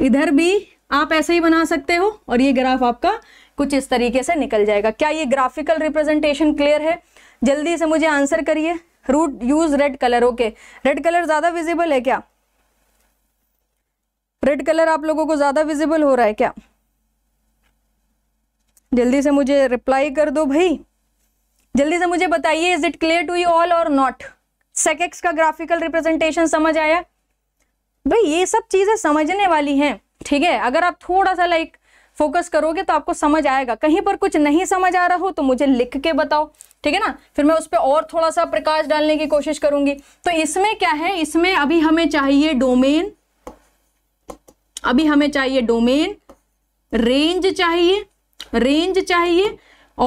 इधर भी आप ऐसे ही बना सकते हो और ये ग्राफ आपका कुछ इस तरीके से निकल जाएगा क्या ये ग्राफिकल रिप्रेजेंटेशन क्लियर है जल्दी से मुझे आंसर करिए root use red colour okay red colour ज्यादा विजिबल है क्या रेड कलर आप लोगों को ज्यादा विजिबल हो रहा है क्या जल्दी से मुझे रिप्लाई कर दो भाई जल्दी से मुझे बताइए is it clear to you all or not sec x का ग्राफिकल रिप्रेजेंटेशन समझ आया भाई ये सब चीज़ें समझने वाली हैं ठीक है अगर आप थोड़ा सा लाइक फोकस करोगे तो आपको समझ आएगा कहीं पर कुछ नहीं समझ आ रहा हो तो मुझे लिख के बताओ ठीक है ना फिर मैं उस पर और थोड़ा सा प्रकाश डालने की कोशिश करूंगी तो इसमें क्या है इसमें अभी हमें चाहिए डोमेन अभी हमें चाहिए डोमेन रेंज चाहिए रेंज चाहिए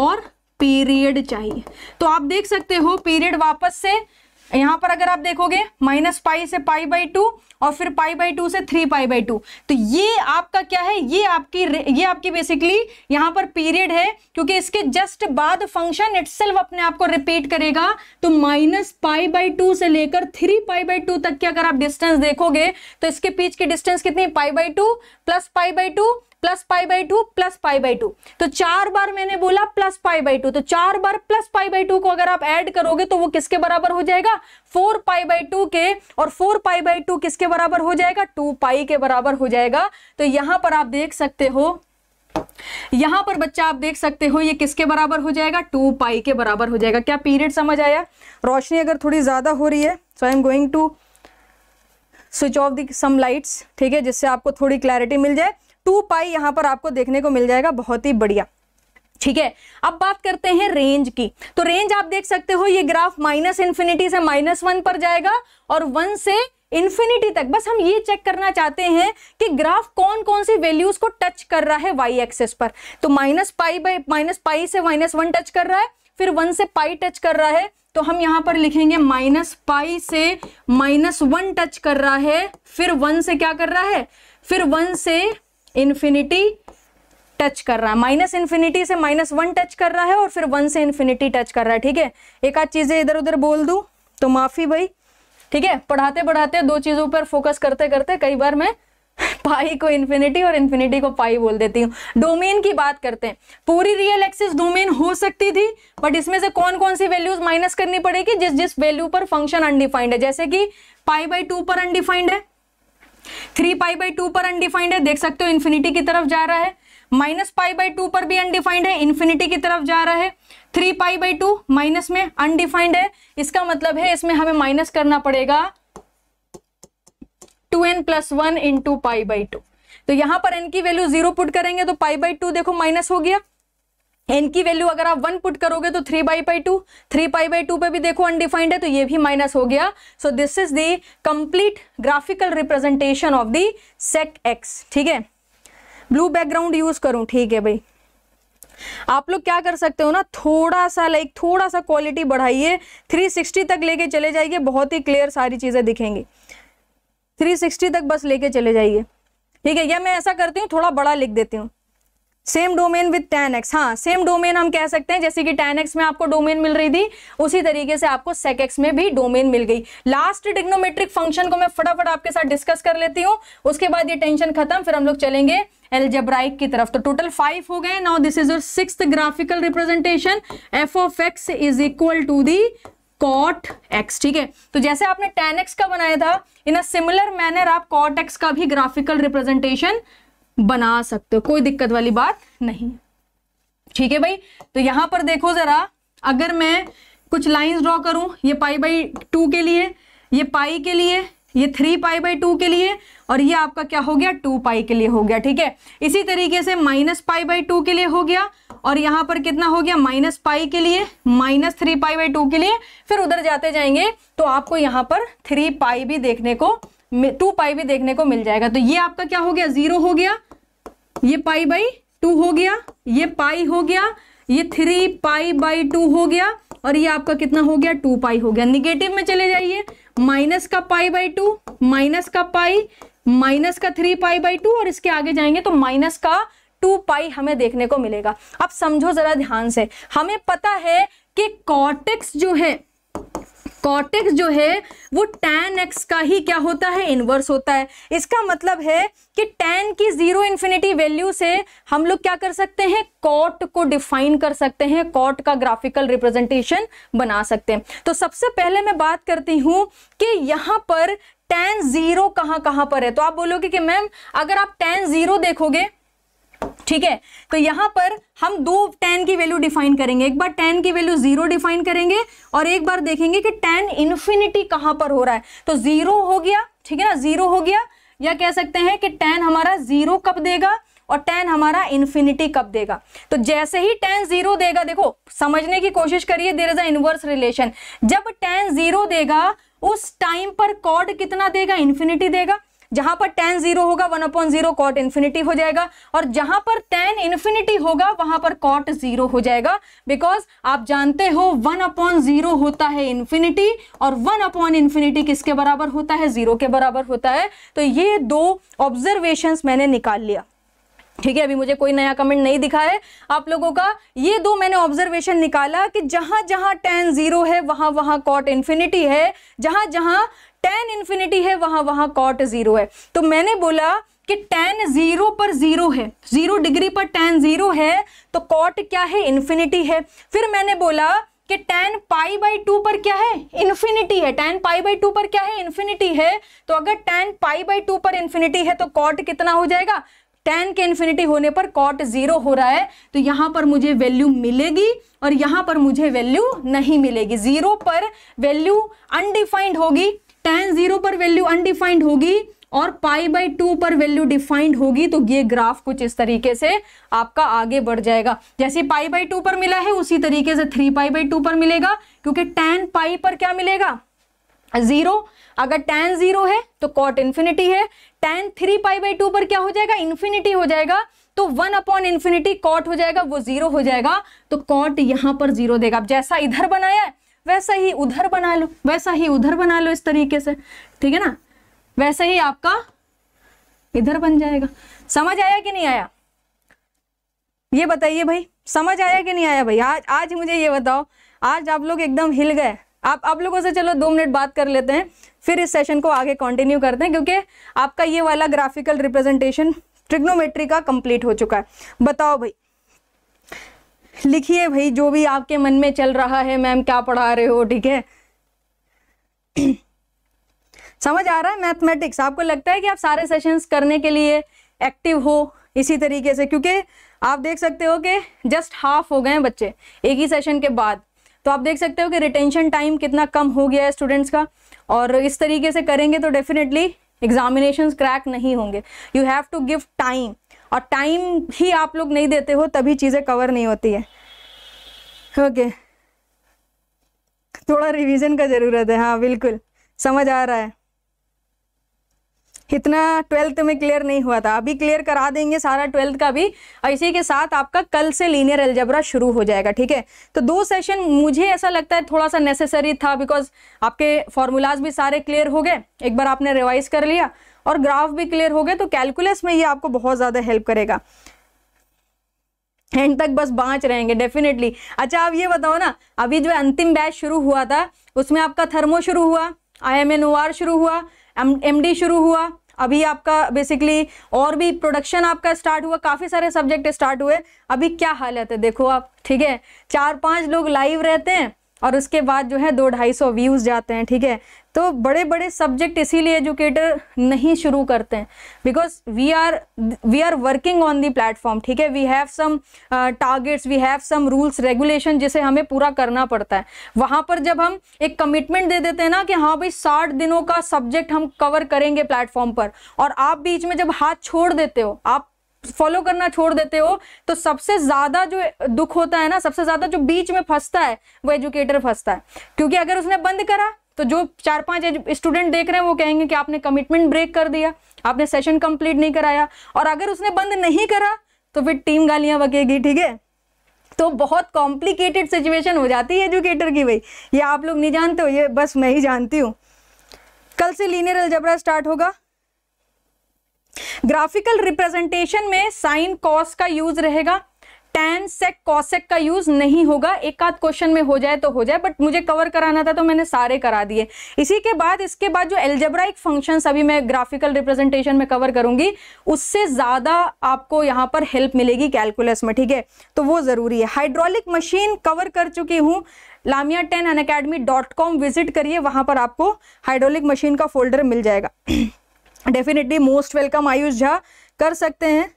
और पीरियड चाहिए तो आप देख सकते हो पीरियड वापस से यहां पर अगर आप देखोगे माइनस पाई से पाई बाई टू और फिर पाई बाई टू से थ्री पाई बाई टू तो ये आपका क्या है ये आपकी ये आपकी बेसिकली यहां पर पीरियड है क्योंकि इसके जस्ट बाद फंक्शन इट अपने आप को रिपीट करेगा तो माइनस पाई बाई टू से लेकर थ्री पाई बाई टू तक की अगर आप डिस्टेंस देखोगे तो इसके पीछे की डिस्टेंस कितनी pi by two plus pi by two plus pi by two plus pi by two तो चार बार मैंने बोला प्लस पाई बाई टू तो चार बार प्लस पाई बाई टू को अगर आप ऐड करोगे तो वो किसके बराबर हो जाएगा फोर पाई बाई टू के और फोर पाई बाई टू किसके बराबर हो जाएगा टू पाई के बराबर हो जाएगा तो यहां पर आप देख सकते हो यहां पर बच्चा आप देख सकते हो ये किसके बराबर हो जाएगा टू पाई के बराबर हो जाएगा क्या पीरियड समझ आया रोशनी अगर थोड़ी ज्यादा हो रही है so I am going to switch off the some lights ठीक है जिससे आपको थोड़ी क्लैरिटी मिल जाए टू पाई यहां पर आपको देखने को मिल जाएगा बहुत ही बढ़िया ठीक है अब बात करते हैं रेंज की तो रेंज आप देख सकते हो ये ग्राफ माइनस इंफिनिटी से माइनस वन पर जाएगा और वन से इन्फिनिटी तक बस हम ये चेक करना चाहते हैं कि ग्राफ कौन कौन सी वैल्यूज को टच कर रहा है वाई एक्सेस पर तो minus pi by minus pi से माइनस वन टच कर रहा है फिर वन से पाई टच कर रहा है तो हम यहां पर लिखेंगे माइनस पाई से माइनस वन टच कर रहा है फिर वन से क्या कर रहा है फिर वन से इन्फिनिटी टच कर रहा है माइनस इन्फिनिटी से माइनस वन टच कर रहा है और फिर वन से इन्फिनिटी टच कर रहा है ठीक है एक आध चीज़ें इधर उधर बोल दूँ तो माफ़ी भाई ठीक है पढ़ाते पढ़ाते दो चीज़ों पर फोकस करते करते कई बार मैं पाई को इन्फिनिटी और इन्फिनिटी को पाई बोल देती हूँ डोमेन की बात करते हैं पूरी रियल एक्सिस डोमेन हो सकती थी बट इसमें से कौन कौन सी वैल्यूज माइनस करनी पड़ेगी जिस जिस वैल्यू पर फंक्शन अनडिफाइंड है जैसे कि पाई बाई टू पर अनडिफाइंड है थ्री पाई बाई टू पर अनडिफाइंड है देख सकते हो इन्फिनिटी की तरफ जा रहा है माइनस पाई बाई टू पर भी अनडिफाइंड है इन्फिनिटी की तरफ जा रहा है three pi by two minus में अनडिफाइंड है इसका मतलब है इसमें हमें माइनस करना पड़ेगा two n plus one into pi by two तो यहां पर एन की वैल्यू जीरो पुट करेंगे तो पाई बाई टू देखो माइनस हो गया एन की वैल्यू अगर आप वन पुट करोगे तो three by by two three pi by two पे भी देखो अनडिफाइंड है तो ये भी माइनस हो गया so this is the complete graphical representation of the sec x ठीक है ब्लू बैकग्राउंड यूज करूं ठीक है भाई आप लोग क्या कर सकते हो ना थोड़ा सा लाइक थोड़ा सा क्वालिटी बढ़ाइए 360 तक लेके चले जाइए बहुत ही क्लियर सारी चीज़ें दिखेंगी 360 तक बस लेके चले जाइए ठीक है या मैं ऐसा करती हूँ थोड़ा बड़ा लिख देती हूँ same domain with tan x हाँ सेम डोमेन हम कह सकते हैं जैसे कि टेन एक्स में आपको डोमेन मिल रही थी उसी तरीके से आपको सेक एक्स में भी डोमेन मिल गई लास्ट डिग्नोमेट्रिक फंक्शन को मैं फटाफट आपके साथ डिस्कस कर लेती हूँ उसके बाद ये टेंशन खत्म फिर हम लोग चलेंगे एलजेब्राइक की तरफ तो टोटल फाइव हो गए now this is your six graphical representation f of x is equal to the cot x ठीक है तो जैसे आपने टेन एक्स का बनाया था इन अ सिमिलर मैनर आप कॉट एक्स का भी ग्राफिकल रिप्रेजेंटेशन बना सकते हो कोई दिक्कत वाली बात नहीं ठीक है भाई तो यहां पर देखो ज़रा अगर मैं कुछ लाइंस ड्रॉ करूं ये पाई बाई टू के लिए ये पाई के लिए ये थ्री पाई बाई टू के लिए और ये आपका क्या हो गया टू पाई के लिए हो गया ठीक है इसी तरीके से माइनस पाई बाई टू के लिए हो गया और यहाँ पर कितना हो गया माइनस पाई के लिए minus three pi by two के लिए फिर उधर जाते जाएंगे तो आपको यहां पर थ्री पाई भी देखने को टू पाई भी देखने को मिल जाएगा तो ये आपका क्या हो गया जीरो हो गया ये पाई बाई टू हो गया ये पाई हो गया ये थ्री पाई बाई टू हो गया और ये आपका कितना हो गया टू पाई हो गया निगेटिव में चले जाइए माइनस का पाई बाई टू माइनस का पाई माइनस का थ्री पाई बाई टू और इसके आगे जाएंगे तो माइनस का टू पाई हमें देखने को मिलेगा अब समझो जरा ध्यान से हमें पता है कि कॉटिक्स जो है कॉटेक्स जो है वो टेन एक्स का ही क्या होता है इनवर्स होता है इसका मतलब है कि टेन की जीरो इन्फिनिटी वैल्यू से हम लोग क्या कर सकते हैं कॉट को डिफाइन कर सकते हैं कॉट का ग्राफिकल रिप्रेजेंटेशन बना सकते हैं तो सबसे पहले मैं बात करती हूँ कि यहाँ पर टेन जीरो कहाँ कहाँ पर है तो आप बोलोगे कि मैम अगर आप टेन जीरो देखोगे ठीक है तो यहां पर हम दो टेन की वैल्यू डिफाइन करेंगे एक बार टेन की वैल्यू जीरो डिफाइन करेंगे और एक बार देखेंगे कि टेन इन्फिनिटी कहां पर हो रहा है तो जीरो हो गया ठीक है ना जीरो हो गया या कह सकते हैं कि टेन हमारा जीरो कब देगा और टेन हमारा इन्फिनिटी कब देगा तो जैसे ही टेन जीरो देगा देखो समझने की कोशिश करिए there is a inverse relation जब टेन जीरो देगा उस टाइम पर कॉर्ड कितना देगा इन्फिनिटी देगा जहां पर टेन जीरो होगा one upon zero cot infinity हो जाएगा और जहां पर टेन इन्फिनिटी होगा वहां पर कॉट जीरो हो जाएगा बिकॉज आप जानते हो वन अपॉन जीरो होता है इन्फिनिटी और वन अपॉन इन्फिनिटी किसके बराबर होता है जीरो के बराबर होता है तो ये दो ऑब्जर्वेशन मैंने निकाल लिया ठीक है अभी मुझे कोई नया कमेंट नहीं दिखा है आप लोगों का ये दो मैंने ऑब्जर्वेशन निकाला कि जहां जहां टेन जीरो है वहां वहां कॉट इन्फिनिटी है जहां जहां टेन इन्फिनिटी है वहां वहां कॉट जीरो है तो मैंने बोला कि टेन जीरो पर जीरो है जीरो डिग्री पर टेन जीरो है तो कॉट क्या है इन्फिनिटी है फिर मैंने बोला कि टेन पाई बाई टू पर क्या है इन्फिनिटी है टेन पाई बाई टू पर क्या है इन्फिनिटी है तो अगर टेन पाई बाई टू पर इन्फिनिटी है तो कॉट कितना हो जाएगा टेन के इन्फिनिटी होने पर कॉट जीरो हो रहा है तो यहां पर मुझे वैल्यू मिलेगी और यहां पर मुझे वैल्यू नहीं मिलेगी जीरो पर वैल्यू अनडिफाइंड होगी टेन जीरो पर वैल्यू अनडिफाइंड होगी और पाई बाई टू पर वैल्यू डिफाइंड होगी तो ये ग्राफ कुछ इस तरीके से आपका आगे बढ़ जाएगा जैसे पाई बाई टू पर मिला है उसी तरीके से थ्री पाई बाई टू पर मिलेगा क्योंकि टेन पाई पर क्या मिलेगा जीरो अगर टेन जीरो है तो कॉट इन्फिनिटी है tan three pi by two पर क्या हो जाएगा इन्फिनिटी हो जाएगा तो वन अपॉन इन्फिनिटी कॉट हो जाएगा वो जीरो हो जाएगा तो कॉट यहां पर जीरो देगा जैसा इधर बनाया है वैसा ही उधर बना लो वैसा ही उधर बना लो इस तरीके से ठीक है ना वैसे ही आपका इधर बन जाएगा समझ आया कि नहीं आया ये बताइए भाई समझ आया कि नहीं आया भाई आज आज मुझे ये बताओ आज आप लोग एकदम हिल गए आप आप लोगों से चलो दो मिनट बात कर लेते हैं फिर इस सेशन को आगे कंटिन्यू करते हैं क्योंकि आपका ये वाला ग्राफिकल रिप्रेजेंटेशन ट्रिग्नोमेट्री का कंप्लीट हो चुका है बताओ भाई लिखिए भाई जो भी आपके मन में चल रहा है मैम क्या पढ़ा रहे हो ठीक है समझ आ रहा है मैथमेटिक्स आपको लगता है कि आप सारे सेशंस करने के लिए एक्टिव हो इसी तरीके से क्योंकि आप देख सकते हो कि जस्ट हाफ हो गए हैं बच्चे एक ही सेशन के बाद तो आप देख सकते हो कि रिटेंशन टाइम कितना कम हो गया है स्टूडेंट्स का और इस तरीके से करेंगे तो डेफिनेटली एग्जामिनेशन क्रैक नहीं होंगे you have to give time और टाइम ही आप लोग नहीं देते हो तभी चीज़ें कवर नहीं होती है ओके okay. थोड़ा रिवीजन का ज़रूरत है हाँ बिल्कुल समझ आ रहा है इतना ट्वेल्थ में क्लियर नहीं हुआ था अभी क्लियर करा देंगे सारा ट्वेल्थ का भी और इसी के साथ आपका कल से लीनियर एल्जबरा शुरू हो जाएगा ठीक है तो दो सेशन मुझे ऐसा लगता है थोड़ा सा नेसेसरी था बिकॉज आपके फॉर्मूलाज भी सारे क्लियर हो गए एक बार आपने रिवाइज कर लिया और ग्राफ भी क्लियर हो गए तो कैलकुलस में ये आपको बहुत ज़्यादा हेल्प करेगा एंड तक बस बांच रहेंगे डेफिनेटली अच्छा आप ये बताओ ना अभी जो अंतिम बैच शुरू हुआ था उसमें आपका थर्मो शुरू हुआ I M N O R शुरू हुआ एम डी शुरू हुआ अभी आपका बेसिकली और भी प्रोडक्शन आपका स्टार्ट हुआ काफ़ी सारे सब्जेक्ट स्टार्ट हुए अभी क्या हालत है देखो आप ठीक है चार पांच लोग लाइव रहते हैं और उसके बाद जो है दो ढाई सौ व्यूज़ जाते हैं ठीक है तो बड़े बड़े सब्जेक्ट इसीलिए एजुकेटर नहीं शुरू करते हैं because we are we are working on the platform ठीक है we have some targets we have some rules regulation जिसे हमें पूरा करना पड़ता है वहाँ पर जब हम एक कमिटमेंट दे देते हैं ना कि हाँ भाई साठ दिनों का सब्जेक्ट हम कवर करेंगे प्लेटफॉर्म पर और आप बीच में जब हाथ छोड़ देते हो आप फॉलो करना छोड़ देते हो तो सबसे ज्यादा जो दुख होता है ना सबसे ज्यादा जो बीच में फंसता है वो एजुकेटर फंसता है क्योंकि अगर उसने बंद करा तो जो चार पांच स्टूडेंट देख रहे हैं वो कहेंगे कि आपने कमिटमेंट ब्रेक कर दिया आपने सेशन कंप्लीट नहीं कराया और अगर उसने बंद नहीं करा तो फिर टीम गालियां बकेगी ठीक है तो बहुत कॉम्प्लिकेटेड सिचुएशन हो जाती है एजुकेटर की भाई ये आप लोग नहीं जानते हो ये बस मैं ही जानती हूँ कल से लीनियर अलजबरा स्टार्ट होगा ग्राफिकल रिप्रेजेंटेशन में साइन कॉस का यूज रहेगा टेन सेक कॉसेक का यूज नहीं होगा एक आध क्वेश्चन में हो जाए तो हो जाए बट मुझे कवर कराना था तो मैंने सारे करा दिए इसी के बाद इसके बाद जो एल्जेब्राइक फंक्शन अभी मैं ग्राफिकल रिप्रेजेंटेशन में कवर करूंगी उससे ज्यादा आपको यहाँ पर हेल्प मिलेगी कैलकुलस में ठीक है तो वो जरूरी है हाइड्रोलिक मशीन कवर कर चुकी हूँ लामिया टेन Unacademy dot com visit करिए वहां पर आपको हाइड्रोलिक मशीन का फोल्डर मिल जाएगा definitely most welcome Ayush Jha कर सकते हैं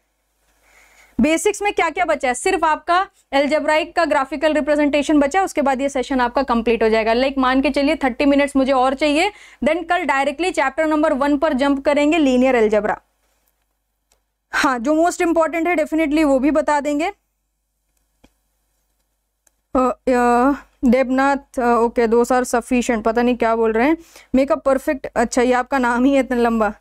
बेसिक्स में क्या क्या बचा है सिर्फ आपका एल्जेब्राइक का ग्राफिकल रिप्रेजेंटेशन बचा है उसके बाद ये सेशन आपका कंप्लीट हो जाएगा लाइक मान के चलिए थर्टी मिनट्स मुझे और चाहिए देन कल डायरेक्टली चैप्टर नंबर वन पर जंप करेंगे लीनियर एल्जेब्रा हाँ जो मोस्ट इंपॉर्टेंट है डेफिनेटली वो भी बता देंगे देवनाथ ओके दो आर सफिशेंट पता नहीं क्या बोल रहे हैं मेकअप परफेक्ट अच्छा ये आपका नाम ही है इतना लंबा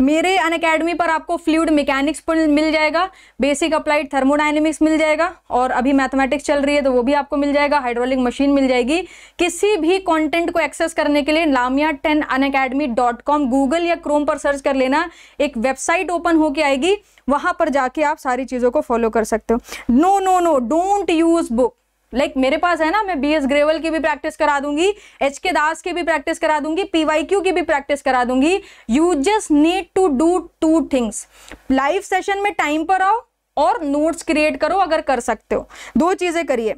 मेरे अन अकेडमी पर आपको फ्लूड मैकेनिक्स मिल जाएगा बेसिक अप्लाइड थर्मोडाइनमिक्स मिल जाएगा और अभी मैथमेटिक्स चल रही है तो वो भी आपको मिल जाएगा हाइड्रोलिक मशीन मिल जाएगी किसी भी कंटेंट को एक्सेस करने के लिए लामिया टेन Unacademy dot com Google या क्रोम पर सर्च कर लेना एक वेबसाइट ओपन होके आएगी वहाँ पर जाके आप सारी चीज़ों को फॉलो कर सकते हो no no no don't use book like like मेरे पास है ना मैं बीएस ग्रेवल की भी प्रैक्टिस करा दूंगी एच के दास की भी प्रैक्टिस करा दूंगी पीवाईक्यू की भी प्रैक्टिस करा दूंगी you just need to do two things live session में टाइम पर आओ और नोट्स क्रिएट करो अगर कर सकते हो दो चीजें करिए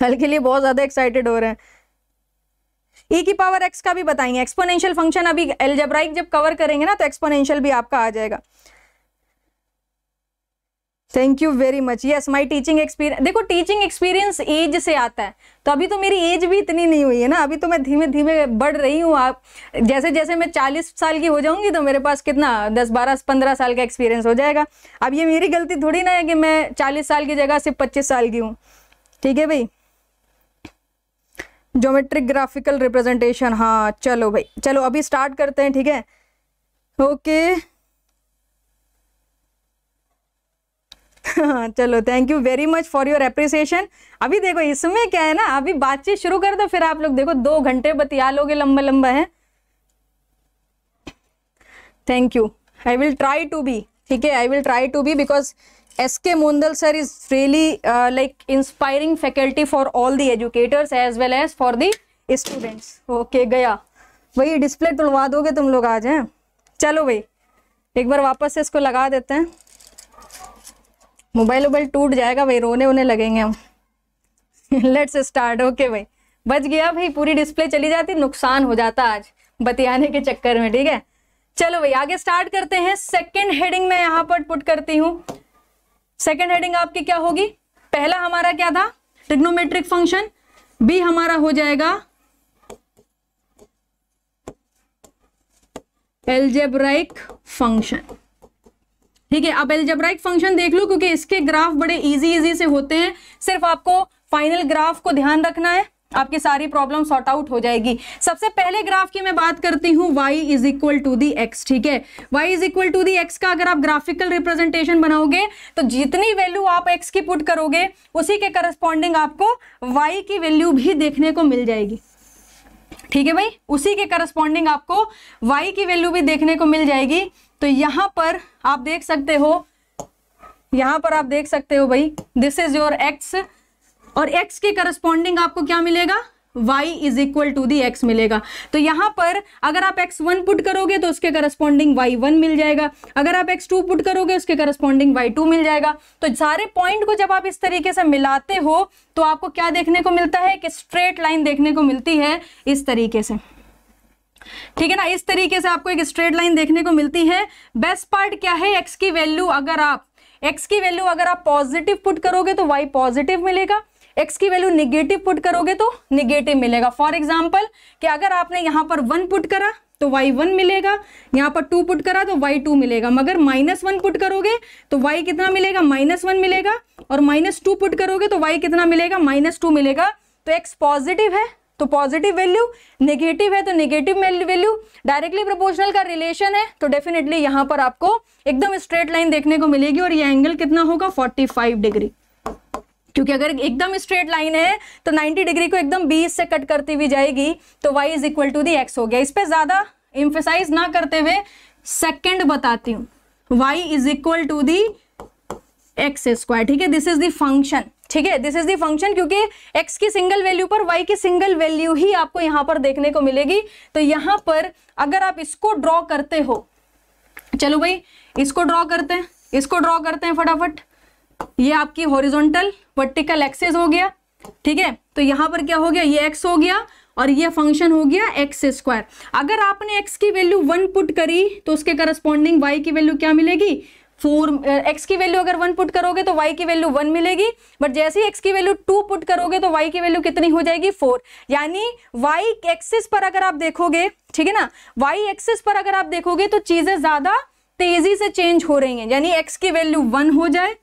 कल के लिए बहुत ज्यादा एक्साइटेड हो रहे हैं e की पावर x का भी बताएंगे एक्सपोनेंशियल फंक्शन अभी एल्जेब्राइक जब कवर करेंगे ना तो एक्सपोनेंशियल भी आपका आ जाएगा thank you very much yes my teaching experience देखो टीचिंग एक्सपीरियंस एज से आता है तो अभी तो मेरी एज भी इतनी नहीं हुई है ना अभी तो मैं धीमे धीमे बढ़ रही हूँ आप जैसे जैसे मैं चालीस साल की हो जाऊंगी तो मेरे पास कितना दस बारह पंद्रह साल का एक्सपीरियंस हो जाएगा अब ये मेरी गलती थोड़ी ना है कि मैं चालीस साल की जगह सिर्फ पच्चीस साल की हूँ ठीक है भाई जोमेट्रिक ग्राफिकल रिप्रेजेंटेशन हाँ चलो भाई चलो अभी स्टार्ट करते हैं ठीक है ओके okay. चलो thank you very much for your appreciation अभी देखो इसमें क्या है ना अभी बातचीत शुरू कर दो फिर आप लोग देखो दो घंटे बतिया लोगे लंबा लंबा है thank you I will try to be ठीक है I will try to be because S K Mundal sir is really like inspiring faculty for all the educators as well as for the students okay गया वही display तुड़वा दोगे तुम लोग आज जाए चलो भाई एक बार वापस से इसको लगा देते हैं मोबाइल वोबाइल टूट जाएगा भाई रोने उने लगेंगे हम लेट्स स्टार्ट ओके भाई बच गया भाई पूरी डिस्प्ले चली जाती नुकसान हो जाता आज बतियाने के चक्कर में ठीक है चलो भाई आगे स्टार्ट करते हैं सेकंड हेडिंग में यहाँ पर पुट करती हूँ सेकंड हेडिंग आपकी क्या होगी पहला हमारा क्या था ट्रिग्नोमेट्रिक फंक्शन बी हमारा हो जाएगा एल्जेब्राइक फंक्शन ठीक है आप एलजेब्राइक फंक्शन देख लो क्योंकि इसके ग्राफ बड़े इजी इजी से होते हैं सिर्फ आपको फाइनल ग्राफ को ध्यान रखना है आपकी सारी प्रॉब्लम सॉर्ट आउट हो जाएगी सबसे पहले ग्राफ की मैं बात करती हूँ y is equal to the x ठीक है y is equal to the x का अगर आप ग्राफिकल रिप्रेजेंटेशन बनाओगे तो जितनी वैल्यू आप x की पुट करोगे उसी के करस्पॉन्डिंग आपको y की वैल्यू भी देखने को मिल जाएगी ठीक है भाई उसी के करस्पॉन्डिंग आपको y की वैल्यू भी देखने को मिल जाएगी तो यहाँ पर आप देख सकते हो यहाँ पर आप देख सकते हो भाई दिस इज योर एक्स और एक्स के करस्पॉन्डिंग आपको क्या मिलेगा y is equal to the x मिलेगा तो यहां पर अगर आप x1 वन पुट करोगे तो उसके करस्पॉन्डिंग y1 वन मिल जाएगा अगर आप x2 टू पुट करोगे उसके करस्पॉन्डिंग y2 टू मिल जाएगा तो सारे पॉइंट को जब आप इस तरीके से मिलाते हो तो आपको क्या देखने को मिलता है कि स्ट्रेट लाइन देखने को मिलती है इस तरीके से ठीक है ना इस तरीके से आपको एक स्ट्रेट लाइन देखने को मिलती है बेस्ट पार्ट क्या है एक्स की वैल्यू अगर आप एक्स की वैल्यू अगर आप पॉजिटिव पुट करोगे तो वाई पॉजिटिव मिलेगा एक्स की वैल्यू निगेटिव पुट करोगे तो निगेटिव मिलेगा फॉर एग्जाम्पल कि अगर आपने यहाँ पर वन पुट करा तो y1 मिलेगा यहाँ पर 2 पुट करा तो y2 मिलेगा मगर माइनस वन पुट करोगे तो y कितना मिलेगा माइनस वन मिलेगा और माइनस टू पुट करोगे तो y कितना मिलेगा माइनस टू मिलेगा तो x पॉजिटिव है तो पॉजिटिव वैल्यू नेगेटिव है तो नेगेटिव वैल्यू डायरेक्टली प्रोपोर्शनल का रिलेशन है तो डेफिनेटली यहां पर आपको एकदम स्ट्रेट लाइन देखने को मिलेगी और ये एंगल कितना होगा 45 डिग्री क्योंकि अगर एकदम स्ट्रेट लाइन है तो 90 डिग्री को एकदम 20 से कट करती हुई जाएगी तो y is equal to the x हो गया इस पर ज़्यादा इंफेसाइज ना करते हुए सेकेंड बताती हूँ y is equal to the x square ठीक है दिस इज द फंक्शन ठीक है दिस इज दी फंक्शन क्योंकि x की सिंगल वैल्यू पर y की सिंगल वैल्यू ही आपको यहां पर देखने को मिलेगी तो यहां पर अगर आप इसको ड्रॉ करते हो चलो भाई इसको ड्रॉ करते हैं इसको ड्रॉ करते हैं फटाफट ये आपकी हॉरिजॉन्टल वर्टिकल एक्सेस हो गया ठीक है तो यहाँ पर क्या हो गया ये एक्स हो गया और ये फंक्शन हो गया एक्स स्क्वायर अगर आपने एक्स की वैल्यू वन पुट करी तो उसके करस्पॉन्डिंग वाई की वैल्यू क्या मिलेगी फोर एक्स की वैल्यू अगर वन पुट करोगे तो वाई की वैल्यू वन मिलेगी बट जैसे ही एक्स की वैल्यू टू पुट करोगे तो वाई की वैल्यू कितनी हो जाएगी फोर यानी वाई एक्सिस पर अगर आप देखोगे ठीक है ना वाई एक्सिस पर अगर आप देखोगे तो चीजें ज्यादा तेजी से चेंज हो रही हैं यानी एक्स की वैल्यू वन हो जाए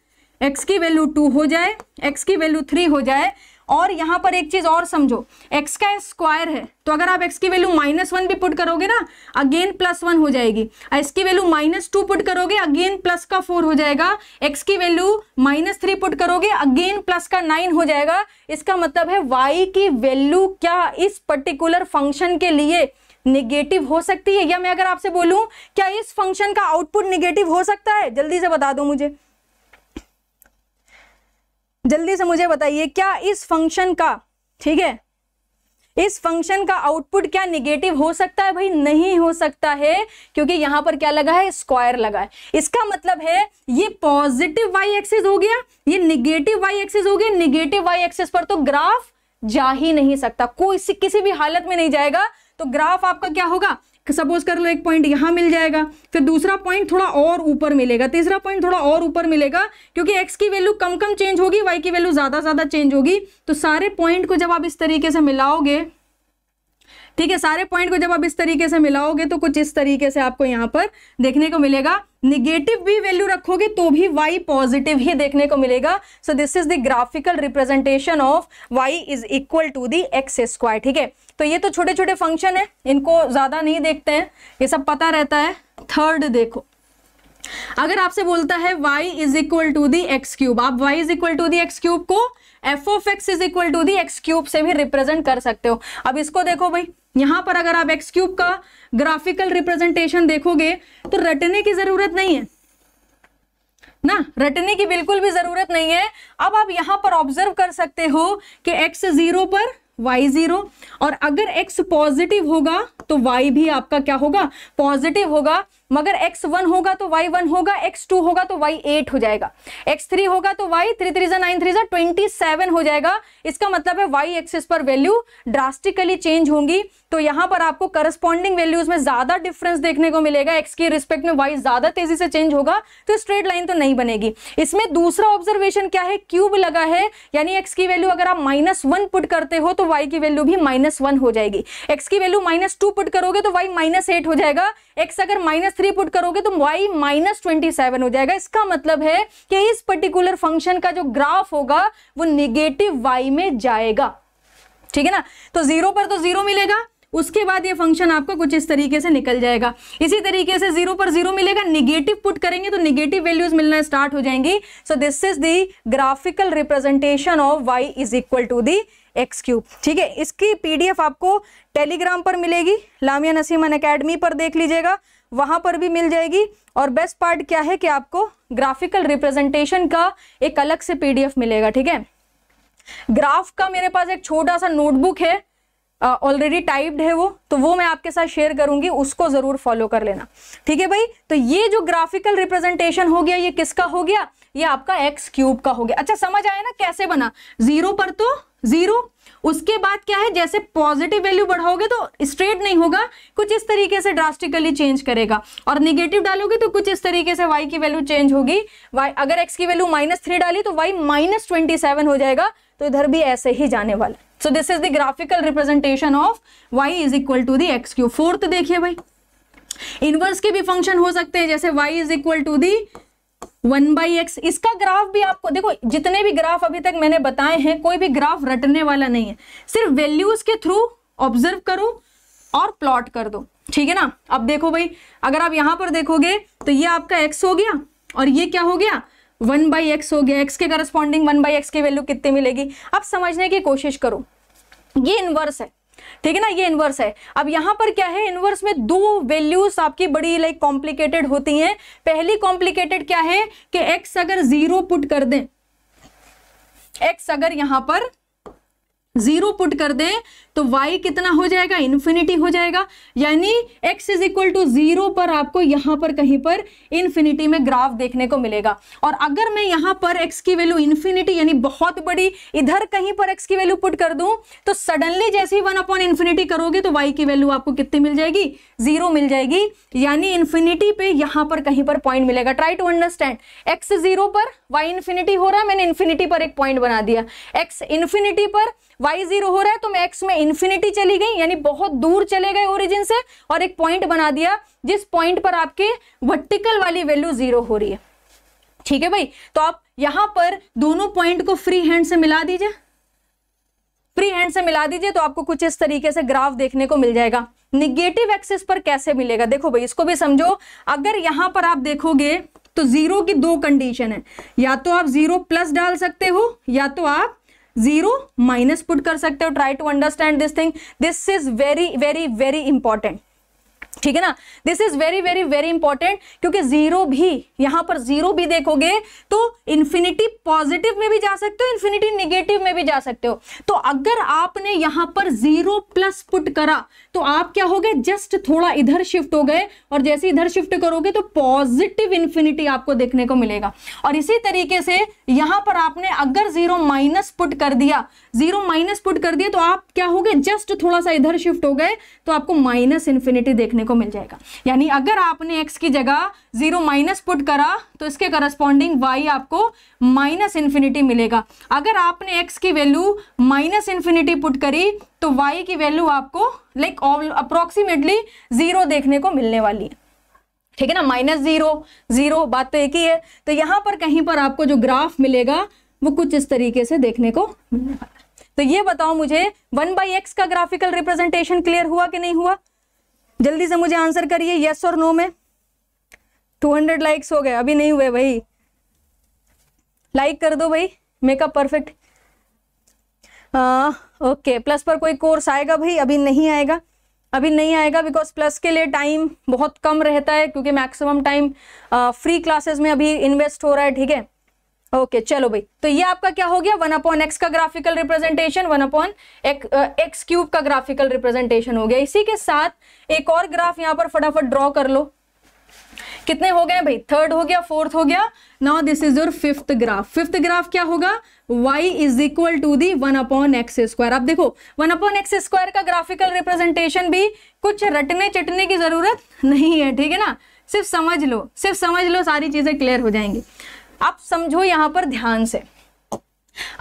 एक्स की वैल्यू टू हो जाए एक्स की वैल्यू थ्री हो जाए और यहाँ पर एक चीज़ और समझो एक्स का स्क्वायर है तो अगर आप एक्स की वैल्यू माइनस वन भी पुट करोगे ना अगेन प्लस वन हो जाएगी एक्स की वैल्यू माइनस टू पुट करोगे अगेन प्लस का फोर हो जाएगा एक्स की वैल्यू माइनस थ्री पुट करोगे अगेन प्लस का नाइन हो जाएगा इसका मतलब है वाई की वैल्यू क्या इस पर्टिकुलर फंक्शन के लिए निगेटिव हो सकती है या मैं अगर आपसे बोलूं क्या इस फंक्शन का आउटपुट निगेटिव हो सकता है जल्दी से बता दो मुझे जल्दी से मुझे बताइए क्या इस फंक्शन का ठीक है इस फंक्शन का आउटपुट क्या निगेटिव हो सकता है भाई नहीं हो सकता है क्योंकि यहां पर क्या लगा है स्क्वायर लगा है इसका मतलब है ये पॉजिटिव वाई एक्सेस हो गया ये निगेटिव वाई एक्सेस हो गया निगेटिव वाई एक्सेस पर तो ग्राफ जा ही नहीं सकता कोई किसी भी हालत में नहीं जाएगा तो ग्राफ आपका क्या होगा सपोज कर लो एक पॉइंट यहाँ मिल जाएगा फिर दूसरा पॉइंट थोड़ा और ऊपर मिलेगा तीसरा पॉइंट थोड़ा और ऊपर मिलेगा क्योंकि एक्स की वैल्यू कम कम चेंज होगी वाई की वैल्यू ज़्यादा ज़्यादा चेंज होगी तो सारे पॉइंट को जब आप इस तरीके से मिलाओगे ठीक है सारे पॉइंट को जब आप इस तरीके से मिलाओगे तो कुछ इस तरीके से आपको यहाँ पर देखने को मिलेगा निगेटिव भी वैल्यू रखोगे तो भी वाई पॉजिटिव ही देखने को मिलेगा so this is the graphical representation of y is equal to the x square ठीक है तो ये तो छोटे छोटे फंक्शन है इनको ज्यादा नहीं देखते हैं ये सब पता रहता है थर्ड देखो अगर आपसे बोलता है y is equal to the x cube आप y is equal to the x cube को f of x is equal to the x cube से भी रिप्रेजेंट कर सकते हो अब इसको देखो भाई यहां पर अगर आप एक्स क्यूब का ग्राफिकल रिप्रेजेंटेशन देखोगे तो रटने की जरूरत नहीं है ना रटने की बिल्कुल भी जरूरत नहीं है अब आप यहां पर ऑब्जर्व कर सकते हो कि एक्स जीरो पर y जीरो और अगर x पॉजिटिव होगा तो y भी आपका क्या होगा पॉजिटिव होगा मगर x1 होगा तो y1 होगा x2 होगा तो y8 हो जाएगा x3 होगा तो y थ्री थ्री जा नाइन थ्री जा ट्वेंटी सेवन हो जाएगा इसका मतलब है y एक्सिस पर वैल्यू ड्रास्टिकली चेंज होंगी तो यहां पर आपको करस्पॉन्डिंग वैल्यूज में ज्यादा डिफरेंस देखने को मिलेगा x के रिस्पेक्ट में y ज्यादा तेजी से चेंज होगा तो स्ट्रेट लाइन तो नहीं बनेगी इसमें दूसरा ऑब्जर्वेशन क्या है क्यूब लगा है यानी एक्स की वैल्यू अगर आप माइनस वन पुट करते हो तो वाई की वैल्यू भी माइनस वन हो जाएगी एक्स की वैल्यू माइनस टू पुट करोगे तो वाई माइनस एट हो जाएगा एक्स अगर माइनस थ्री पुट करोगे तो वाई माइनस ट्वेंटी सेवन हो जाएगा इसका मतलब है कि इस पर्टिकुलर फंक्शन का जो ग्राफ होगा वो निगेटिव वाई में जाएगा ठीक है ना तो जीरो पर तो जीरो मिलेगा उसके बाद ये फंक्शन आपको कुछ इस तरीके से निकल जाएगा इसी तरीके से जीरो पर जीरो मिलेगा निगेटिव पुट करेंगे तो निगेटिव वैल्यूज मिलना स्टार्ट हो जाएंगी so this is the graphical representation of y is equal to the x cube ठीक है इसकी पीडीएफ आपको टेलीग्राम पर मिलेगी लामिया नसीमन अकेडमी पर देख लीजिएगा वहां पर भी मिल जाएगी और बेस्ट पार्ट क्या है कि आपको ग्राफिकल रिप्रेजेंटेशन का एक अलग से पीडीएफ मिलेगा ठीक है ग्राफ का मेरे पास एक छोटा सा नोटबुक है ऑलरेडी uh, टाइप्ड है वो तो वो मैं आपके साथ शेयर करूंगी उसको ज़रूर फॉलो कर लेना ठीक है भाई तो ये जो ग्राफिकल रिप्रेजेंटेशन हो गया ये किसका हो गया ये आपका एक्स क्यूब का हो गया अच्छा समझ आया ना कैसे बना जीरो पर तो जीरो उसके बाद क्या है जैसे पॉजिटिव वैल्यू बढ़ाओगे तो स्ट्रेट नहीं होगा कुछ इस तरीके से ड्रास्टिकली चेंज करेगा और निगेटिव डालोगे तो कुछ इस तरीके से वाई की वैल्यू चेंज होगी वाई अगर एक्स की वैल्यू माइनस थ्री डाली तो वाई माइनस ट्वेंटी सेवन हो जाएगा तो इधर भी ऐसे ही जाने वाला so this is the graphical representation of y is equal to the x क्यू फोर्थ देखिए भाई इनवर्स के भी फंक्शन हो सकते हैं जैसे y is equal to the one by x इसका ग्राफ भी आपको देखो जितने भी ग्राफ अभी तक मैंने बताए हैं कोई भी ग्राफ रटने वाला नहीं है सिर्फ वैल्यूज के थ्रू ऑब्जर्व करो और प्लॉट कर दो ठीक है ना अब देखो भाई अगर आप यहां पर देखोगे तो ये आपका एक्स हो गया और ये क्या हो गया वन बाई एक्स हो गया एक्स के करस्पॉन्डिंग वन बाई एक्स की वैल्यू कितनी मिलेगी अब समझने की कोशिश करो ये इनवर्स है ठीक है ना ये इन्वर्स है अब यहां पर क्या है इन्वर्स में दो वैल्यूज आपकी बड़ी लाइक कॉम्प्लिकेटेड होती हैं पहली कॉम्प्लिकेटेड क्या है कि एक्स अगर जीरो पुट कर दें एक्स अगर यहां पर जीरो पुट कर दें तो y कितना हो जाएगा इन्फिनिटी हो जाएगा यानी x is equal to zero पर आपको यहां पर कहीं पर इन्फिनिटी में ग्राफ देखने को मिलेगा और अगर मैं यहां पर x की वैल्यू इन्फिनिटी यानी बहुत बड़ी इधर कहीं पर x की वैल्यू पुट कर दूं तो सडनली जैसे ही वन अपॉन इन्फिनिटी करोगे तो y की वैल्यू आपको कितनी मिल जाएगी जीरो मिल जाएगी यानी इन्फिनिटी पे यहाँ पर कहीं पर पॉइंट मिलेगा try to understand x zero पर वाई इन्फिनिटी हो रहा है मैंने इन्फिनिटी पर एक पॉइंट बना दिया एक्स इन्फिनिटी पर वाई जीरो हो रहा है तो मैं एक्स में इन्फिनिटी चली गई यानी बहुत दूर चले गए ओरिजिन से और एक पॉइंट बना दिया जिस पॉइंट पर आपके वर्टिकल वाली वैल्यू जीरो हो रही है ठीक है भाई तो आप यहां पर दोनों पॉइंट को फ्री हैंड से मिला दीजिए फ्री हैंड से मिला दीजिए तो आपको कुछ इस तरीके से ग्राफ देखने को मिल जाएगा निगेटिव एक्सिस पर कैसे मिलेगा देखो भाई इसको भी समझो अगर यहां पर आप देखोगे तो जीरो की दो कंडीशन है या तो आप जीरो प्लस डाल सकते हो या तो आप जीरो माइनस पुट कर सकते हो try to understand this thing this is very very very important ठीक है ना this is very very very important क्योंकि जीरो भी यहां पर जीरो भी देखोगे तो इन्फिनिटी पॉजिटिव में भी जा सकते हो इन्फिनिटी निगेटिव में भी जा सकते हो तो अगर आपने यहां पर जीरो प्लस पुट करा तो आप क्या हो गए जस्ट थोड़ा इधर शिफ्ट हो गए और जैसे इधर शिफ्ट करोगे तो पॉजिटिव इन्फिनिटी आपको देखने को मिलेगा और इसी तरीके से यहां पर आपने अगर जीरो माइनस पुट कर दिया जीरो माइनस पुट कर दिए तो आप क्या हो गए जस्ट थोड़ा सा इधर शिफ्ट हो गए तो आपको माइनस इन्फिनिटी देखने को मिल जाएगा यानी अगर आपने एक्स की जगह जीरो माइनस पुट करा तो इसके करस्पॉन्डिंग वाई आपको माइनस इन्फिनिटी मिलेगा अगर आपने एक्स की वैल्यू माइनस इन्फिनिटी पुट करी तो वाई की वैल्यू आपको लाइक अप्रोक्सीमेटली जीरो देखने को मिलने वाली है ठीक है ना माइनस जीरो जीरो बात तो एक ही है तो यहाँ पर कहीं पर आपको जो ग्राफ मिलेगा वो कुछ इस तरीके से देखने को मिलने वाला तो ये बताओ मुझे वन बाई एक्स का ग्राफिकल रिप्रेजेंटेशन क्लियर हुआ कि नहीं हुआ जल्दी से मुझे आंसर करिए यस और नो में टू हंड्रेड लाइक्स हो गए अभी नहीं हुए भाई लाइक कर दो भाई मेकअप परफेक्ट ओके प्लस पर कोई कोर्स आएगा भाई अभी नहीं आएगा अभी नहीं आएगा बिकॉज प्लस के लिए टाइम बहुत कम रहता है क्योंकि मैक्सिमम टाइम फ्री क्लासेस में अभी इन्वेस्ट हो रहा है ठीक है ओके okay, चलो भाई तो ये आपका क्या हो गया वन अपॉन एक्स का graphical representation one upon x cube का ग्राफिकल रिप्रेजेंटेशन हो गया इसी के साथ एक और ग्राफ यहाँ पर फटाफट ड्रॉ कर लो कितने हो गए भाई थर्ड हो गया फोर्थ हो गया now this is your fifth graph fifth graph क्या होगा y is equal to the one upon x square आप देखो वन अपॉन एक्स स्क्वायर का ग्राफिकल रिप्रेजेंटेशन भी कुछ रटने चटने की जरूरत नहीं है ठीक है ना सिर्फ समझ लो सिर्फ समझ लो सारी चीजें क्लियर हो जाएंगी आप समझो यहाँ पर ध्यान से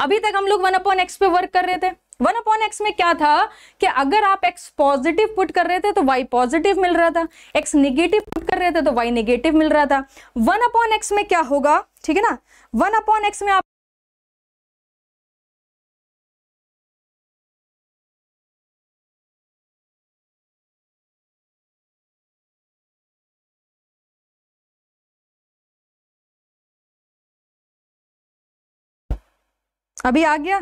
अभी तक हम लोग वन अपॉन एक्स पे वर्क कर रहे थे वन अपॉन एक्स में क्या था कि अगर आप एक्स पॉजिटिव पुट कर रहे थे तो वाई पॉजिटिव मिल रहा था एक्स निगेटिव पुट कर रहे थे तो वाई निगेटिव मिल रहा था वन अपॉन एक्स में क्या होगा ठीक है ना वन अपॉन एक्स में आप अभी आ गया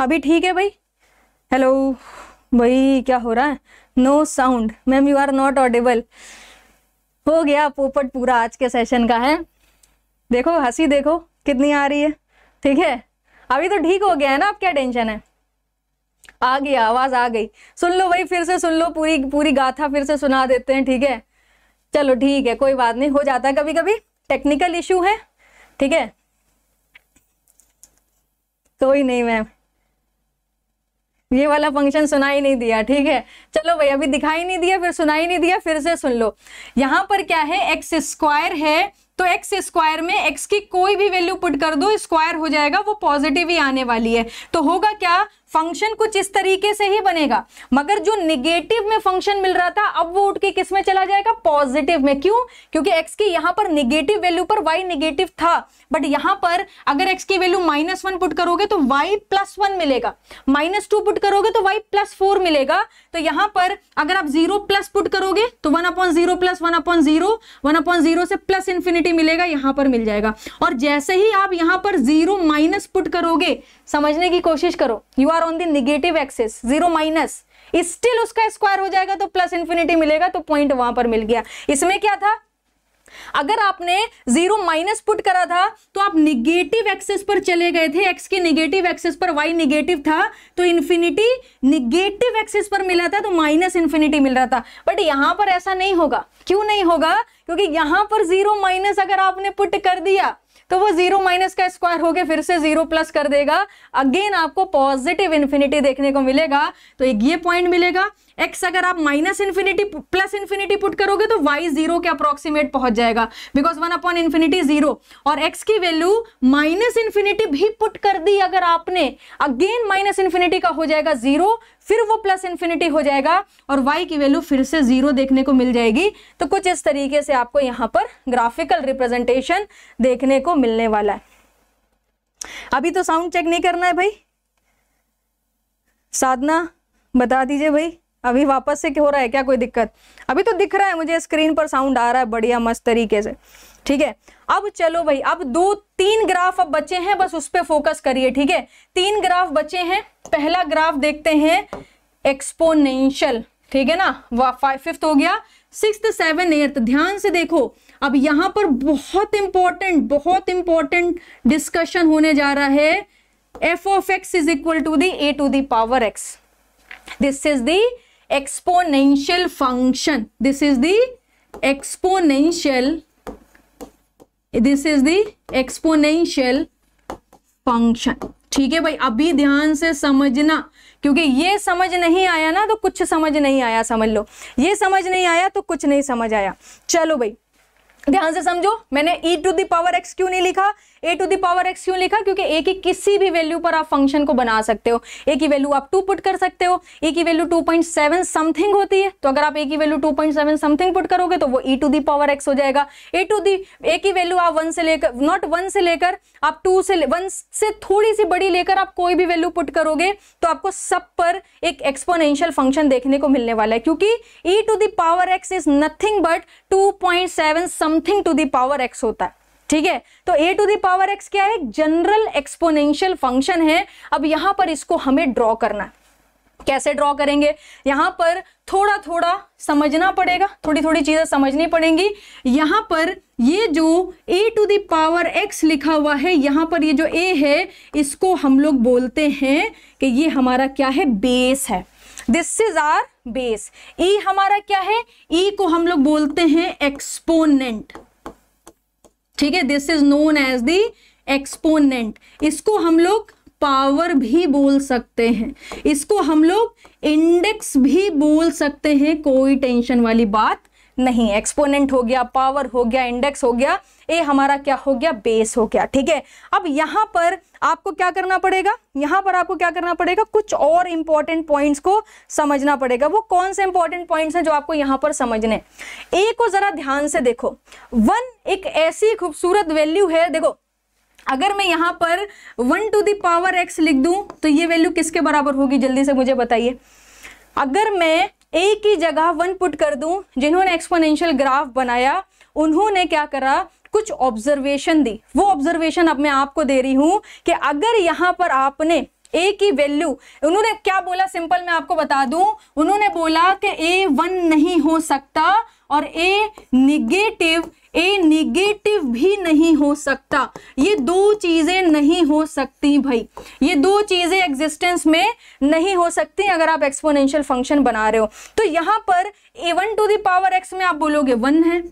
अभी ठीक है भाई हेलो भाई क्या हो रहा है no sound ma'am you are not audible हो गया पोपट पूरा आज के सेशन का है देखो हंसी देखो कितनी आ रही है ठीक है अभी तो ठीक हो गया है ना आप क्या टेंशन है आ गया आवाज आ गई सुन लो भाई फिर से सुन लो पूरी पूरी गाथा फिर से सुना देते हैं ठीक है चलो ठीक है कोई बात नहीं हो जाता है कभी कभी टेक्निकल इशू है ठीक है कोई नहीं मैम ये वाला फंक्शन सुनाई नहीं दिया ठीक है चलो भाई अभी दिखाई नहीं दिया फिर सुनाई नहीं दिया फिर से सुन लो यहाँ पर क्या है एक्स स्क्वायर है तो एक्स स्क्वायर में एक्स की कोई भी वैल्यू पुट कर दो स्क्वायर हो जाएगा वो पॉजिटिव ही आने वाली है तो होगा क्या फंक्शन कुछ इस तरीके से ही बनेगा मगर जो निगेटिव में फंक्शन मिल रहा था अब वो उठ के किस में चला जाएगा पॉजिटिव में क्यों क्योंकि एक्स की यहां पर निगेटिव वैल्यू पर वाई निगेटिव था बट यहां पर अगर एक्स की वैल्यू माइनस वन पुट करोगे तो वाई प्लस वन मिलेगा माइनस टू पुट करोगे तो वाई प्लस फोर मिलेगा तो यहां पर अगर आप जीरो प्लस पुट करोगे तो one upon zero plus one upon zero one upon zero से प्लस इंफिनिटी मिलेगा यहां पर मिल जाएगा और जैसे ही आप यहां पर जीरो माइनस पुट करोगे समझने की कोशिश करो you are on the negative axis zero minus still उसका स्क्वायर हो जाएगा तो प्लस इंफिनिटी मिलेगा तो पॉइंट वहां पर मिल गया इसमें क्या था अगर आपने जीरो माइनस पुट करा था तो आप निगेटिव एक्सेस पर चले गए थे एक्स के निगेटिव एक्सेस पर वाई निगेटिव था तो इन्फिनिटी निगेटिव एक्सेस पर मिला था तो माइनस इन्फिनिटी मिल रहा था बट यहां पर ऐसा नहीं होगा क्यों नहीं होगा क्योंकि यहां पर जीरो माइनस अगर आपने पुट कर दिया तो वो जीरो माइनस का स्क्वायर गया फिर से जीरो प्लस कर देगा अगेन आपको पॉजिटिव इन्फिनिटी देखने को मिलेगा तो एक ये पॉइंट मिलेगा एक्स अगर आप minus infinity plus infinity put करोगे तो वाई जीरो के अप्रोक्सीमेट पहुंच जाएगा because one upon infinity zero और एक्स की वैल्यू माइनस इन्फिनिटी भी पुट कर दी अगर आपने अगेन माइनस इन्फिनिटी का हो जाएगा जीरो फिर वो प्लस इन्फिनिटी हो जाएगा और वाई की वैल्यू फिर से जीरो देखने को मिल जाएगी तो कुछ इस तरीके से आपको यहाँ पर ग्राफिकल रिप्रेजेंटेशन देखने को मिलने वाला है अभी तो साउंड चेक नहीं करना है भाई साधना बता दीजिए भाई अभी वापस से हो रहा है क्या कोई दिक्कत अभी तो दिख रहा है मुझे स्क्रीन पर साउंड आ रहा है बढ़िया मस्त तरीके से ठीक है अब चलो भाई अब दो तीन ग्राफ अब बचे हैं बस उस पर फोकस करिए ठीक है तीन ग्राफ बचे हैं पहला ग्राफ देखते हैं एक्सपोनेंशियल ठीक है ना फाइव फिफ्थ हो गया सिक्स सेवन एर्थ ध्यान से देखो अब यहाँ पर बहुत इंपॉर्टेंट बहुत इंपॉर्टेंट डिस्कशन होने जा रहा है f of x is equal to the a to the power x this is the exponential function this is the exponential this is the exponential function ठीक है भाई अभी ध्यान से समझना क्योंकि ये समझ नहीं आया ना तो कुछ समझ नहीं आया समझ लो ये समझ नहीं आया तो कुछ नहीं समझ आया चलो भाई ध्यान से समझो मैंने e टू दावर x क्यों नहीं लिखा ए टू पावर एक्स क्यों लिखा क्योंकि ए की किसी भी वैल्यू पर आप फंक्शन को बना सकते हो ए की वैल्यू आप टू पुट कर सकते हो ए की वैल्यू 2.7 समथिंग होती है तो अगर आप ए की वैल्यू 2.7 समथिंग पुट करोगे तो वो ई टू पावर एक्स हो जाएगा ए टू दी ए की वैल्यू आप वन से लेकर नॉट वन से लेकर आप टू से वन से थोड़ी सी बड़ी लेकर आप कोई भी वैल्यू पुट करोगे तो आपको सब पर एक एक्सपोनेंशियल फंक्शन देखने को मिलने वाला है क्योंकि e to the power x is nothing but two something to the power x होता है ठीक है तो ए टू दावर एक्स क्या है जनरल एक्सपोनेंशियल फंक्शन है अब यहां पर इसको हमें ड्रॉ करना है कैसे ड्रॉ करेंगे यहां पर थोड़ा थोड़ा समझना पड़ेगा थोड़ी थोड़ी चीजें समझनी पड़ेंगी यहां पर ये जो ए टू दावर एक्स लिखा हुआ है यहां पर ये जो ए है इसको हम लोग बोलते हैं कि ये हमारा क्या है बेस है this is our base e हमारा क्या है ई e को हम लोग बोलते हैं एक्सपोनेंट ठीक है this is known as the exponent इसको हम लोग पावर भी बोल सकते हैं इसको हम लोग इंडेक्स भी बोल सकते हैं कोई टेंशन वाली बात नहीं एक्सपोनेंट हो गया पावर हो गया इंडेक्स हो गया ए हमारा क्या हो गया बेस हो गया ठीक है अब यहां पर आपको क्या करना पड़ेगा यहां पर आपको क्या करना पड़ेगा कुछ और इंपॉर्टेंट पॉइंट्स को समझना पड़ेगा वो कौन से इंपॉर्टेंट पॉइंट्स हैं जो आपको यहां पर समझने ए को ज़रा ध्यान से देखो वन एक ऐसी खूबसूरत वैल्यू है देखो अगर मैं यहां पर वन टू दावर एक्स लिख दू तो ये वैल्यू किसके बराबर होगी जल्दी से मुझे बताइए अगर मैं ए की जगह वन पुट कर दूं जिन्होंने एक्सपोनेंशियल ग्राफ बनाया उन्होंने क्या करा कुछ ऑब्जर्वेशन दी वो ऑब्जर्वेशन अब मैं आपको दे रही हूं कि अगर यहां पर आपने ए की वैल्यू उन्होंने क्या बोला सिंपल मैं आपको बता दूं उन्होंने बोला कि ए वन नहीं हो सकता और ए निगेटिव ए निगेटिव भी नहीं हो सकता ये दो चीज़ें नहीं हो सकती भाई ये दो चीज़ें एग्जिस्टेंस में नहीं हो सकती अगर आप एक्सपोनेंशियल फंक्शन बना रहे हो तो यहां पर a one to the power x में आप बोलोगे वन है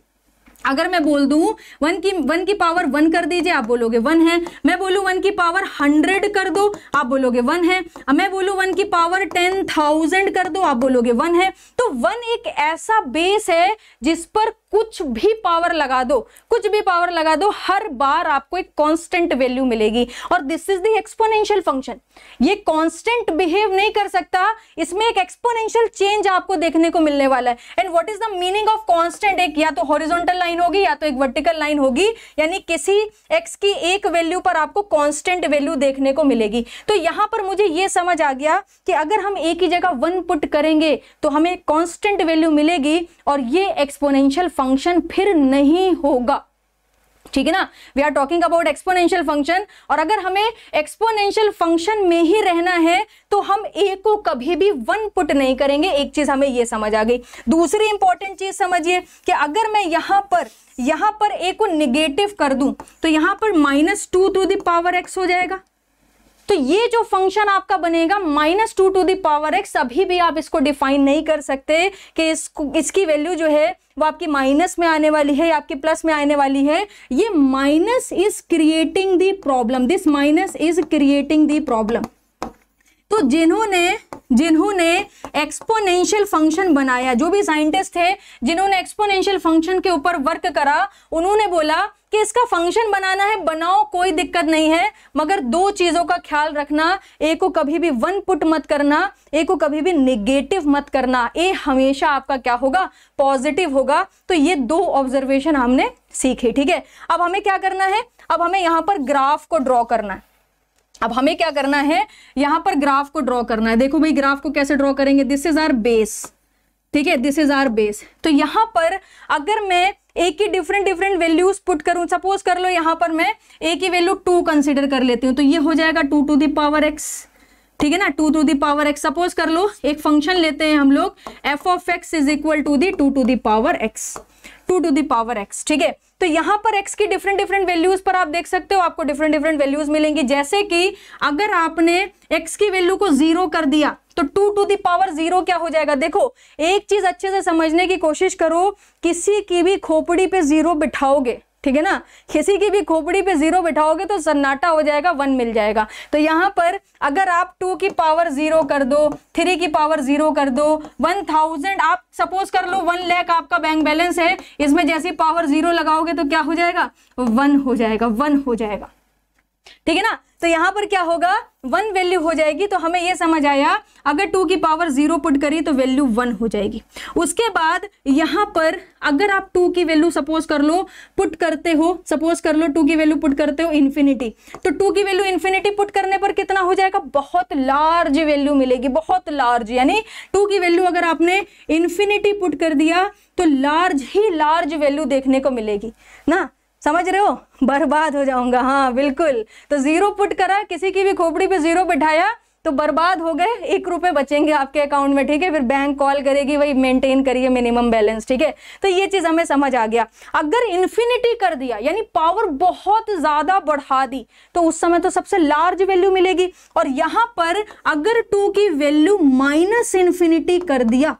अगर मैं बोल दूं वन की वन की पावर वन कर दीजिए आप बोलोगे वन है मैं बोलूं वन की पावर हंड्रेड कर दो आप बोलोगे वन है मैं बोलूं वन की पावर टेन थाउजेंड कर दो आप बोलोगे वन है तो वन एक ऐसा बेस है जिस पर कुछ भी पावर लगा दो कुछ भी पावर लगा दो हर बार आपको एक कांस्टेंट वैल्यू मिलेगी और this is the exponential function ये कांस्टेंट बिहेव नहीं कर सकता इसमें एक एक्सपोनेंशियल चेंज आपको देखने को मिलने वाला है and what is the meaning of constant एक या तो हॉरिजॉन्टल लाइन होगी या तो एक वर्टिकल लाइन होगी यानी किसी एक्स की एक वैल्यू पर आपको कॉन्स्टेंट वैल्यू देखने को मिलेगी तो यहां पर मुझे ये समझ आ गया कि अगर हम एक ही जगह वन पुट करेंगे तो हमें कॉन्स्टेंट वैल्यू मिलेगी और ये एक्सपोनेंशियल फंक्शन फिर नहीं होगा ठीक है ना we are talking about exponential function और अगर हमें एक्सपोनेंशियल फंक्शन में ही रहना है तो हम ए को कभी भी वन पुट नहीं करेंगे एक चीज हमें ये समझ आ गई दूसरी इंपॉर्टेंट चीज समझिए कि अगर मैं यहां पर यहां पर ए को निगेटिव कर दूं तो यहां पर minus two to the power x हो जाएगा तो ये जो फंक्शन आपका बनेगा minus two to the power x अभी भी आप इसको डिफाइन नहीं कर सकते कि इसको इसकी वैल्यू जो है वो आपकी माइनस में आने वाली है या आपकी प्लस में आने वाली है ये minus is creating the problem this minus is creating the problem तो जिन्होंने जिन्होंने एक्सपोनेंशियल फंक्शन बनाया जो भी साइंटिस्ट थे जिन्होंने एक्सपोनेंशियल फंक्शन के ऊपर वर्क करा उन्होंने बोला कि इसका फंक्शन बनाना है बनाओ कोई दिक्कत नहीं है मगर दो चीज़ों का ख्याल रखना ए को कभी भी वन पुट मत करना ए को कभी भी निगेटिव मत करना ए हमेशा आपका क्या होगा पॉजिटिव होगा तो ये दो ऑब्जर्वेशन हमने सीखे ठीक है अब हमें क्या करना है अब हमें यहां पर ग्राफ को ड्रॉ करना है अब हमें क्या करना है यहां पर ग्राफ को ड्रॉ करना है देखो भाई ग्राफ को कैसे ड्रॉ करेंगे दिस इज आर बेस ठीक है दिस इज आर बेस तो यहां पर अगर मैं एक की डिफरेंट डिफरेंट वैल्यूज पुट करूं सपोज कर लो यहां पर मैं ए की वैल्यू टू कंसिडर कर लेती हूँ तो ये हो जाएगा टू टू दावर एक्स ठीक है ना two to the power x suppose कर लो एक फंक्शन लेते हैं हम लोग f of x is equal to the two to the power x two to the power x ठीक है तो यहाँ पर एक्स की डिफरेंट डिफरेंट वैल्यूज पर आप देख सकते हो आपको डिफरेंट डिफरेंट वैल्यूज मिलेंगी जैसे कि अगर आपने एक्स की वैल्यू को जीरो कर दिया तो टू टू दावर जीरो क्या हो जाएगा देखो एक चीज अच्छे से समझने की कोशिश करो किसी की भी खोपड़ी पे जीरो बिठाओगे ठीक है ना किसी की भी खोपड़ी पे जीरो बैठाओगे तो सन्नाटा हो जाएगा वन मिल जाएगा तो यहां पर अगर आप टू की पावर जीरो कर दो थ्री की पावर जीरो कर दो वन थाउजेंड आप सपोज कर लो वन लैख आपका बैंक बैलेंस है इसमें जैसी पावर जीरो लगाओगे तो क्या हो जाएगा वन हो जाएगा वन हो जाएगा ठीक है ना तो यहां पर क्या होगा वन वैल्यू हो जाएगी तो हमें ये समझ आया अगर टू की पावर जीरो पुट करी तो वैल्यू वन हो जाएगी उसके बाद यहाँ पर अगर आप टू की वैल्यू सपोज कर लो पुट करते हो सपोज कर लो टू की वैल्यू पुट करते हो इन्फिनिटी तो टू की वैल्यू इन्फिनिटी पुट करने पर कितना हो जाएगा बहुत लार्ज वैल्यू मिलेगी बहुत लार्ज यानी टू की वैल्यू अगर आपने इन्फिनिटी पुट कर दिया तो लार्ज ही लार्ज वैल्यू देखने को मिलेगी ना समझ रहे हो बर्बाद हो जाऊंगा हाँ बिल्कुल तो जीरो पुट करा किसी की भी खोपड़ी पे जीरो बिठाया तो बर्बाद हो गए एक रुपए बचेंगे आपके अकाउंट में ठीक है फिर बैंक कॉल करेगी वही मेंटेन करिए मिनिमम बैलेंस ठीक है तो ये चीज हमें समझ आ गया अगर इन्फिनिटी कर दिया यानी पावर बहुत ज्यादा बढ़ा दी तो उस समय तो सबसे लार्ज वैल्यू मिलेगी और यहां पर अगर टू की वैल्यू माइनस इन्फिनिटी कर दिया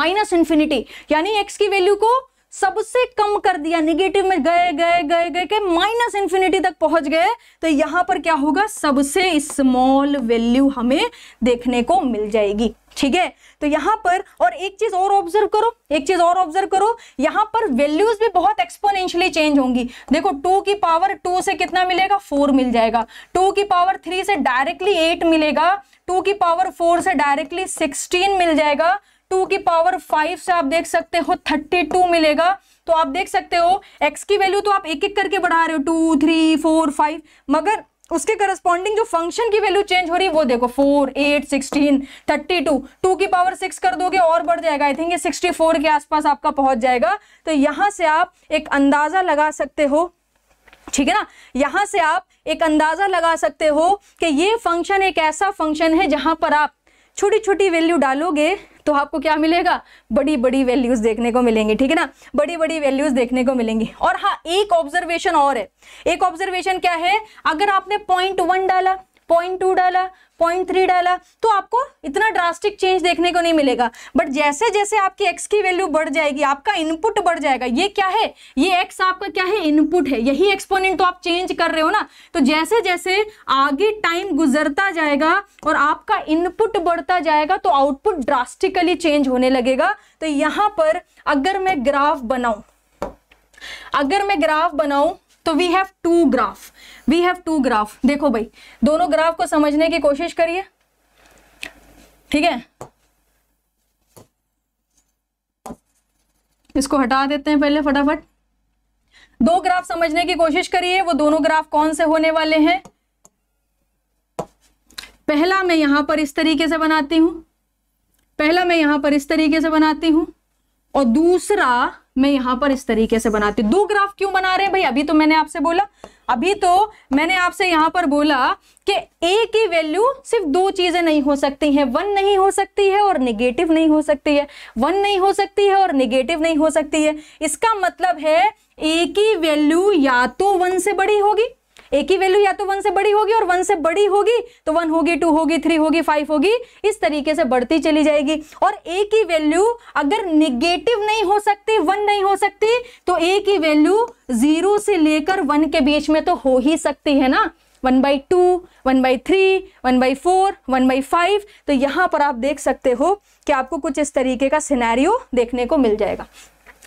माइनस इन्फिनिटी यानी एक्स की वैल्यू को सबसे कम कर दिया निगेटिव में गए गए गए गए के माइनस इंफिनिटी तक पहुंच गए तो यहां पर क्या होगा सबसे स्मॉल वैल्यू हमें देखने को मिल जाएगी ठीक है तो यहां पर और एक चीज और ऑब्जर्व करो एक चीज और ऑब्जर्व करो यहां पर वैल्यूज भी बहुत एक्सपोनेंशियली चेंज होंगी देखो टू की पावर टू से कितना मिलेगा फोर मिल जाएगा टू की पावर थ्री से डायरेक्टली एट मिलेगा टू की पावर फोर से डायरेक्टली सिक्सटीन मिल जाएगा टू की पावर फाइव से आप देख सकते हो थर्टी टू मिलेगा तो आप देख सकते हो एक्स की वैल्यू तो आप एक एक करके बढ़ा रहे हो टू थ्री फोर फाइव मगर उसके करस्पॉन्डिंग जो फंक्शन की वैल्यू चेंज हो रही है वो देखो four eight sixteen thirty two two की पावर सिक्स कर दोगे और बढ़ जाएगा आई थिंक ये सिक्सटी फोर के आसपास आपका पहुंच जाएगा तो यहां से आप एक अंदाज़ा लगा सकते हो ठीक है ना यहां से आप एक अंदाज़ा लगा सकते हो कि ये फंक्शन एक ऐसा फंक्शन है जहां पर आप छोटी छोटी वैल्यू डालोगे तो आपको क्या मिलेगा बड़ी बड़ी वैल्यूज़ देखने को मिलेंगी ठीक है ना बड़ी बड़ी वैल्यूज़ देखने को मिलेंगी और हाँ एक ऑब्जर्वेशन और है एक ऑब्जर्वेशन क्या है अगर आपने पॉइंट वन डाला पॉइंट टू डाला पॉइंट थ्री डाला तो आपको इतना ड्रास्टिक चेंज देखने को नहीं मिलेगा बट जैसे जैसे आपकी एक्स की वैल्यू बढ़ जाएगी आपका इनपुट बढ़ जाएगा ये क्या है ये एक्स आपका क्या है इनपुट है यही एक्सपोनेंट तो आप चेंज कर रहे हो ना तो जैसे जैसे आगे टाइम गुजरता जाएगा और आपका इनपुट बढ़ता जाएगा तो आउटपुट ड्रास्टिकली चेंज होने लगेगा तो यहां पर अगर मैं ग्राफ बनाऊ अगर मैं ग्राफ बनाऊं तो we have two graph we have two graph देखो भाई दोनों ग्राफ को समझने की कोशिश करिए ठीक है इसको हटा देते हैं पहले फटाफट दो ग्राफ समझने की कोशिश करिए वो दोनों ग्राफ कौन से होने वाले हैं पहला मैं यहां पर इस तरीके से बनाती हूं पहला मैं यहां पर इस तरीके से बनाती हूं और दूसरा मैं यहाँ पर इस तरीके से बनाती हूँ दो ग्राफ क्यों बना रहे हैं भाई अभी तो मैंने आपसे बोला अभी तो मैंने आपसे यहाँ पर बोला कि ए की वैल्यू सिर्फ दो चीज़ें नहीं हो सकती हैं वन नहीं हो सकती है और निगेटिव नहीं हो सकती है वन नहीं हो सकती है और निगेटिव नहीं हो सकती है इसका मतलब है ए की वैल्यू या तो वन से बड़ी होगी एक ही वैल्यू या तो वन से बड़ी होगी और वन से बड़ी होगी तो वन होगी टू होगी थ्री होगी फाइव होगी इस तरीके से बढ़ती चली जाएगी और एक ही वैल्यू अगर निगेटिव नहीं हो सकती वन नहीं हो सकती तो एक ही वैल्यू जीरो से लेकर वन के बीच में तो हो ही सकती है ना one by two one by three one by four one by five तो यहाँ पर आप देख सकते हो कि आपको कुछ इस तरीके का सिनेरियो देखने को मिल जाएगा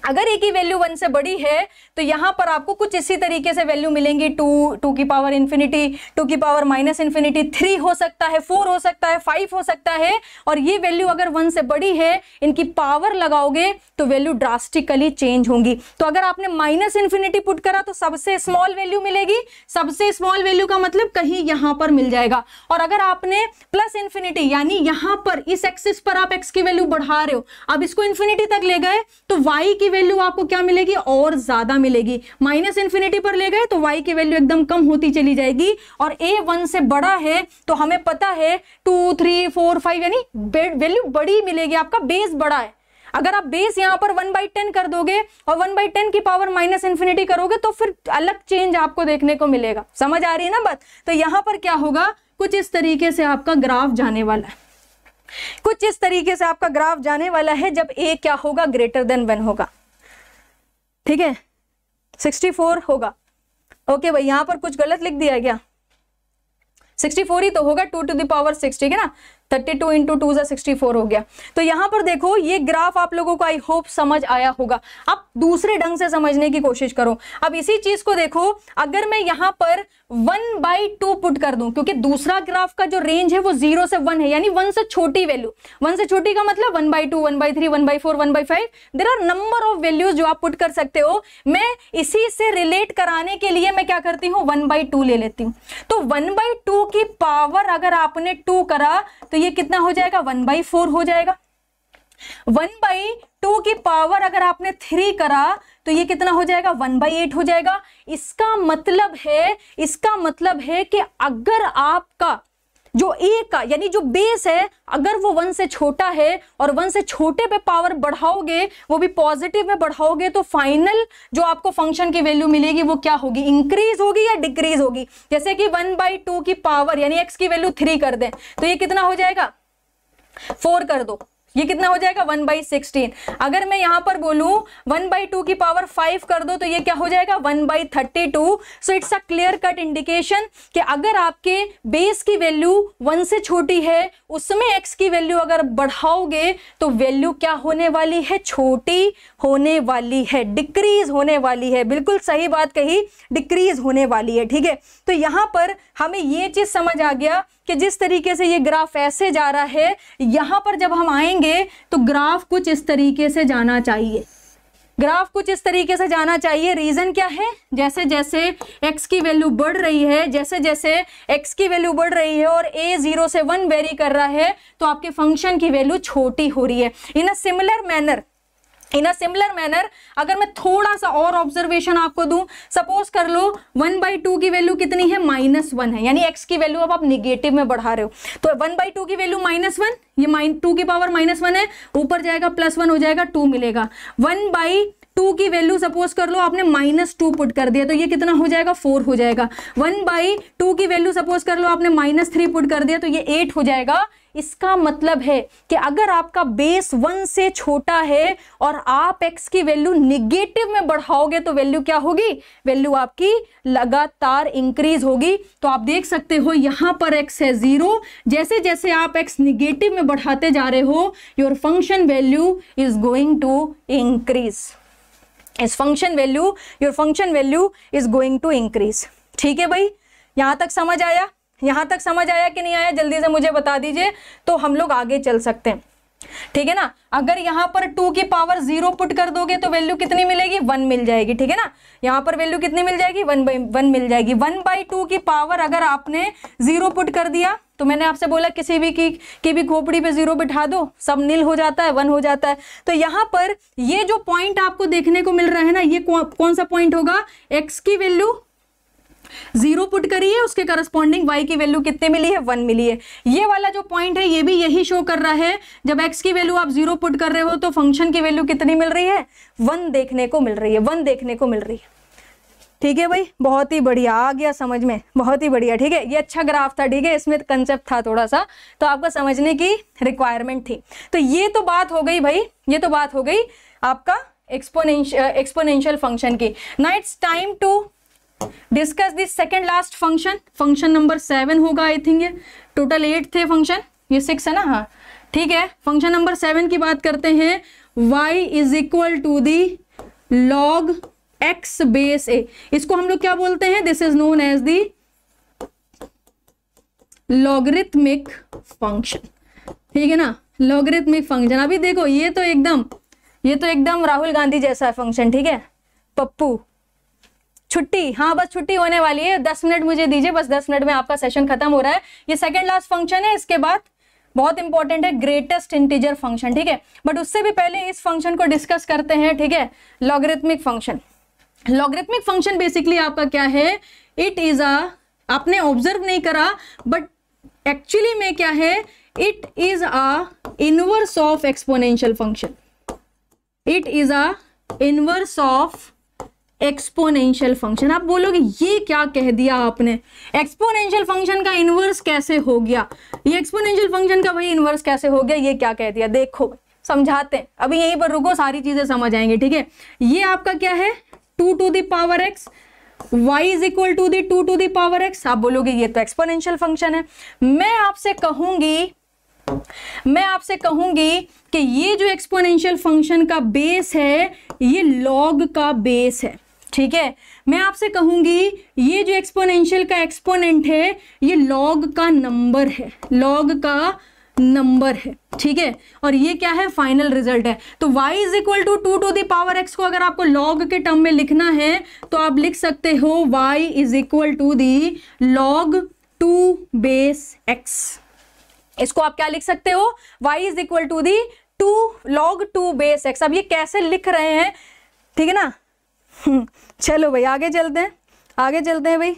अगर ए की वैल्यू वन से बड़ी है तो यहाँ पर आपको कुछ इसी तरीके से वैल्यू मिलेंगी टू टू की पावर इन्फिनिटी टू की पावर माइनस इन्फिनिटी थ्री हो सकता है फोर हो सकता है फाइव हो सकता है और ये वैल्यू अगर वन से बड़ी है इनकी पावर लगाओगे तो वैल्यू ड्रास्टिकली चेंज होंगी तो अगर आपने माइनस इन्फिनिटी पुट करा तो सबसे स्मॉल वैल्यू मिलेगी सबसे स्मॉल वैल्यू का मतलब कहीं यहाँ पर मिल जाएगा और अगर आपने प्लस इन्फिनिटी यानी यहाँ पर इस एक्सिस पर आप एक्स की वैल्यू बढ़ा रहे हो अब इसको इन्फिनिटी तक ले गए तो वाई की की वैल्यू आपको क्या मिलेगी और ज्यादा मिलेगी माइनस इंफिनिटी पर ले गए तो वाई की वैल्यू एकदम कम होती चली जाएगी और ए वन से बड़ा है तो हमें पता है टू थ्री फोर फाइव यानी वैल्यू बड़ी मिलेगी आपका बेस बड़ा है अगर आप बेस यहाँ पर वन बाई टेन कर दोगे और वन बाई टेन की पावर माइनस इन्फिनिटी करोगे तो फिर अलग चेंज आपको देखने को मिलेगा समझ आ रही है ना बात तो यहाँ पर क्या होगा कुछ इस तरीके से आपका ग्राफ जाने वाला है कुछ इस तरीके से आपका ग्राफ जाने वाला है जब ए क्या होगा ग्रेटर देन वन होगा ठीक है सिक्सटी फोर होगा ओके भाई यहां पर कुछ गलत लिख दिया गया सिक्सटी 64 ही तो होगा 2 टू दावर सिक्स 6 ठीक है ना थर्टी टू इंटू टू ज़ा सिक्सटी फोर हो गया तो यहां पर देखो ये ग्राफ आप लोगों को आई होप समझ आया होगा अब दूसरे ढंग से समझने की कोशिश करो अब इसी चीज़ को देखो अगर मैं यहां पर वन बाई टू पुट कर दूं क्योंकि दूसरा ग्राफ का जो रेंज है वो जीरो से वन है यानी वन से छोटी वैल्यू वन से छोटी का मतलब one by two one by three one by four one by five there are number of values जो आप पुट कर सकते हो मैं इसी से रिलेट कराने के लिए मैं क्या करती हूँ वन बाई टू ले लेती हूँ तो वन बाई टू की पावर अगर आपने टू करा तो ये कितना हो जाएगा वन बाई फोर हो जाएगा वन बाई टू की पावर अगर आपने थ्री करा तो ये कितना हो जाएगा वन बाई एट हो जाएगा इसका मतलब है इसका मतलब है कि अगर आपका जो ए का यानी जो बेस है अगर वो वन से छोटा है और वन से छोटे पे पावर बढ़ाओगे वो भी पॉजिटिव में बढ़ाओगे तो फाइनल जो आपको फंक्शन की वैल्यू मिलेगी वो क्या होगी इंक्रीज होगी या डिक्रीज होगी जैसे कि वन बाई टू की पावर यानी एक्स की वैल्यू थ्री कर दें तो ये कितना हो जाएगा फोर कर दो ये कितना हो जाएगा वन बाई सिक्सटीन अगर मैं यहाँ पर बोलू वन बाई टू की पावर फाइव कर दो तो ये क्या हो जाएगा one by thirty two so it's a clear cut indication कि अगर आपके बेस की वैल्यू वन से छोटी है उसमें एक्स की वैल्यू अगर बढ़ाओगे तो वैल्यू क्या होने वाली है छोटी होने वाली है डिक्रीज होने वाली है बिल्कुल सही बात कही डिक्रीज होने वाली है ठीक है तो यहां पर हमें ये चीज़ समझ आ गया कि जिस तरीके से ये ग्राफ ऐसे जा रहा है यहाँ पर जब हम आएंगे तो ग्राफ कुछ इस तरीके से जाना चाहिए ग्राफ कुछ इस तरीके से जाना चाहिए रीज़न क्या है जैसे जैसे एक्स की वैल्यू बढ़ रही है जैसे जैसे एक्स की वैल्यू बढ़ रही है और ए जीरो से वन वेरी कर रहा है तो आपके फंक्शन की वैल्यू छोटी हो रही है in a similar manner in a similar manner अगर मैं थोड़ा सा और ऑब्जर्वेशन आपको दूं सपोज कर लो वन बाई टू की वैल्यू कितनी है माइनस वन है यानी एक्स की वैल्यू अब आप निगेटिव में बढ़ा रहे हो तो वन बाई टू की वैल्यू माइनस वन ये माइन टू की पावर माइनस वन है ऊपर जाएगा प्लस वन हो जाएगा टू मिलेगा वन बाई टू की वैल्यू सपोज कर लो आपने माइनस टू पुट कर दिया तो ये कितना हो जाएगा फोर हो जाएगा वन बाई टू की वैल्यू सपोज कर लो आपने माइनस थ्री पुट कर दिया तो ये एट हो जाएगा इसका मतलब है कि अगर आपका बेस वन से छोटा है और आप एक्स की वैल्यू निगेटिव में बढ़ाओगे तो वैल्यू क्या होगी वैल्यू आपकी लगातार इंक्रीज होगी तो आप देख सकते हो यहां पर एक्स है ज़ीरो जैसे जैसे आप एक्स निगेटिव में बढ़ाते जा रहे हो your function value is going to increase इस function value your function value is going to increase ठीक है भाई यहां तक समझ आया यहाँ तक समझ आया कि नहीं आया जल्दी से मुझे बता दीजिए तो हम लोग आगे चल सकते हैं ठीक है ना अगर यहाँ पर टू की पावर जीरो पुट कर दोगे तो वैल्यू कितनी मिलेगी वन मिल जाएगी ठीक है ना यहाँ पर वैल्यू कितनी मिल जाएगी वन बाई वन मिल जाएगी वन बाई टू की पावर अगर आपने जीरो पुट कर दिया तो मैंने आपसे बोला किसी भी की की भी खोपड़ी पे जीरो बिठा दो सब नील हो जाता है वन हो जाता है तो यहाँ पर ये जो पॉइंट आपको देखने को मिल रहा है ना ये कौन सा पॉइंट होगा एक्स की वैल्यू जीरो पुट करिए उसके करस्पॉन्डिंग वाई की वैल्यू कितने मिली है वन मिली है ये वाला जो पॉइंट है ये भी यही शो कर रहा है जब एक्स की वैल्यू आप जीरो पुट कर रहे हो तो फंक्शन की वैल्यू कितनी मिल रही है वन देखने को मिल रही है वन देखने को मिल रही है ठीक है भाई बहुत ही बढ़िया आ गया समझ में बहुत ही बढ़िया ठीक है ये अच्छा ग्राफ था ठीक है इसमें कंसेप्ट था थोड़ा सा तो आपका समझने की रिक्वायरमेंट थी तो ये तो बात हो गई भाई ये तो बात हो गई आपका एक्सपोनेंशियल एक्सपोनेंशियल फंक्शन की nights time to discuss this second last function function number seven होगा आई थिंक ये टोटल एट थे फंक्शन ये सिक्स है ना हाँ ठीक है फंक्शन नंबर सेवन की बात करते हैं y is equal to the log x base a इसको हम लोग क्या बोलते हैं this is known as the logarithmic function ठीक है ना लॉगरिथमिक फंक्शन अभी देखो ये तो एकदम ये तो एकदम राहुल गांधी जैसा है फंक्शन ठीक है पप्पू छुट्टी हाँ बस छुट्टी होने वाली है दस मिनट मुझे दीजिए बस दस मिनट में आपका सेशन खत्म हो रहा है ये सेकेंड लास्ट फंक्शन है इसके बाद बहुत इंपॉर्टेंट है ग्रेटेस्ट इंटीजर फंक्शन ठीक है बट उससे भी पहले इस फंक्शन को डिस्कस करते हैं ठीक है logarithmic function logarithmic function basically आपका क्या है इट इज अ आपने ऑब्जर्व नहीं करा बट एक्चुअली में क्या है it is a inverse of exponential function it is a inverse of exponential function आप बोलोगे ये क्या कह दिया आपने एक्सपोनेंशियल फंक्शन का इन्वर्स कैसे हो गया ये एक्सपोनेंशियल फंक्शन का भाई इन्वर्स कैसे हो गया ये क्या कह दिया देखो समझाते हैं अभी यहीं पर रुको सारी चीजें समझ आएंगे ठीक है ये आपका क्या है two to the power x y is equal to the two to the power x आप बोलोगे ये तो एक्सपोनेंशियल फंक्शन है मैं आपसे कहूंगी मैं आपसे कहूंगी कि ये जो एक्सपोनेंशियल फंक्शन का बेस है ये लॉग का बेस है ठीक है मैं आपसे कहूंगी ये जो एक्सपोनेंशियल का एक्सपोनेंट है ये लॉग का नंबर है लॉग का नंबर है ठीक है और ये क्या है फाइनल रिजल्ट है तो y is equal to two to the power x को अगर आपको log के टर्म में लिखना है तो आप लिख सकते हो y is equal to the log two base x इसको आप क्या लिख सकते हो y is equal to the two log two base x अब ये कैसे लिख रहे हैं ठीक है ना चलो भाई आगे चलते हैं आगे चलते हैं भाई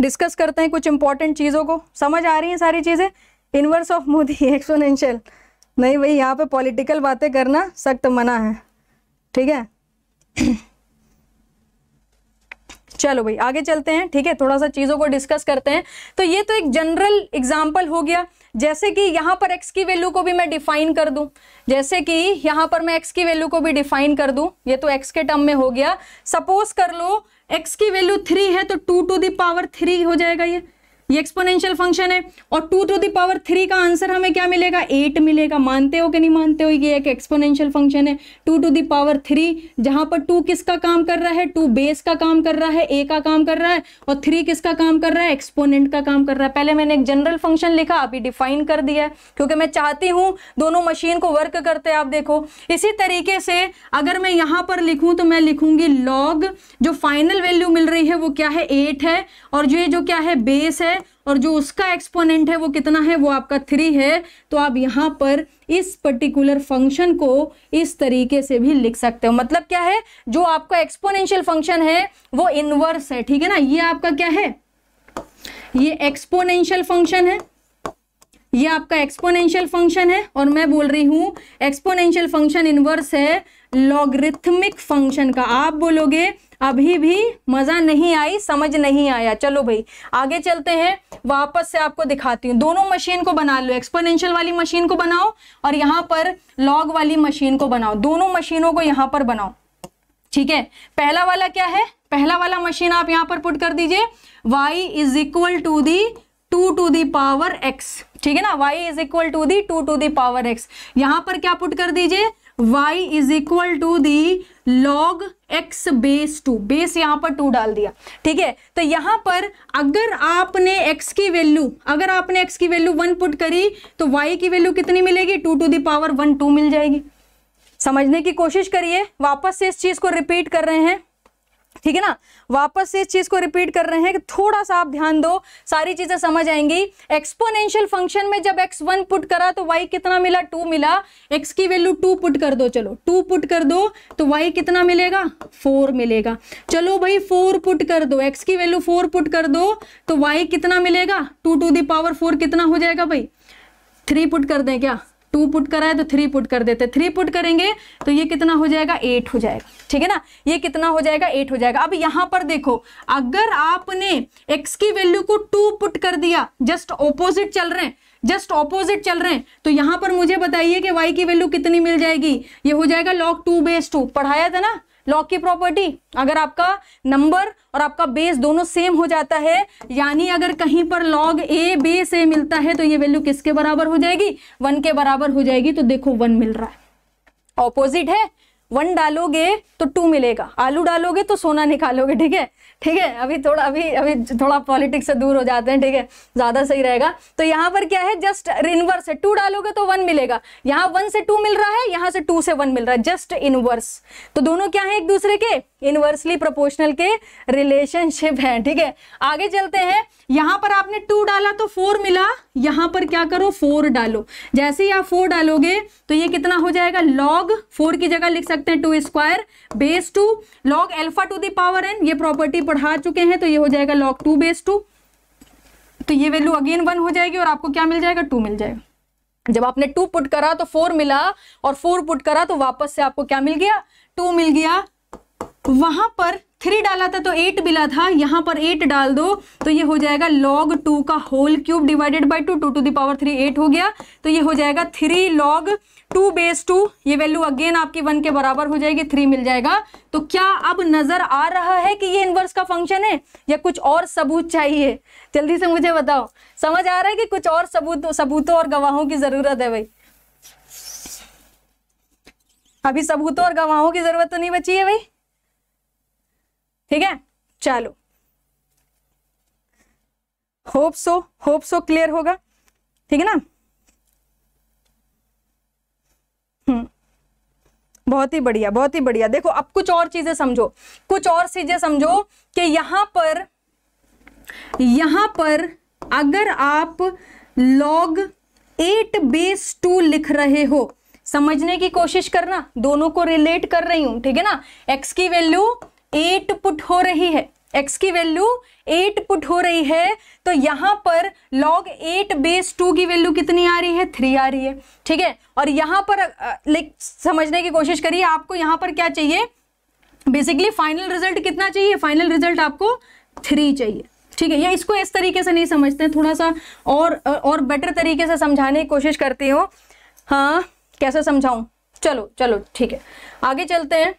डिस्कस करते हैं कुछ इंपॉर्टेंट चीज़ों को समझ आ रही है सारी चीज़ें इनवर्स ऑफ मोदी एक्सपोनेंशियल नहीं भाई यहाँ पे पॉलिटिकल बातें करना सख्त मना है ठीक है चलो भाई आगे चलते हैं ठीक है थोड़ा सा चीज़ों को डिस्कस करते हैं तो ये तो एक जनरल एग्जाम्पल हो गया जैसे कि यहाँ पर एक्स की वैल्यू को भी मैं डिफाइन कर दू जैसे कि यहाँ पर मैं एक्स की वैल्यू को भी डिफाइन कर दू ये तो एक्स के टर्म में हो गया सपोज कर लो एक्स की वैल्यू थ्री है तो टू टू दावर थ्री हो जाएगा ये ये एक्सपोनेंशियल फंक्शन है और two to the power three का आंसर हमें क्या मिलेगा एट मिलेगा मानते हो कि नहीं मानते हो ये एक एक्सपोनेंशियल फंक्शन है two to the power three जहां पर टू किसका काम कर रहा है टू बेस का काम कर रहा है ए का काम कर रहा है और थ्री किसका काम कर रहा है एक्सपोनेंट का काम कर रहा है पहले मैंने एक जनरल फंक्शन लिखा अभी डिफाइन कर दिया है क्योंकि मैं चाहती हूँ दोनों मशीन को वर्क करते आप देखो इसी तरीके से अगर मैं यहाँ पर लिखूँ तो मैं लिखूंगी लॉग जो फाइनल वैल्यू मिल रही है वो क्या है एट है और ये जो क्या है बेस है और जो उसका एक्सपोनेंट है वो कितना है वो आपका थ्री है तो आप यहाँ पर इस पर्टिकुलर फंक्शन को इस तरीके से भी लिख सकते हो मतलब क्या है जो आपका एक्सपोनेंशियल फंक्शन है वो इनवर्स है ठीक है ना ये आपका क्या है ये एक्सपोनेंशियल फंक्शन है ये आपका एक्सपोनेंशियल फंक्शन है और मैं बोल रही हूं एक्सपोनेंशियल फंक्शन इनवर्स है लॉगरिथमिक फंक्शन का आप बोलोगे अभी भी मज़ा नहीं आई समझ नहीं आया चलो भाई आगे चलते हैं वापस से आपको दिखाती हूँ दोनों मशीन को बना लो एक्सपोनेंशियल वाली मशीन को बनाओ और यहाँ पर लॉग वाली मशीन को बनाओ दोनों मशीनों को यहाँ पर बनाओ ठीक है पहला वाला क्या है पहला वाला मशीन आप यहाँ पर पुट कर दीजिए y is equal to the two to the power x ठीक है ना y is equal to the two to the power x यहाँ पर क्या पुट कर दीजिए y is equal to the log x base two base यहां पर टू डाल दिया ठीक है तो यहां पर अगर आपने एक्स की वैल्यू अगर आपने एक्स की वैल्यू वन पुट करी तो वाई की वैल्यू कितनी मिलेगी two to the power one two मिल जाएगी समझने की कोशिश करिए वापस से इस चीज़ को रिपीट कर रहे हैं ठीक है ना वापस से इस चीज को रिपीट कर रहे हैं थोड़ा सा आप ध्यान दो सारी चीजें समझ आएंगी एक्सपोनेंशियल फंक्शन में जब एक्स वन पुट करा तो वाई कितना मिला टू मिला एक्स की वैल्यू टू पुट कर दो चलो टू पुट कर दो तो वाई कितना मिलेगा फोर मिलेगा चलो भाई फोर पुट कर दो एक्स की वैल्यू फोर पुट कर दो तो वाई कितना मिलेगा टू टू दावर फोर कितना हो जाएगा भाई थ्री पुट कर दें क्या टू पुट करा है तो थ्री पुट कर देते थ्री पुट करेंगे तो ये कितना हो जाएगा एट हो जाएगा ठीक है ना ये कितना हो जाएगा एट हो जाएगा अब यहाँ पर देखो अगर आपने एक्स की वैल्यू को टू पुट कर दिया जस्ट ऑपोजिट चल रहे हैं जस्ट ऑपोजिट चल रहे हैं तो यहां पर मुझे बताइए कि वाई की वैल्यू कितनी मिल जाएगी ये हो जाएगा लॉग टू बेस टू पढ़ाया था ना लॉक की प्रॉपर्टी अगर आपका नंबर और आपका बेस दोनों सेम हो जाता है यानी अगर कहीं पर लॉग ए बेस ए मिलता है तो ये वैल्यू किसके बराबर हो जाएगी वन के बराबर हो जाएगी तो देखो वन मिल रहा है ऑपोजिट है वन डालोगे तो टू मिलेगा आलू डालोगे तो सोना निकालोगे ठीक है ठीक है अभी थोड़ा अभी अभी थोड़ा पॉलिटिक्स से दूर हो जाते हैं ठीक है ज़्यादा सही रहेगा तो यहाँ पर क्या है जस्ट इनवर्स है टू डालोगे तो वन मिलेगा यहाँ वन से टू मिल रहा है यहाँ से टू से वन मिल रहा है जस्ट इनवर्स तो दोनों क्या है एक दूसरे के इनवर्सली प्रोपोर्शनल के रिलेशनशिप है ठीक है आगे चलते हैं यहाँ पर आपने टू डाला तो फोर मिला यहाँ पर क्या करो फोर डालो जैसे ही आप फोर डालोगे तो ये कितना हो जाएगा लॉग फोर की जगह लिख सकते सकते हैं two square base two log alpha to the power n ये प्रॉपर्टी पढ़ा चुके हैं तो ये हो जाएगा लॉग टू बेस टू तो ये वैल्यू अगेन वन हो जाएगी और आपको क्या मिल जाएगा टू मिल जाएगा जब आपने टू पुट करा तो फोर मिला और फोर पुट करा तो वापस से आपको क्या मिल गया टू मिल गया वहां पर थ्री डाला था तो एट मिला था यहां पर एट डाल दो तो ये हो जाएगा लॉग टू का whole cube divided by two two to the power three eight हो गया तो ये हो जाएगा three log two base two ये वैल्यू अगेन आपकी वन के बराबर हो जाएगी थ्री मिल जाएगा तो क्या अब नजर आ रहा है कि ये इनवर्स का फंक्शन है या कुछ और सबूत चाहिए जल्दी से मुझे बताओ समझ आ रहा है कि कुछ और सबूत सबूतों और गवाहों की जरूरत है भाई अभी सबूतों और गवाहों की जरूरत तो नहीं बची है भाई ठीक है चलो hope so hope so clear होगा ठीक है ना बहुत ही बढ़िया बहुत ही बढ़िया देखो अब कुछ और चीजें समझो कुछ और चीजें समझो कि यहां पर यहां पर अगर आप लॉग एट बेस टू लिख रहे हो समझने की कोशिश करना दोनों को रिलेट कर रही हूं ठीक है ना एक्स की वैल्यू एट पुट हो रही है एक्स की वैल्यू एट पुट हो रही है तो यहां पर log 8 बेस 2 की वैल्यू कितनी आ रही है थ्री आ रही है ठीक है और यहां पर लाइक समझने की कोशिश करिए आपको यहां पर क्या चाहिए बेसिकली फाइनल रिजल्ट कितना चाहिए फाइनल रिजल्ट आपको थ्री चाहिए ठीक है या इसको इस तरीके से नहीं समझते हैं थोड़ा सा और और बेटर तरीके से समझाने की कोशिश करते हो हाँ कैसे समझाऊं चलो चलो ठीक है आगे चलते हैं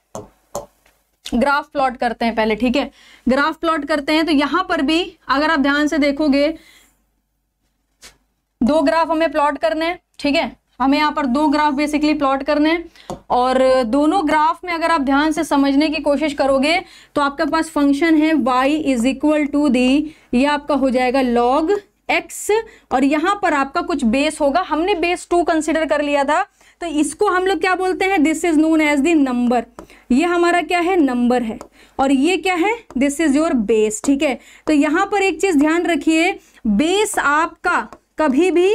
ग्राफ प्लॉट करते हैं पहले ठीक है ग्राफ प्लॉट करते हैं तो यहां पर भी अगर आप ध्यान से देखोगे दो ग्राफ हमें प्लॉट करने हैं ठीक है हमें यहाँ पर दो ग्राफ बेसिकली प्लॉट करने हैं और दोनों ग्राफ में अगर आप ध्यान से समझने की कोशिश करोगे तो आपके पास फंक्शन है y is equal to the ये आपका हो जाएगा log x और यहाँ पर आपका कुछ बेस होगा हमने बेस टू कंसिडर कर लिया था तो इसको हम लोग क्या बोलते हैं this is known as the number ये हमारा क्या है नंबर है और ये क्या है दिस इज़ योर बेस ठीक है तो यहाँ पर एक चीज़ ध्यान रखिए बेस आपका कभी भी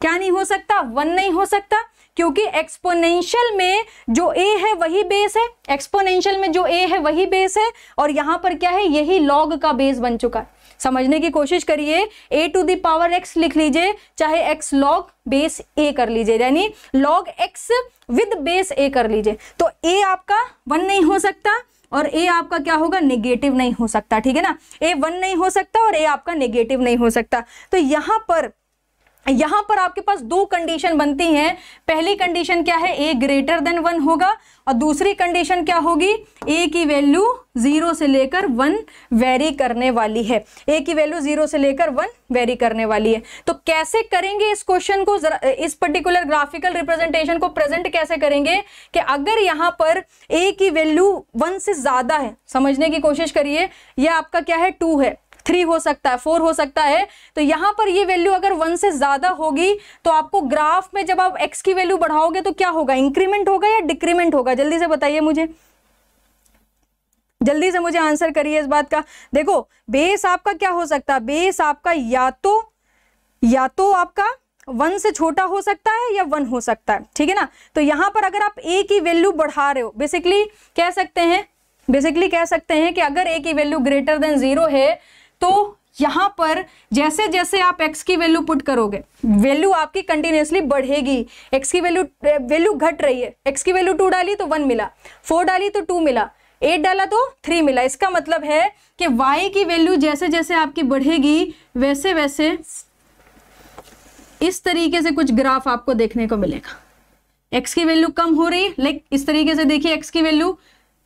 क्या नहीं हो सकता वन नहीं हो सकता क्योंकि एक्सपोनेंशियल में जो ए है वही बेस है एक्सपोनेंशियल में जो ए है वही बेस है और यहां पर क्या है यही लॉग का बेस बन चुका है समझने की कोशिश करिए ए टू दावर एक्स लिख लीजिए चाहे एक्स लॉग बेस ए कर लीजिए यानी log x with base a कर लीजिए तो ए आपका वन नहीं हो सकता और ए आपका क्या होगा नेगेटिव नहीं हो सकता ठीक है ना ए वन नहीं हो सकता और ए आपका नेगेटिव नहीं हो सकता तो यहां पर यहां पर आपके पास दो कंडीशन बनती हैं पहली कंडीशन क्या है ए ग्रेटर देन वन होगा और दूसरी कंडीशन क्या होगी ए की वैल्यू जीरो से लेकर वन वेरी करने वाली है ए की वैल्यू जीरो से लेकर वन वेरी करने वाली है तो कैसे करेंगे इस क्वेश्चन को इस पर्टिकुलर ग्राफिकल रिप्रेजेंटेशन को प्रेजेंट कैसे करेंगे कि अगर यहां पर ए की वैल्यू वन से ज्यादा है समझने की कोशिश करिए यह आपका क्या है टू है थ्री हो सकता है फोर हो सकता है तो यहाँ पर ये वैल्यू अगर वन से ज़्यादा होगी तो आपको ग्राफ में जब आप एक्स की वैल्यू बढ़ाओगे तो क्या होगा इंक्रीमेंट होगा या डिक्रीमेंट होगा जल्दी से बताइए मुझे जल्दी से मुझे आंसर करिए इस बात का देखो बेस आपका क्या हो सकता है बेस आपका या तो या तो आपका वन से छोटा हो सकता है या वन हो सकता है ठीक है ना तो यहां पर अगर आप ए की वैल्यू बढ़ा रहे हो बेसिकली कह सकते हैं बेसिकली कह सकते हैं कि अगर ए की वैल्यू ग्रेटर देन जीरो है तो यहां पर जैसे जैसे आप x की वैल्यू पुट करोगे वैल्यू आपकी कंटिन्यूसली बढ़ेगी x की वैल्यू वैल्यू घट रही है x की वैल्यू टू डाली तो वन मिला फोर डाली तो टू मिला एट डाला तो थ्री मिला इसका मतलब है कि y की वैल्यू जैसे जैसे आपकी बढ़ेगी वैसे वैसे इस तरीके से कुछ ग्राफ आपको देखने को मिलेगा x की वैल्यू कम हो रही लाइक इस तरीके से देखिए x की वैल्यू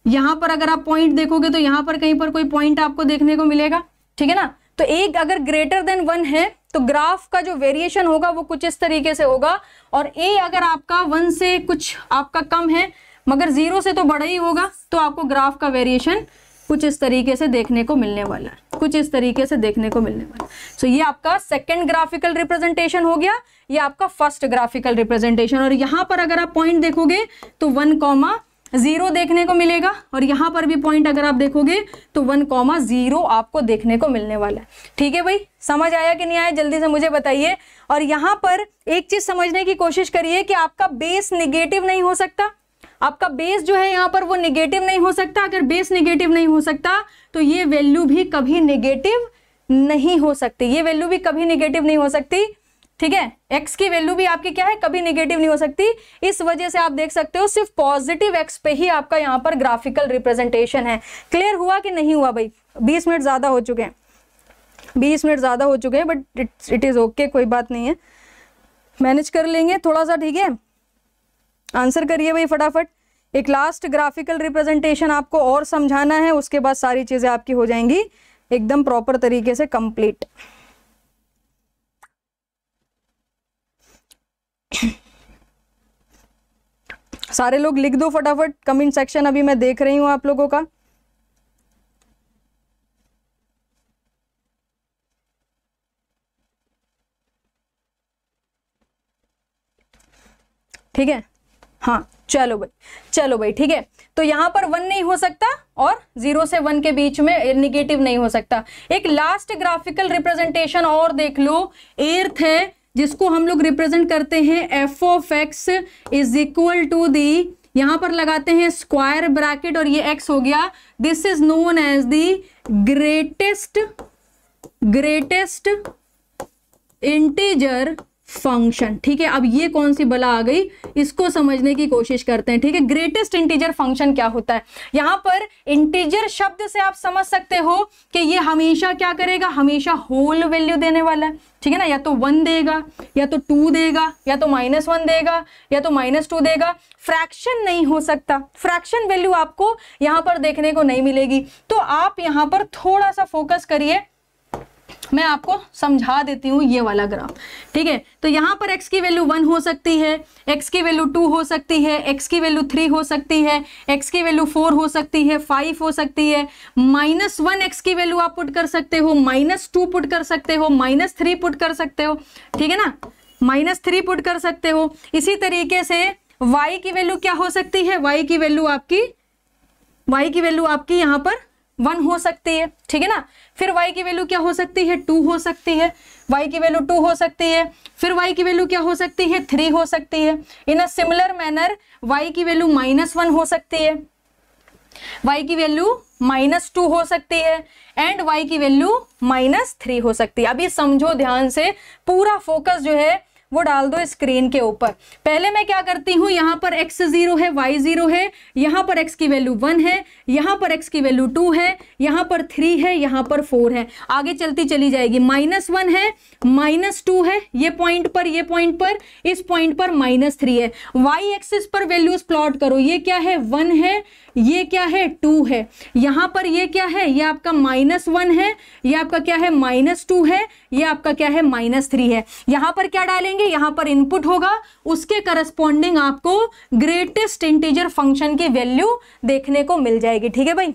यहां पर अगर आप पॉइंट देखोगे तो यहां पर कहीं पर कोई पॉइंट आपको देखने को मिलेगा ठीक है ना तो एक अगर ग्रेटर देन वन है तो ग्राफ का जो वेरिएशन होगा वो कुछ इस तरीके से होगा और ए अगर आपका वन से कुछ आपका कम है मगर जीरो से तो बड़ा ही होगा तो आपको ग्राफ का वेरिएशन कुछ इस तरीके से देखने को मिलने वाला है कुछ इस तरीके से देखने को मिलने वाला सो so, ये आपका सेकंड ग्राफिकल रिप्रेजेंटेशन हो गया ये आपका फर्स्ट ग्राफिकल रिप्रेजेंटेशन और यहां पर अगर आप पॉइंट देखोगे तो वन कॉमा जीरो देखने को मिलेगा और यहां पर भी पॉइंट अगर आप देखोगे तो वन कॉमा जीरो आपको देखने को मिलने वाला है ठीक है भाई समझ आया कि नहीं आया जल्दी से मुझे बताइए और यहां पर एक चीज समझने की कोशिश करिए कि आपका बेस निगेटिव नहीं हो सकता आपका बेस जो है यहां पर वो निगेटिव नहीं हो सकता अगर बेस निगेटिव नहीं हो सकता तो ये वैल्यू भी कभी निगेटिव नहीं हो सकती ये वैल्यू भी कभी निगेटिव नहीं हो सकती ठीक है एक्स की वैल्यू भी आपकी क्या है कभी निगेटिव नहीं हो सकती इस वजह से आप देख सकते हो सिर्फ पॉजिटिव एक्स पे ही आपका यहाँ पर ग्राफिकल रिप्रेजेंटेशन है क्लियर हुआ कि नहीं हुआ भाई 20 मिनट ज़्यादा हो चुके हैं 20 मिनट ज़्यादा हो चुके हैं but it's it is okay कोई बात नहीं है मैनेज कर लेंगे थोड़ा सा ठीक है आंसर करिए भाई फटाफट एक लास्ट ग्राफिकल रिप्रेजेंटेशन आपको और समझाना है उसके बाद सारी चीज़ें आपकी हो जाएंगी एकदम प्रॉपर तरीके से कंप्लीट सारे लोग लिख दो फटाफट कमेंट सेक्शन अभी मैं देख रही हूं आप लोगों का ठीक है हाँ चलो भाई चलो भाई ठीक है तो यहां पर वन नहीं हो सकता और जीरो से वन के बीच में निगेटिव नहीं हो सकता एक लास्ट ग्राफिकल रिप्रेजेंटेशन और देख लो एर्थ है जिसको हम लोग रिप्रेजेंट करते हैं f of x is equal to the यहां पर लगाते हैं स्क्वायर ब्रैकेट और ये एक्स हो गया this is known as the greatest greatest integer function ठीक है अब ये कौन सी बला आ गई इसको समझने की कोशिश करते हैं ठीक है ग्रेटेस्ट इंटीजर फंक्शन क्या होता है यहां पर इंटीजर शब्द से आप समझ सकते हो कि ये हमेशा क्या करेगा हमेशा होल वैल्यू देने वाला है ठीक है ना या तो वन देगा या तो टू देगा या तो माइनस वन देगा या तो माइनस टू देगा फ्रैक्शन नहीं हो सकता फ्रैक्शन वैल्यू आपको यहां पर देखने को नहीं मिलेगी तो आप यहां पर थोड़ा सा फोकस करिए मैं आपको समझा देती हूँ ये वाला ग्राफ ठीक है तो यहाँ पर x की वैल्यू वन हो सकती है x की वैल्यू टू हो सकती है x की वैल्यू थ्री हो सकती है x की वैल्यू फोर हो सकती है फाइव हो सकती है माइनस वन एक्स की वैल्यू आप पुट कर सकते हो माइनस टू पुट कर सकते हो माइनस थ्री पुट कर सकते हो ठीक है ना माइनस थ्री पुट कर सकते हो इसी तरीके से वाई की वैल्यू क्या हो सकती है वाई की वैल्यू आपकी वाई की वैल्यू आपकी यहाँ पर वन हो सकती है ठीक है ना फिर y की वैल्यू क्या हो सकती है टू हो सकती है y की वैल्यू टू हो सकती है फिर y की वैल्यू क्या हो सकती है थ्री हो सकती है in a similar manner y की वैल्यू माइनस वन हो सकती है y की वैल्यू माइनस टू हो सकती है एंड y की वैल्यू माइनस थ्री हो सकती है अभी समझो ध्यान से पूरा फोकस जो है वो डाल दो स्क्रीन के ऊपर पहले मैं क्या करती हूँ यहाँ पर एक्स जीरो है वाई जीरो है यहाँ पर एक्स की वैल्यू वन है यहाँ पर एक्स की वैल्यू टू है यहाँ पर थ्री है यहाँ पर फोर है आगे चलती चली जाएगी माइनस वन है माइनस टू है ये पॉइंट पर ये पॉइंट पर इस पॉइंट पर माइनस थ्री है वाई एक्सिस पर वैल्यूज प्लॉट करो ये क्या है वन है ये क्या है टू है यहां पर ये क्या है ये आपका माइनस वन है ये आपका क्या है माइनस टू है ये आपका क्या है माइनस थ्री है यहां पर क्या डालेंगे यहां पर इनपुट होगा उसके करस्पॉन्डिंग आपको ग्रेटेस्ट इंटीजर फंक्शन की वैल्यू देखने को मिल जाएगी ठीक है भाई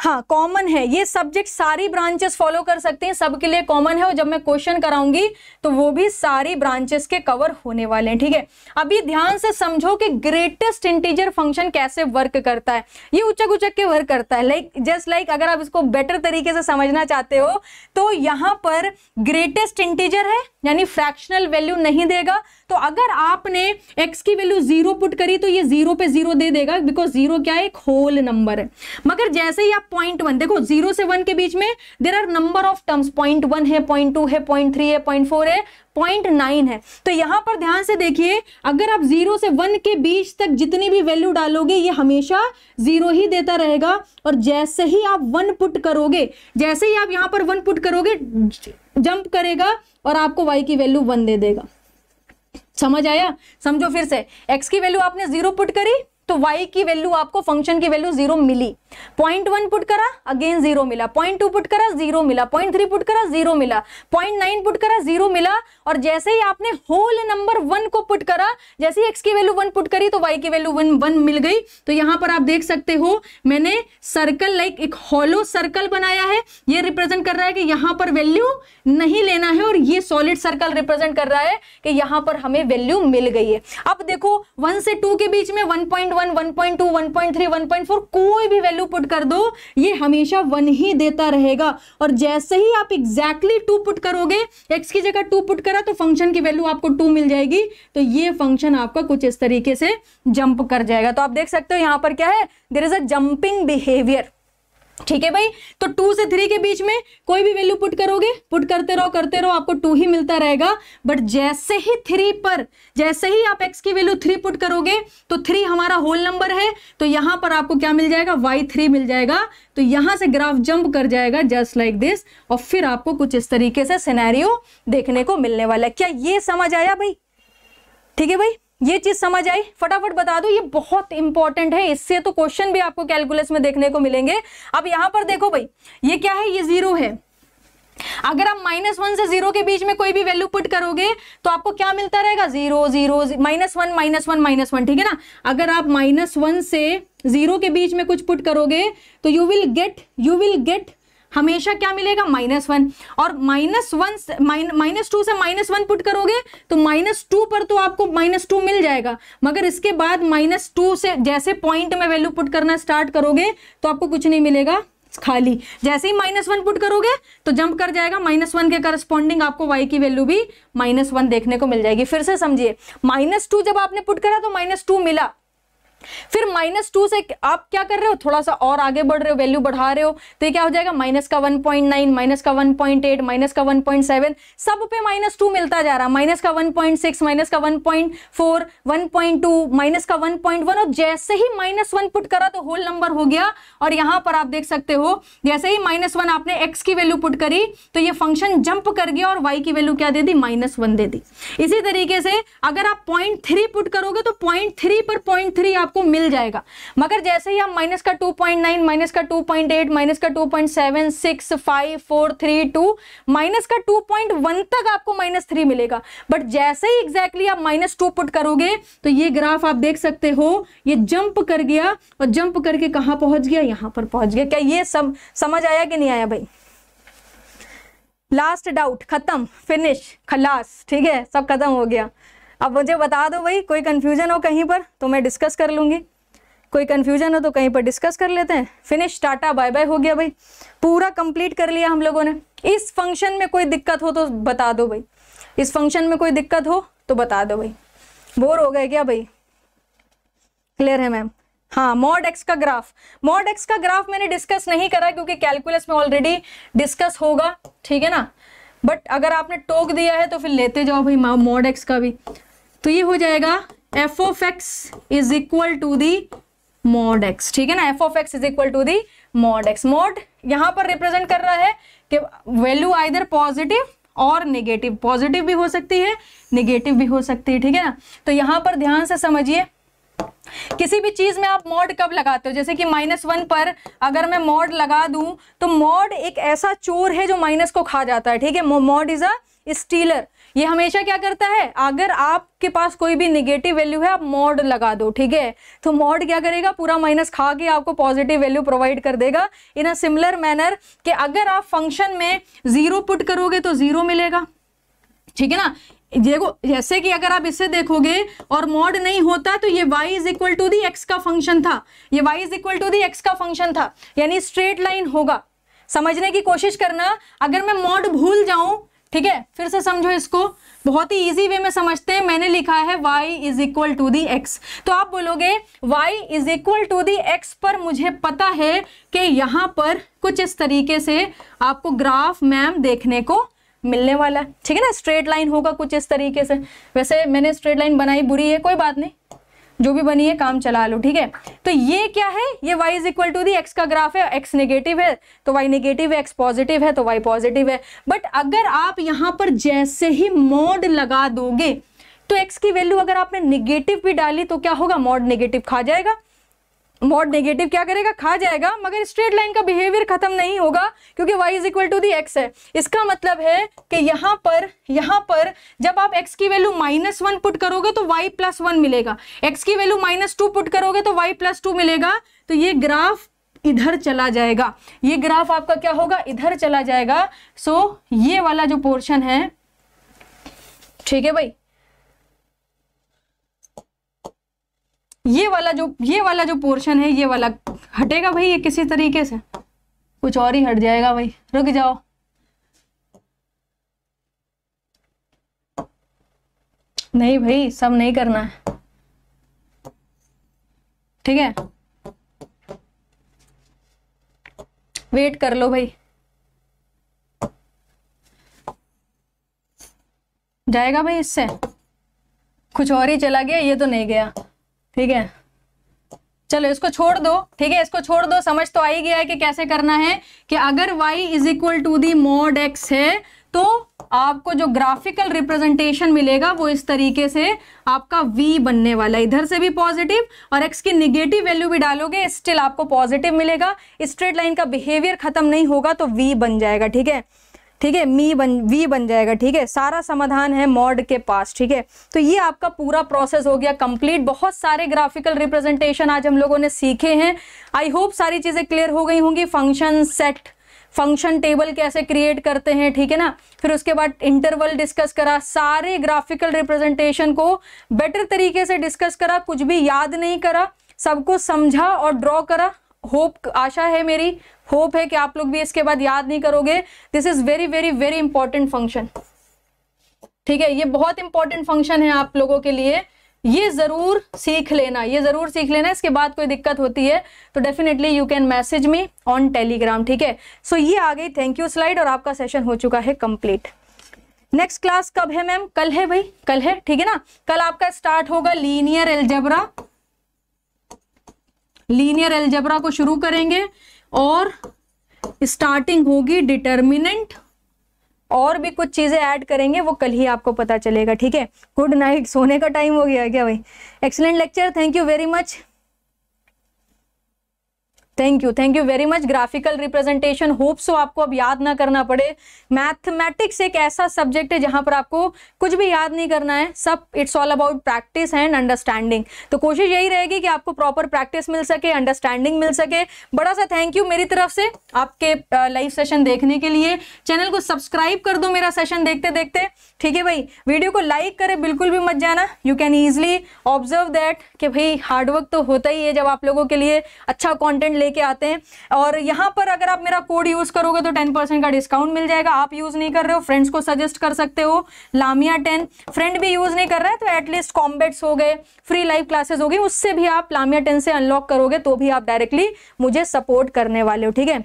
हाँ कॉमन है ये सब्जेक्ट सारी ब्रांचेस फॉलो कर सकते हैं सबके लिए कॉमन है और जब मैं क्वेश्चन कराऊंगी तो वो भी सारी ब्रांचेस के कवर होने वाले हैं ठीक है अभी ध्यान से समझो कि ग्रेटेस्ट इंटीजर फंक्शन कैसे वर्क करता है ये उचक उचक के वर्क करता है लाइक जस्ट लाइक अगर आप इसको बेटर तरीके से समझना चाहते हो तो यहाँ पर ग्रेटेस्ट इंटीजर है यानी फ्रैक्शनल वैल्यू नहीं देगा तो अगर आपने एक्स की वैल्यू जीरो पुट करी तो ये जीरो पे जीरो दे देगा बिकॉज जीरो क्या है एक होल नंबर है मगर जैसे ही आप पॉइंट वन देखो जीरो से वन के बीच में there are number of terms point one है पॉइंट टू है पॉइंट थ्री है पॉइंट फोर है पॉइंट नाइन है तो यहाँ पर ध्यान से देखिए अगर आप जीरो से वन के बीच तक जितनी भी वैल्यू डालोगे ये हमेशा जीरो ही देता रहेगा और जैसे ही आप वन पुट करोगे जैसे ही आप यहाँ पर वन पुट करोगे जंप करेगा और आपको वाई की वैल्यू वन दे देगा समझ आया समझो फिर से एक्स की वैल्यू आपने जीरो पुट करी तो y की वैल्यू आपको फंक्शन की वैल्यू जीरो मिली पॉइंट वन पुट करा अगेन जीरो मिला पॉइंट टू पुट करा जीरो मिला पॉइंट थ्री पुट करा जीरो मिला पॉइंट नाइन पुट करा जीरो मिला और जैसे ही आपने होल नंबर वन को पुट करा जैसे ही x की वैल्यू वन पुट करी तो y की वैल्यू वन वन मिल गई तो यहां पर आप देख सकते हो मैंने सर्कल लाइक एक होलो सर्कल बनाया है ये रिप्रेजेंट कर रहा है कि यहां पर वैल्यू नहीं लेना है और ये सॉलिड सर्कल रिप्रेजेंट कर रहा है कि यहां पर हमें वैल्यू मिल गई है अब देखो वन से टू के बीच में वन कोई भी वैल्यू पुट कर दो ये हमेशा वन ही देता रहेगा और जैसे ही आप एग्जैक्टली टू पुट करोगे एक्स की जगह टू पुट करा तो फंक्शन की वैल्यू आपको टू मिल जाएगी तो ये फंक्शन आपका कुछ इस तरीके से जंप कर जाएगा तो आप देख सकते हो यहां पर क्या है there is a jumping behaviour ठीक है भाई तो टू से थ्री के बीच में कोई भी वैल्यू पुट करोगे पुट करते रहो करते रहो आपको टू ही मिलता रहेगा बट जैसे ही थ्री पर जैसे ही आप एक्स की वैल्यू थ्री पुट करोगे तो थ्री हमारा होल नंबर है तो यहां पर आपको क्या मिल जाएगा वाई थ्री मिल जाएगा तो यहां से ग्राफ जंप कर जाएगा जस्ट लाइक दिस और फिर आपको कुछ इस तरीके से सिनेरियो देखने को मिलने वाला है क्या ये समझ आया भाई ठीक है भाई ये चीज समझ आई फटाफट बता दो ये बहुत इंपॉर्टेंट है इससे तो क्वेश्चन भी आपको कैलकुलस में देखने को मिलेंगे अब यहां पर देखो भाई ये क्या है ये जीरो है अगर आप माइनस वन से जीरो के बीच में कोई भी वैल्यू पुट करोगे तो आपको क्या मिलता रहेगा zero zero minus one minus one minus one ठीक है ना अगर आप माइनस वन से जीरो के बीच में कुछ पुट करोगे तो you will get you will get हमेशा क्या मिलेगा माइनस वन और माइनस वन माइनस टू से माइनस वन पुट करोगे तो माइनस टू पर तो आपको माइनस टू मिल जाएगा मगर इसके बाद माइनस टू से जैसे पॉइंट में वैल्यू पुट करना स्टार्ट करोगे तो आपको कुछ नहीं मिलेगा खाली जैसे ही माइनस वन पुट करोगे तो जंप कर जाएगा माइनस वन के करस्पॉन्डिंग आपको वाई की वैल्यू भी माइनस वन देखने को मिल जाएगी फिर से समझिए माइनस टू जब आपने पुट करा तो माइनस टू मिला फिर माइनस टू से आप क्या कर रहे हो थोड़ा सा और आगे बढ़ रहे हो वैल्यू बढ़ा रहे हो तो ये क्या हो जाएगा माइनस का वन पॉइंट नाइन माइनस का वन पॉइंट एट माइनस का वन पॉइंट सेवन सब पे माइनस टू मिलता जा रहा माइनस का वन पॉइंट सिक्स माइनस का one point four one point two minus का वन पॉइंट वन और जैसे ही माइनस वन पुट करा तो होल नंबर हो गया और यहां पर आप देख सकते हो जैसे ही माइनस वन आपने एक्स की वैल्यू पुट करी तो ये फंक्शन जंप कर गया और वाई की वैल्यू क्या दे दी माइनस वन दे दी इसी तरीके से अगर आप पॉइंट थ्री पुट करोगे तो पॉइंट थ्री पर पॉइंट थ्री आप आपको मिल जाएगा मगर जैसे ही आप माइनस का 2.9 माइनस का 2.8 माइनस का 2.7 6 5 4 3 2 माइनस का 2.1 तक आपको माइनस थ्री मिलेगा बट जैसे ही एग्जैक्टली exactly आप माइनस टू पुट करोगे तो ये ग्राफ आप देख सकते हो ये जंप कर गया और जंप करके कहाँ पहुंच गया यहाँ पर पहुंच गया क्या ये सब समझ आया कि नहीं आया भाई लास्ट डाउट खत्म फिनिश खलास ठीक है सब खत्म हो गया अब मुझे बता दो भाई कोई कन्फ्यूजन हो कहीं पर तो मैं डिस्कस कर लूँगी कोई कन्फ्यूजन हो तो कहीं पर डिस्कस कर लेते हैं फिनिश टाटा बाय बाय हो गया भाई पूरा कंप्लीट कर लिया हम लोगों ने इस फंक्शन में कोई दिक्कत हो तो बता दो भाई इस फंक्शन में कोई दिक्कत हो तो बता दो भाई बोर हो गए क्या भाई क्लियर है मैम हाँ मॉड एक्स का ग्राफ मॉड एक्स का ग्राफ मैंने डिस्कस नहीं करा क्योंकि कैलकुलस में ऑलरेडी डिस्कस होगा ठीक है ना बट अगर आपने टोक दिया है तो फिर लेते जाओ भाई मॉड एक्स का भी तो ये हो जाएगा f of x is equal to the mod x ठीक है ना f of x is equal to the mod x mod यहां पर रिप्रेजेंट कर रहा है कि वैल्यू आइदर पॉजिटिव और नेगेटिव पॉजिटिव भी हो सकती है नेगेटिव भी हो सकती है ठीक है ना तो यहां पर ध्यान से समझिए किसी भी चीज़ में आप मॉड कब लगाते हो जैसे कि माइनस वन पर अगर मैं मॉड लगा दूं तो मॉड एक ऐसा चोर है जो माइनस को खा जाता है ठीक है मॉड इज़ अ स्टीलर ये हमेशा क्या करता है अगर आपके पास कोई भी निगेटिव वैल्यू है आप मॉड लगा दो ठीक है तो मॉड क्या करेगा पूरा माइनस खा के आपको पॉजिटिव वैल्यू प्रोवाइड कर देगा इन अ सिमिलर मैनर कि अगर आप फंक्शन में ज़ीरो पुट करोगे तो ज़ीरो मिलेगा ठीक है ना देखो जैसे कि अगर आप इसे देखोगे और मॉड नहीं होता तो ये y is equal to the x का फंक्शन था ये y is equal to the x का फंक्शन था यानी स्ट्रेट लाइन होगा समझने की कोशिश करना अगर मैं मॉड भूल जाऊं ठीक है फिर से समझो इसको बहुत ही इजी वे में समझते हैं मैंने लिखा है y is equal to the x तो आप बोलोगे y is equal to the x पर मुझे पता है कि यहां पर कुछ इस तरीके से आपको ग्राफ मैम देखने को मिलने वाला है ठीक है ना स्ट्रेट लाइन होगा कुछ इस तरीके से वैसे मैंने स्ट्रेट लाइन बनाई बुरी है कोई बात नहीं जो भी बनी है काम चला लो ठीक है तो ये क्या है ये y is equal to the x का ग्राफ है x नेगेटिव है तो y नेगेटिव है x पॉजिटिव है तो y पॉजिटिव है बट अगर आप यहां पर जैसे ही मोड लगा दोगे तो x की वैल्यू अगर आपने निगेटिव भी डाली तो क्या होगा मोड निगेटिव खा जाएगा मॉड नेगेटिव क्या करेगा खा जाएगा मगर स्ट्रेट लाइन का बिहेवियर खत्म नहीं होगा क्योंकि y is equal to the x है इसका मतलब है कि यहां पर यहां पर जब आप एक्स की वैल्यू माइनस वन पुट करोगे तो वाई प्लस वन मिलेगा एक्स की वैल्यू माइनस टू पुट करोगे तो वाई प्लस टू मिलेगा तो ये ग्राफ इधर चला जाएगा ये ग्राफ आपका क्या होगा इधर चला जाएगा सो so, ये वाला जो पोर्शन है ठीक है भाई ये वाला जो ये वाला जो पोर्शन है ये वाला हटेगा भाई ये किसी तरीके से कुछ और ही हट जाएगा भाई रुक जाओ नहीं भाई सब नहीं करना है ठीक है वेट कर लो भाई जाएगा भाई इससे कुछ और ही चला गया ये तो नहीं गया ठीक है चलो इसको छोड़ दो ठीक है इसको छोड़ दो समझ तो आई गया है कि कैसे करना है कि अगर y is equal to the mod x है तो आपको जो ग्राफिकल रिप्रेजेंटेशन मिलेगा वो इस तरीके से आपका v बनने वाला है इधर से भी पॉजिटिव और x की निगेटिव वैल्यू भी डालोगे स्टिल आपको पॉजिटिव मिलेगा स्ट्रेट लाइन का बिहेवियर खत्म नहीं होगा तो v बन जाएगा ठीक है ठीक है मी बन वी बन जाएगा ठीक है सारा समाधान है मॉड के पास ठीक है तो ये आपका पूरा प्रोसेस हो गया कंप्लीट बहुत सारे ग्राफिकल रिप्रेजेंटेशन आज हम लोगों ने सीखे हैं आई होप सारी चीज़ें क्लियर हो गई होंगी फंक्शन सेट फंक्शन टेबल कैसे क्रिएट करते हैं ठीक है ना फिर उसके बाद इंटरवल डिस्कस करा सारे ग्राफिकल रिप्रेजेंटेशन को बेटर तरीके से डिस्कस करा कुछ भी याद नहीं करा सबको समझा और ड्रॉ करा होप आशा है मेरी होप है कि आप लोग भी इसके बाद याद नहीं करोगे this is very very very important function ठीक है ये बहुत इंपॉर्टेंट फंक्शन है आप लोगों के लिए ये जरूर सीख लेना ये जरूर सीख लेना इसके बाद कोई दिक्कत होती है तो definitely you can message me on Telegram ठीक है सो ये आ गई थैंक यू स्लाइड और आपका सेशन हो चुका है कंप्लीट नेक्स्ट क्लास कब है मैम कल है भाई कल है ठीक है ना कल आपका स्टार्ट होगा लीनियर एल्जेब्रा लीनियर एल्जबरा को शुरू करेंगे और स्टार्टिंग होगी डिटर्मिनेंट और भी कुछ चीज़ें ऐड करेंगे वो कल ही आपको पता चलेगा ठीक है गुड नाइट सोने का टाइम हो गया क्या भाई excellent lecture thank you very much thank you thank you very much graphical representation hope so आपको अब याद ना करना पड़े मैथमेटिक्स एक ऐसा सब्जेक्ट है जहां पर आपको कुछ भी याद नहीं करना है सब it's all about practice and understanding तो कोशिश यही रहेगी कि आपको प्रॉपर प्रैक्टिस मिल सके अंडरस्टैंडिंग मिल सके बड़ा सा थैंक यू मेरी तरफ से आपके लाइव सेशन देखने के लिए चैनल को सब्सक्राइब कर दो मेरा सेशन देखते देखते ठीक है भाई वीडियो को लाइक करें बिल्कुल भी मत जाना you can easily observe that कि भाई हार्डवर्क तो होता ही है जब आप लोगों के लिए अच्छा कॉन्टेंट लेके आते हैं और यहाँ पर अगर आप मेरा कोड यूज़ करोगे तो टेन परसेंट का डिस्काउंट मिल जाएगा आप यूज़ नहीं कर रहे हो फ्रेंड्स को सजेस्ट कर सकते हो लामिया टेन फ्रेंड भी यूज़ नहीं कर रहा है तो एटलीस्ट कॉम्बेट्स हो गए फ्री लाइव क्लासेस हो गई उससे भी आप लामिया टेन से अनलॉक करोगे तो भी आप डायरेक्टली मुझे सपोर्ट करने वाले हो ठीक है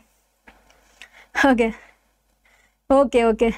ओके ओके ओके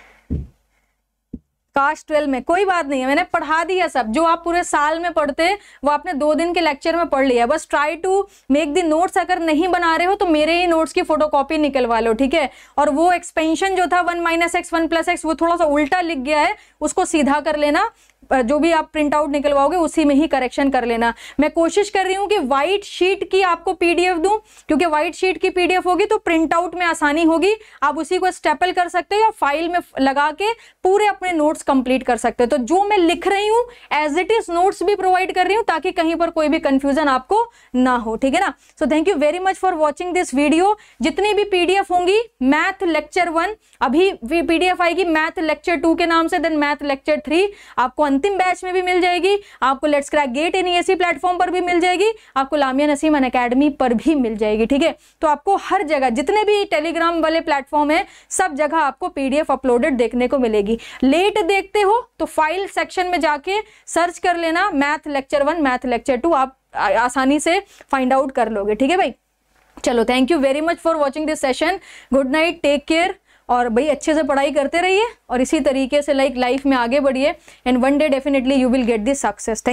कास्ट ट्वेल्व में कोई बात नहीं है मैंने पढ़ा दिया सब जो आप पूरे साल में पढ़ते वो आपने दो दिन के लेक्चर में पढ़ लिया बस try to make the notes अगर नहीं बना रहे हो तो मेरे ही नोट्स की फोटोकॉपी निकलवा लो ठीक है और वो एक्सपेंशन जो था one minus x one plus x वो थोड़ा सा उल्टा लिख गया है उसको सीधा कर लेना जो भी आप प्रिंट आउट निकलवाओगे उसी में ही करेक्शन कर लेना मैं कोशिश कर रही हूँ कि व्हाइट शीट की आपको पीडीएफ दूं क्योंकि व्हाइट शीट की पीडीएफ होगी तो प्रिंट आउट में आसानी होगी आप उसी को स्टेपल कर सकते हो या फाइल में लगा के पूरे अपने नोट्स कंप्लीट कर सकते हो तो जो मैं लिख रही हूं एज इट इज नोट्स भी प्रोवाइड कर रही हूं ताकि कहीं पर कोई भी कंफ्यूजन आपको ना हो ठीक है ना so thank you very much for watching this video जितनी भी पीडीएफ होंगी मैथ लेक्चर वन अभी पीडीएफ आएगी मैथ लेक्चर टू के नाम से देन मैथ लेक्चर थ्री आपको अंतिम बैच में भी मिल जाएगी आपको let's crack GATE N E platform पर भी मिल जाएगी आपको लामिया अन अकेडमी पर भी मिल जाएगी ठीक है तो आपको हर जगह जितने भी टेलीग्राम वाले प्लेटफॉर्म है सब जगह आपको पीडीएफ अपलोडेड देखने को मिलेगी जाएगी लेट देखते हो तो फाइल सेक्शन में जाके सर्च कर लेना math lecture one math lecture two आप आसानी से फाइंड आउट कर लोगे ठीक है भाई चलो thank you very much for watching this session good night take care और भाई अच्छे से पढ़ाई करते रहिए और इसी तरीके से लाइक like, लाइफ में आगे बढ़िए and one day definitely you will get this success thank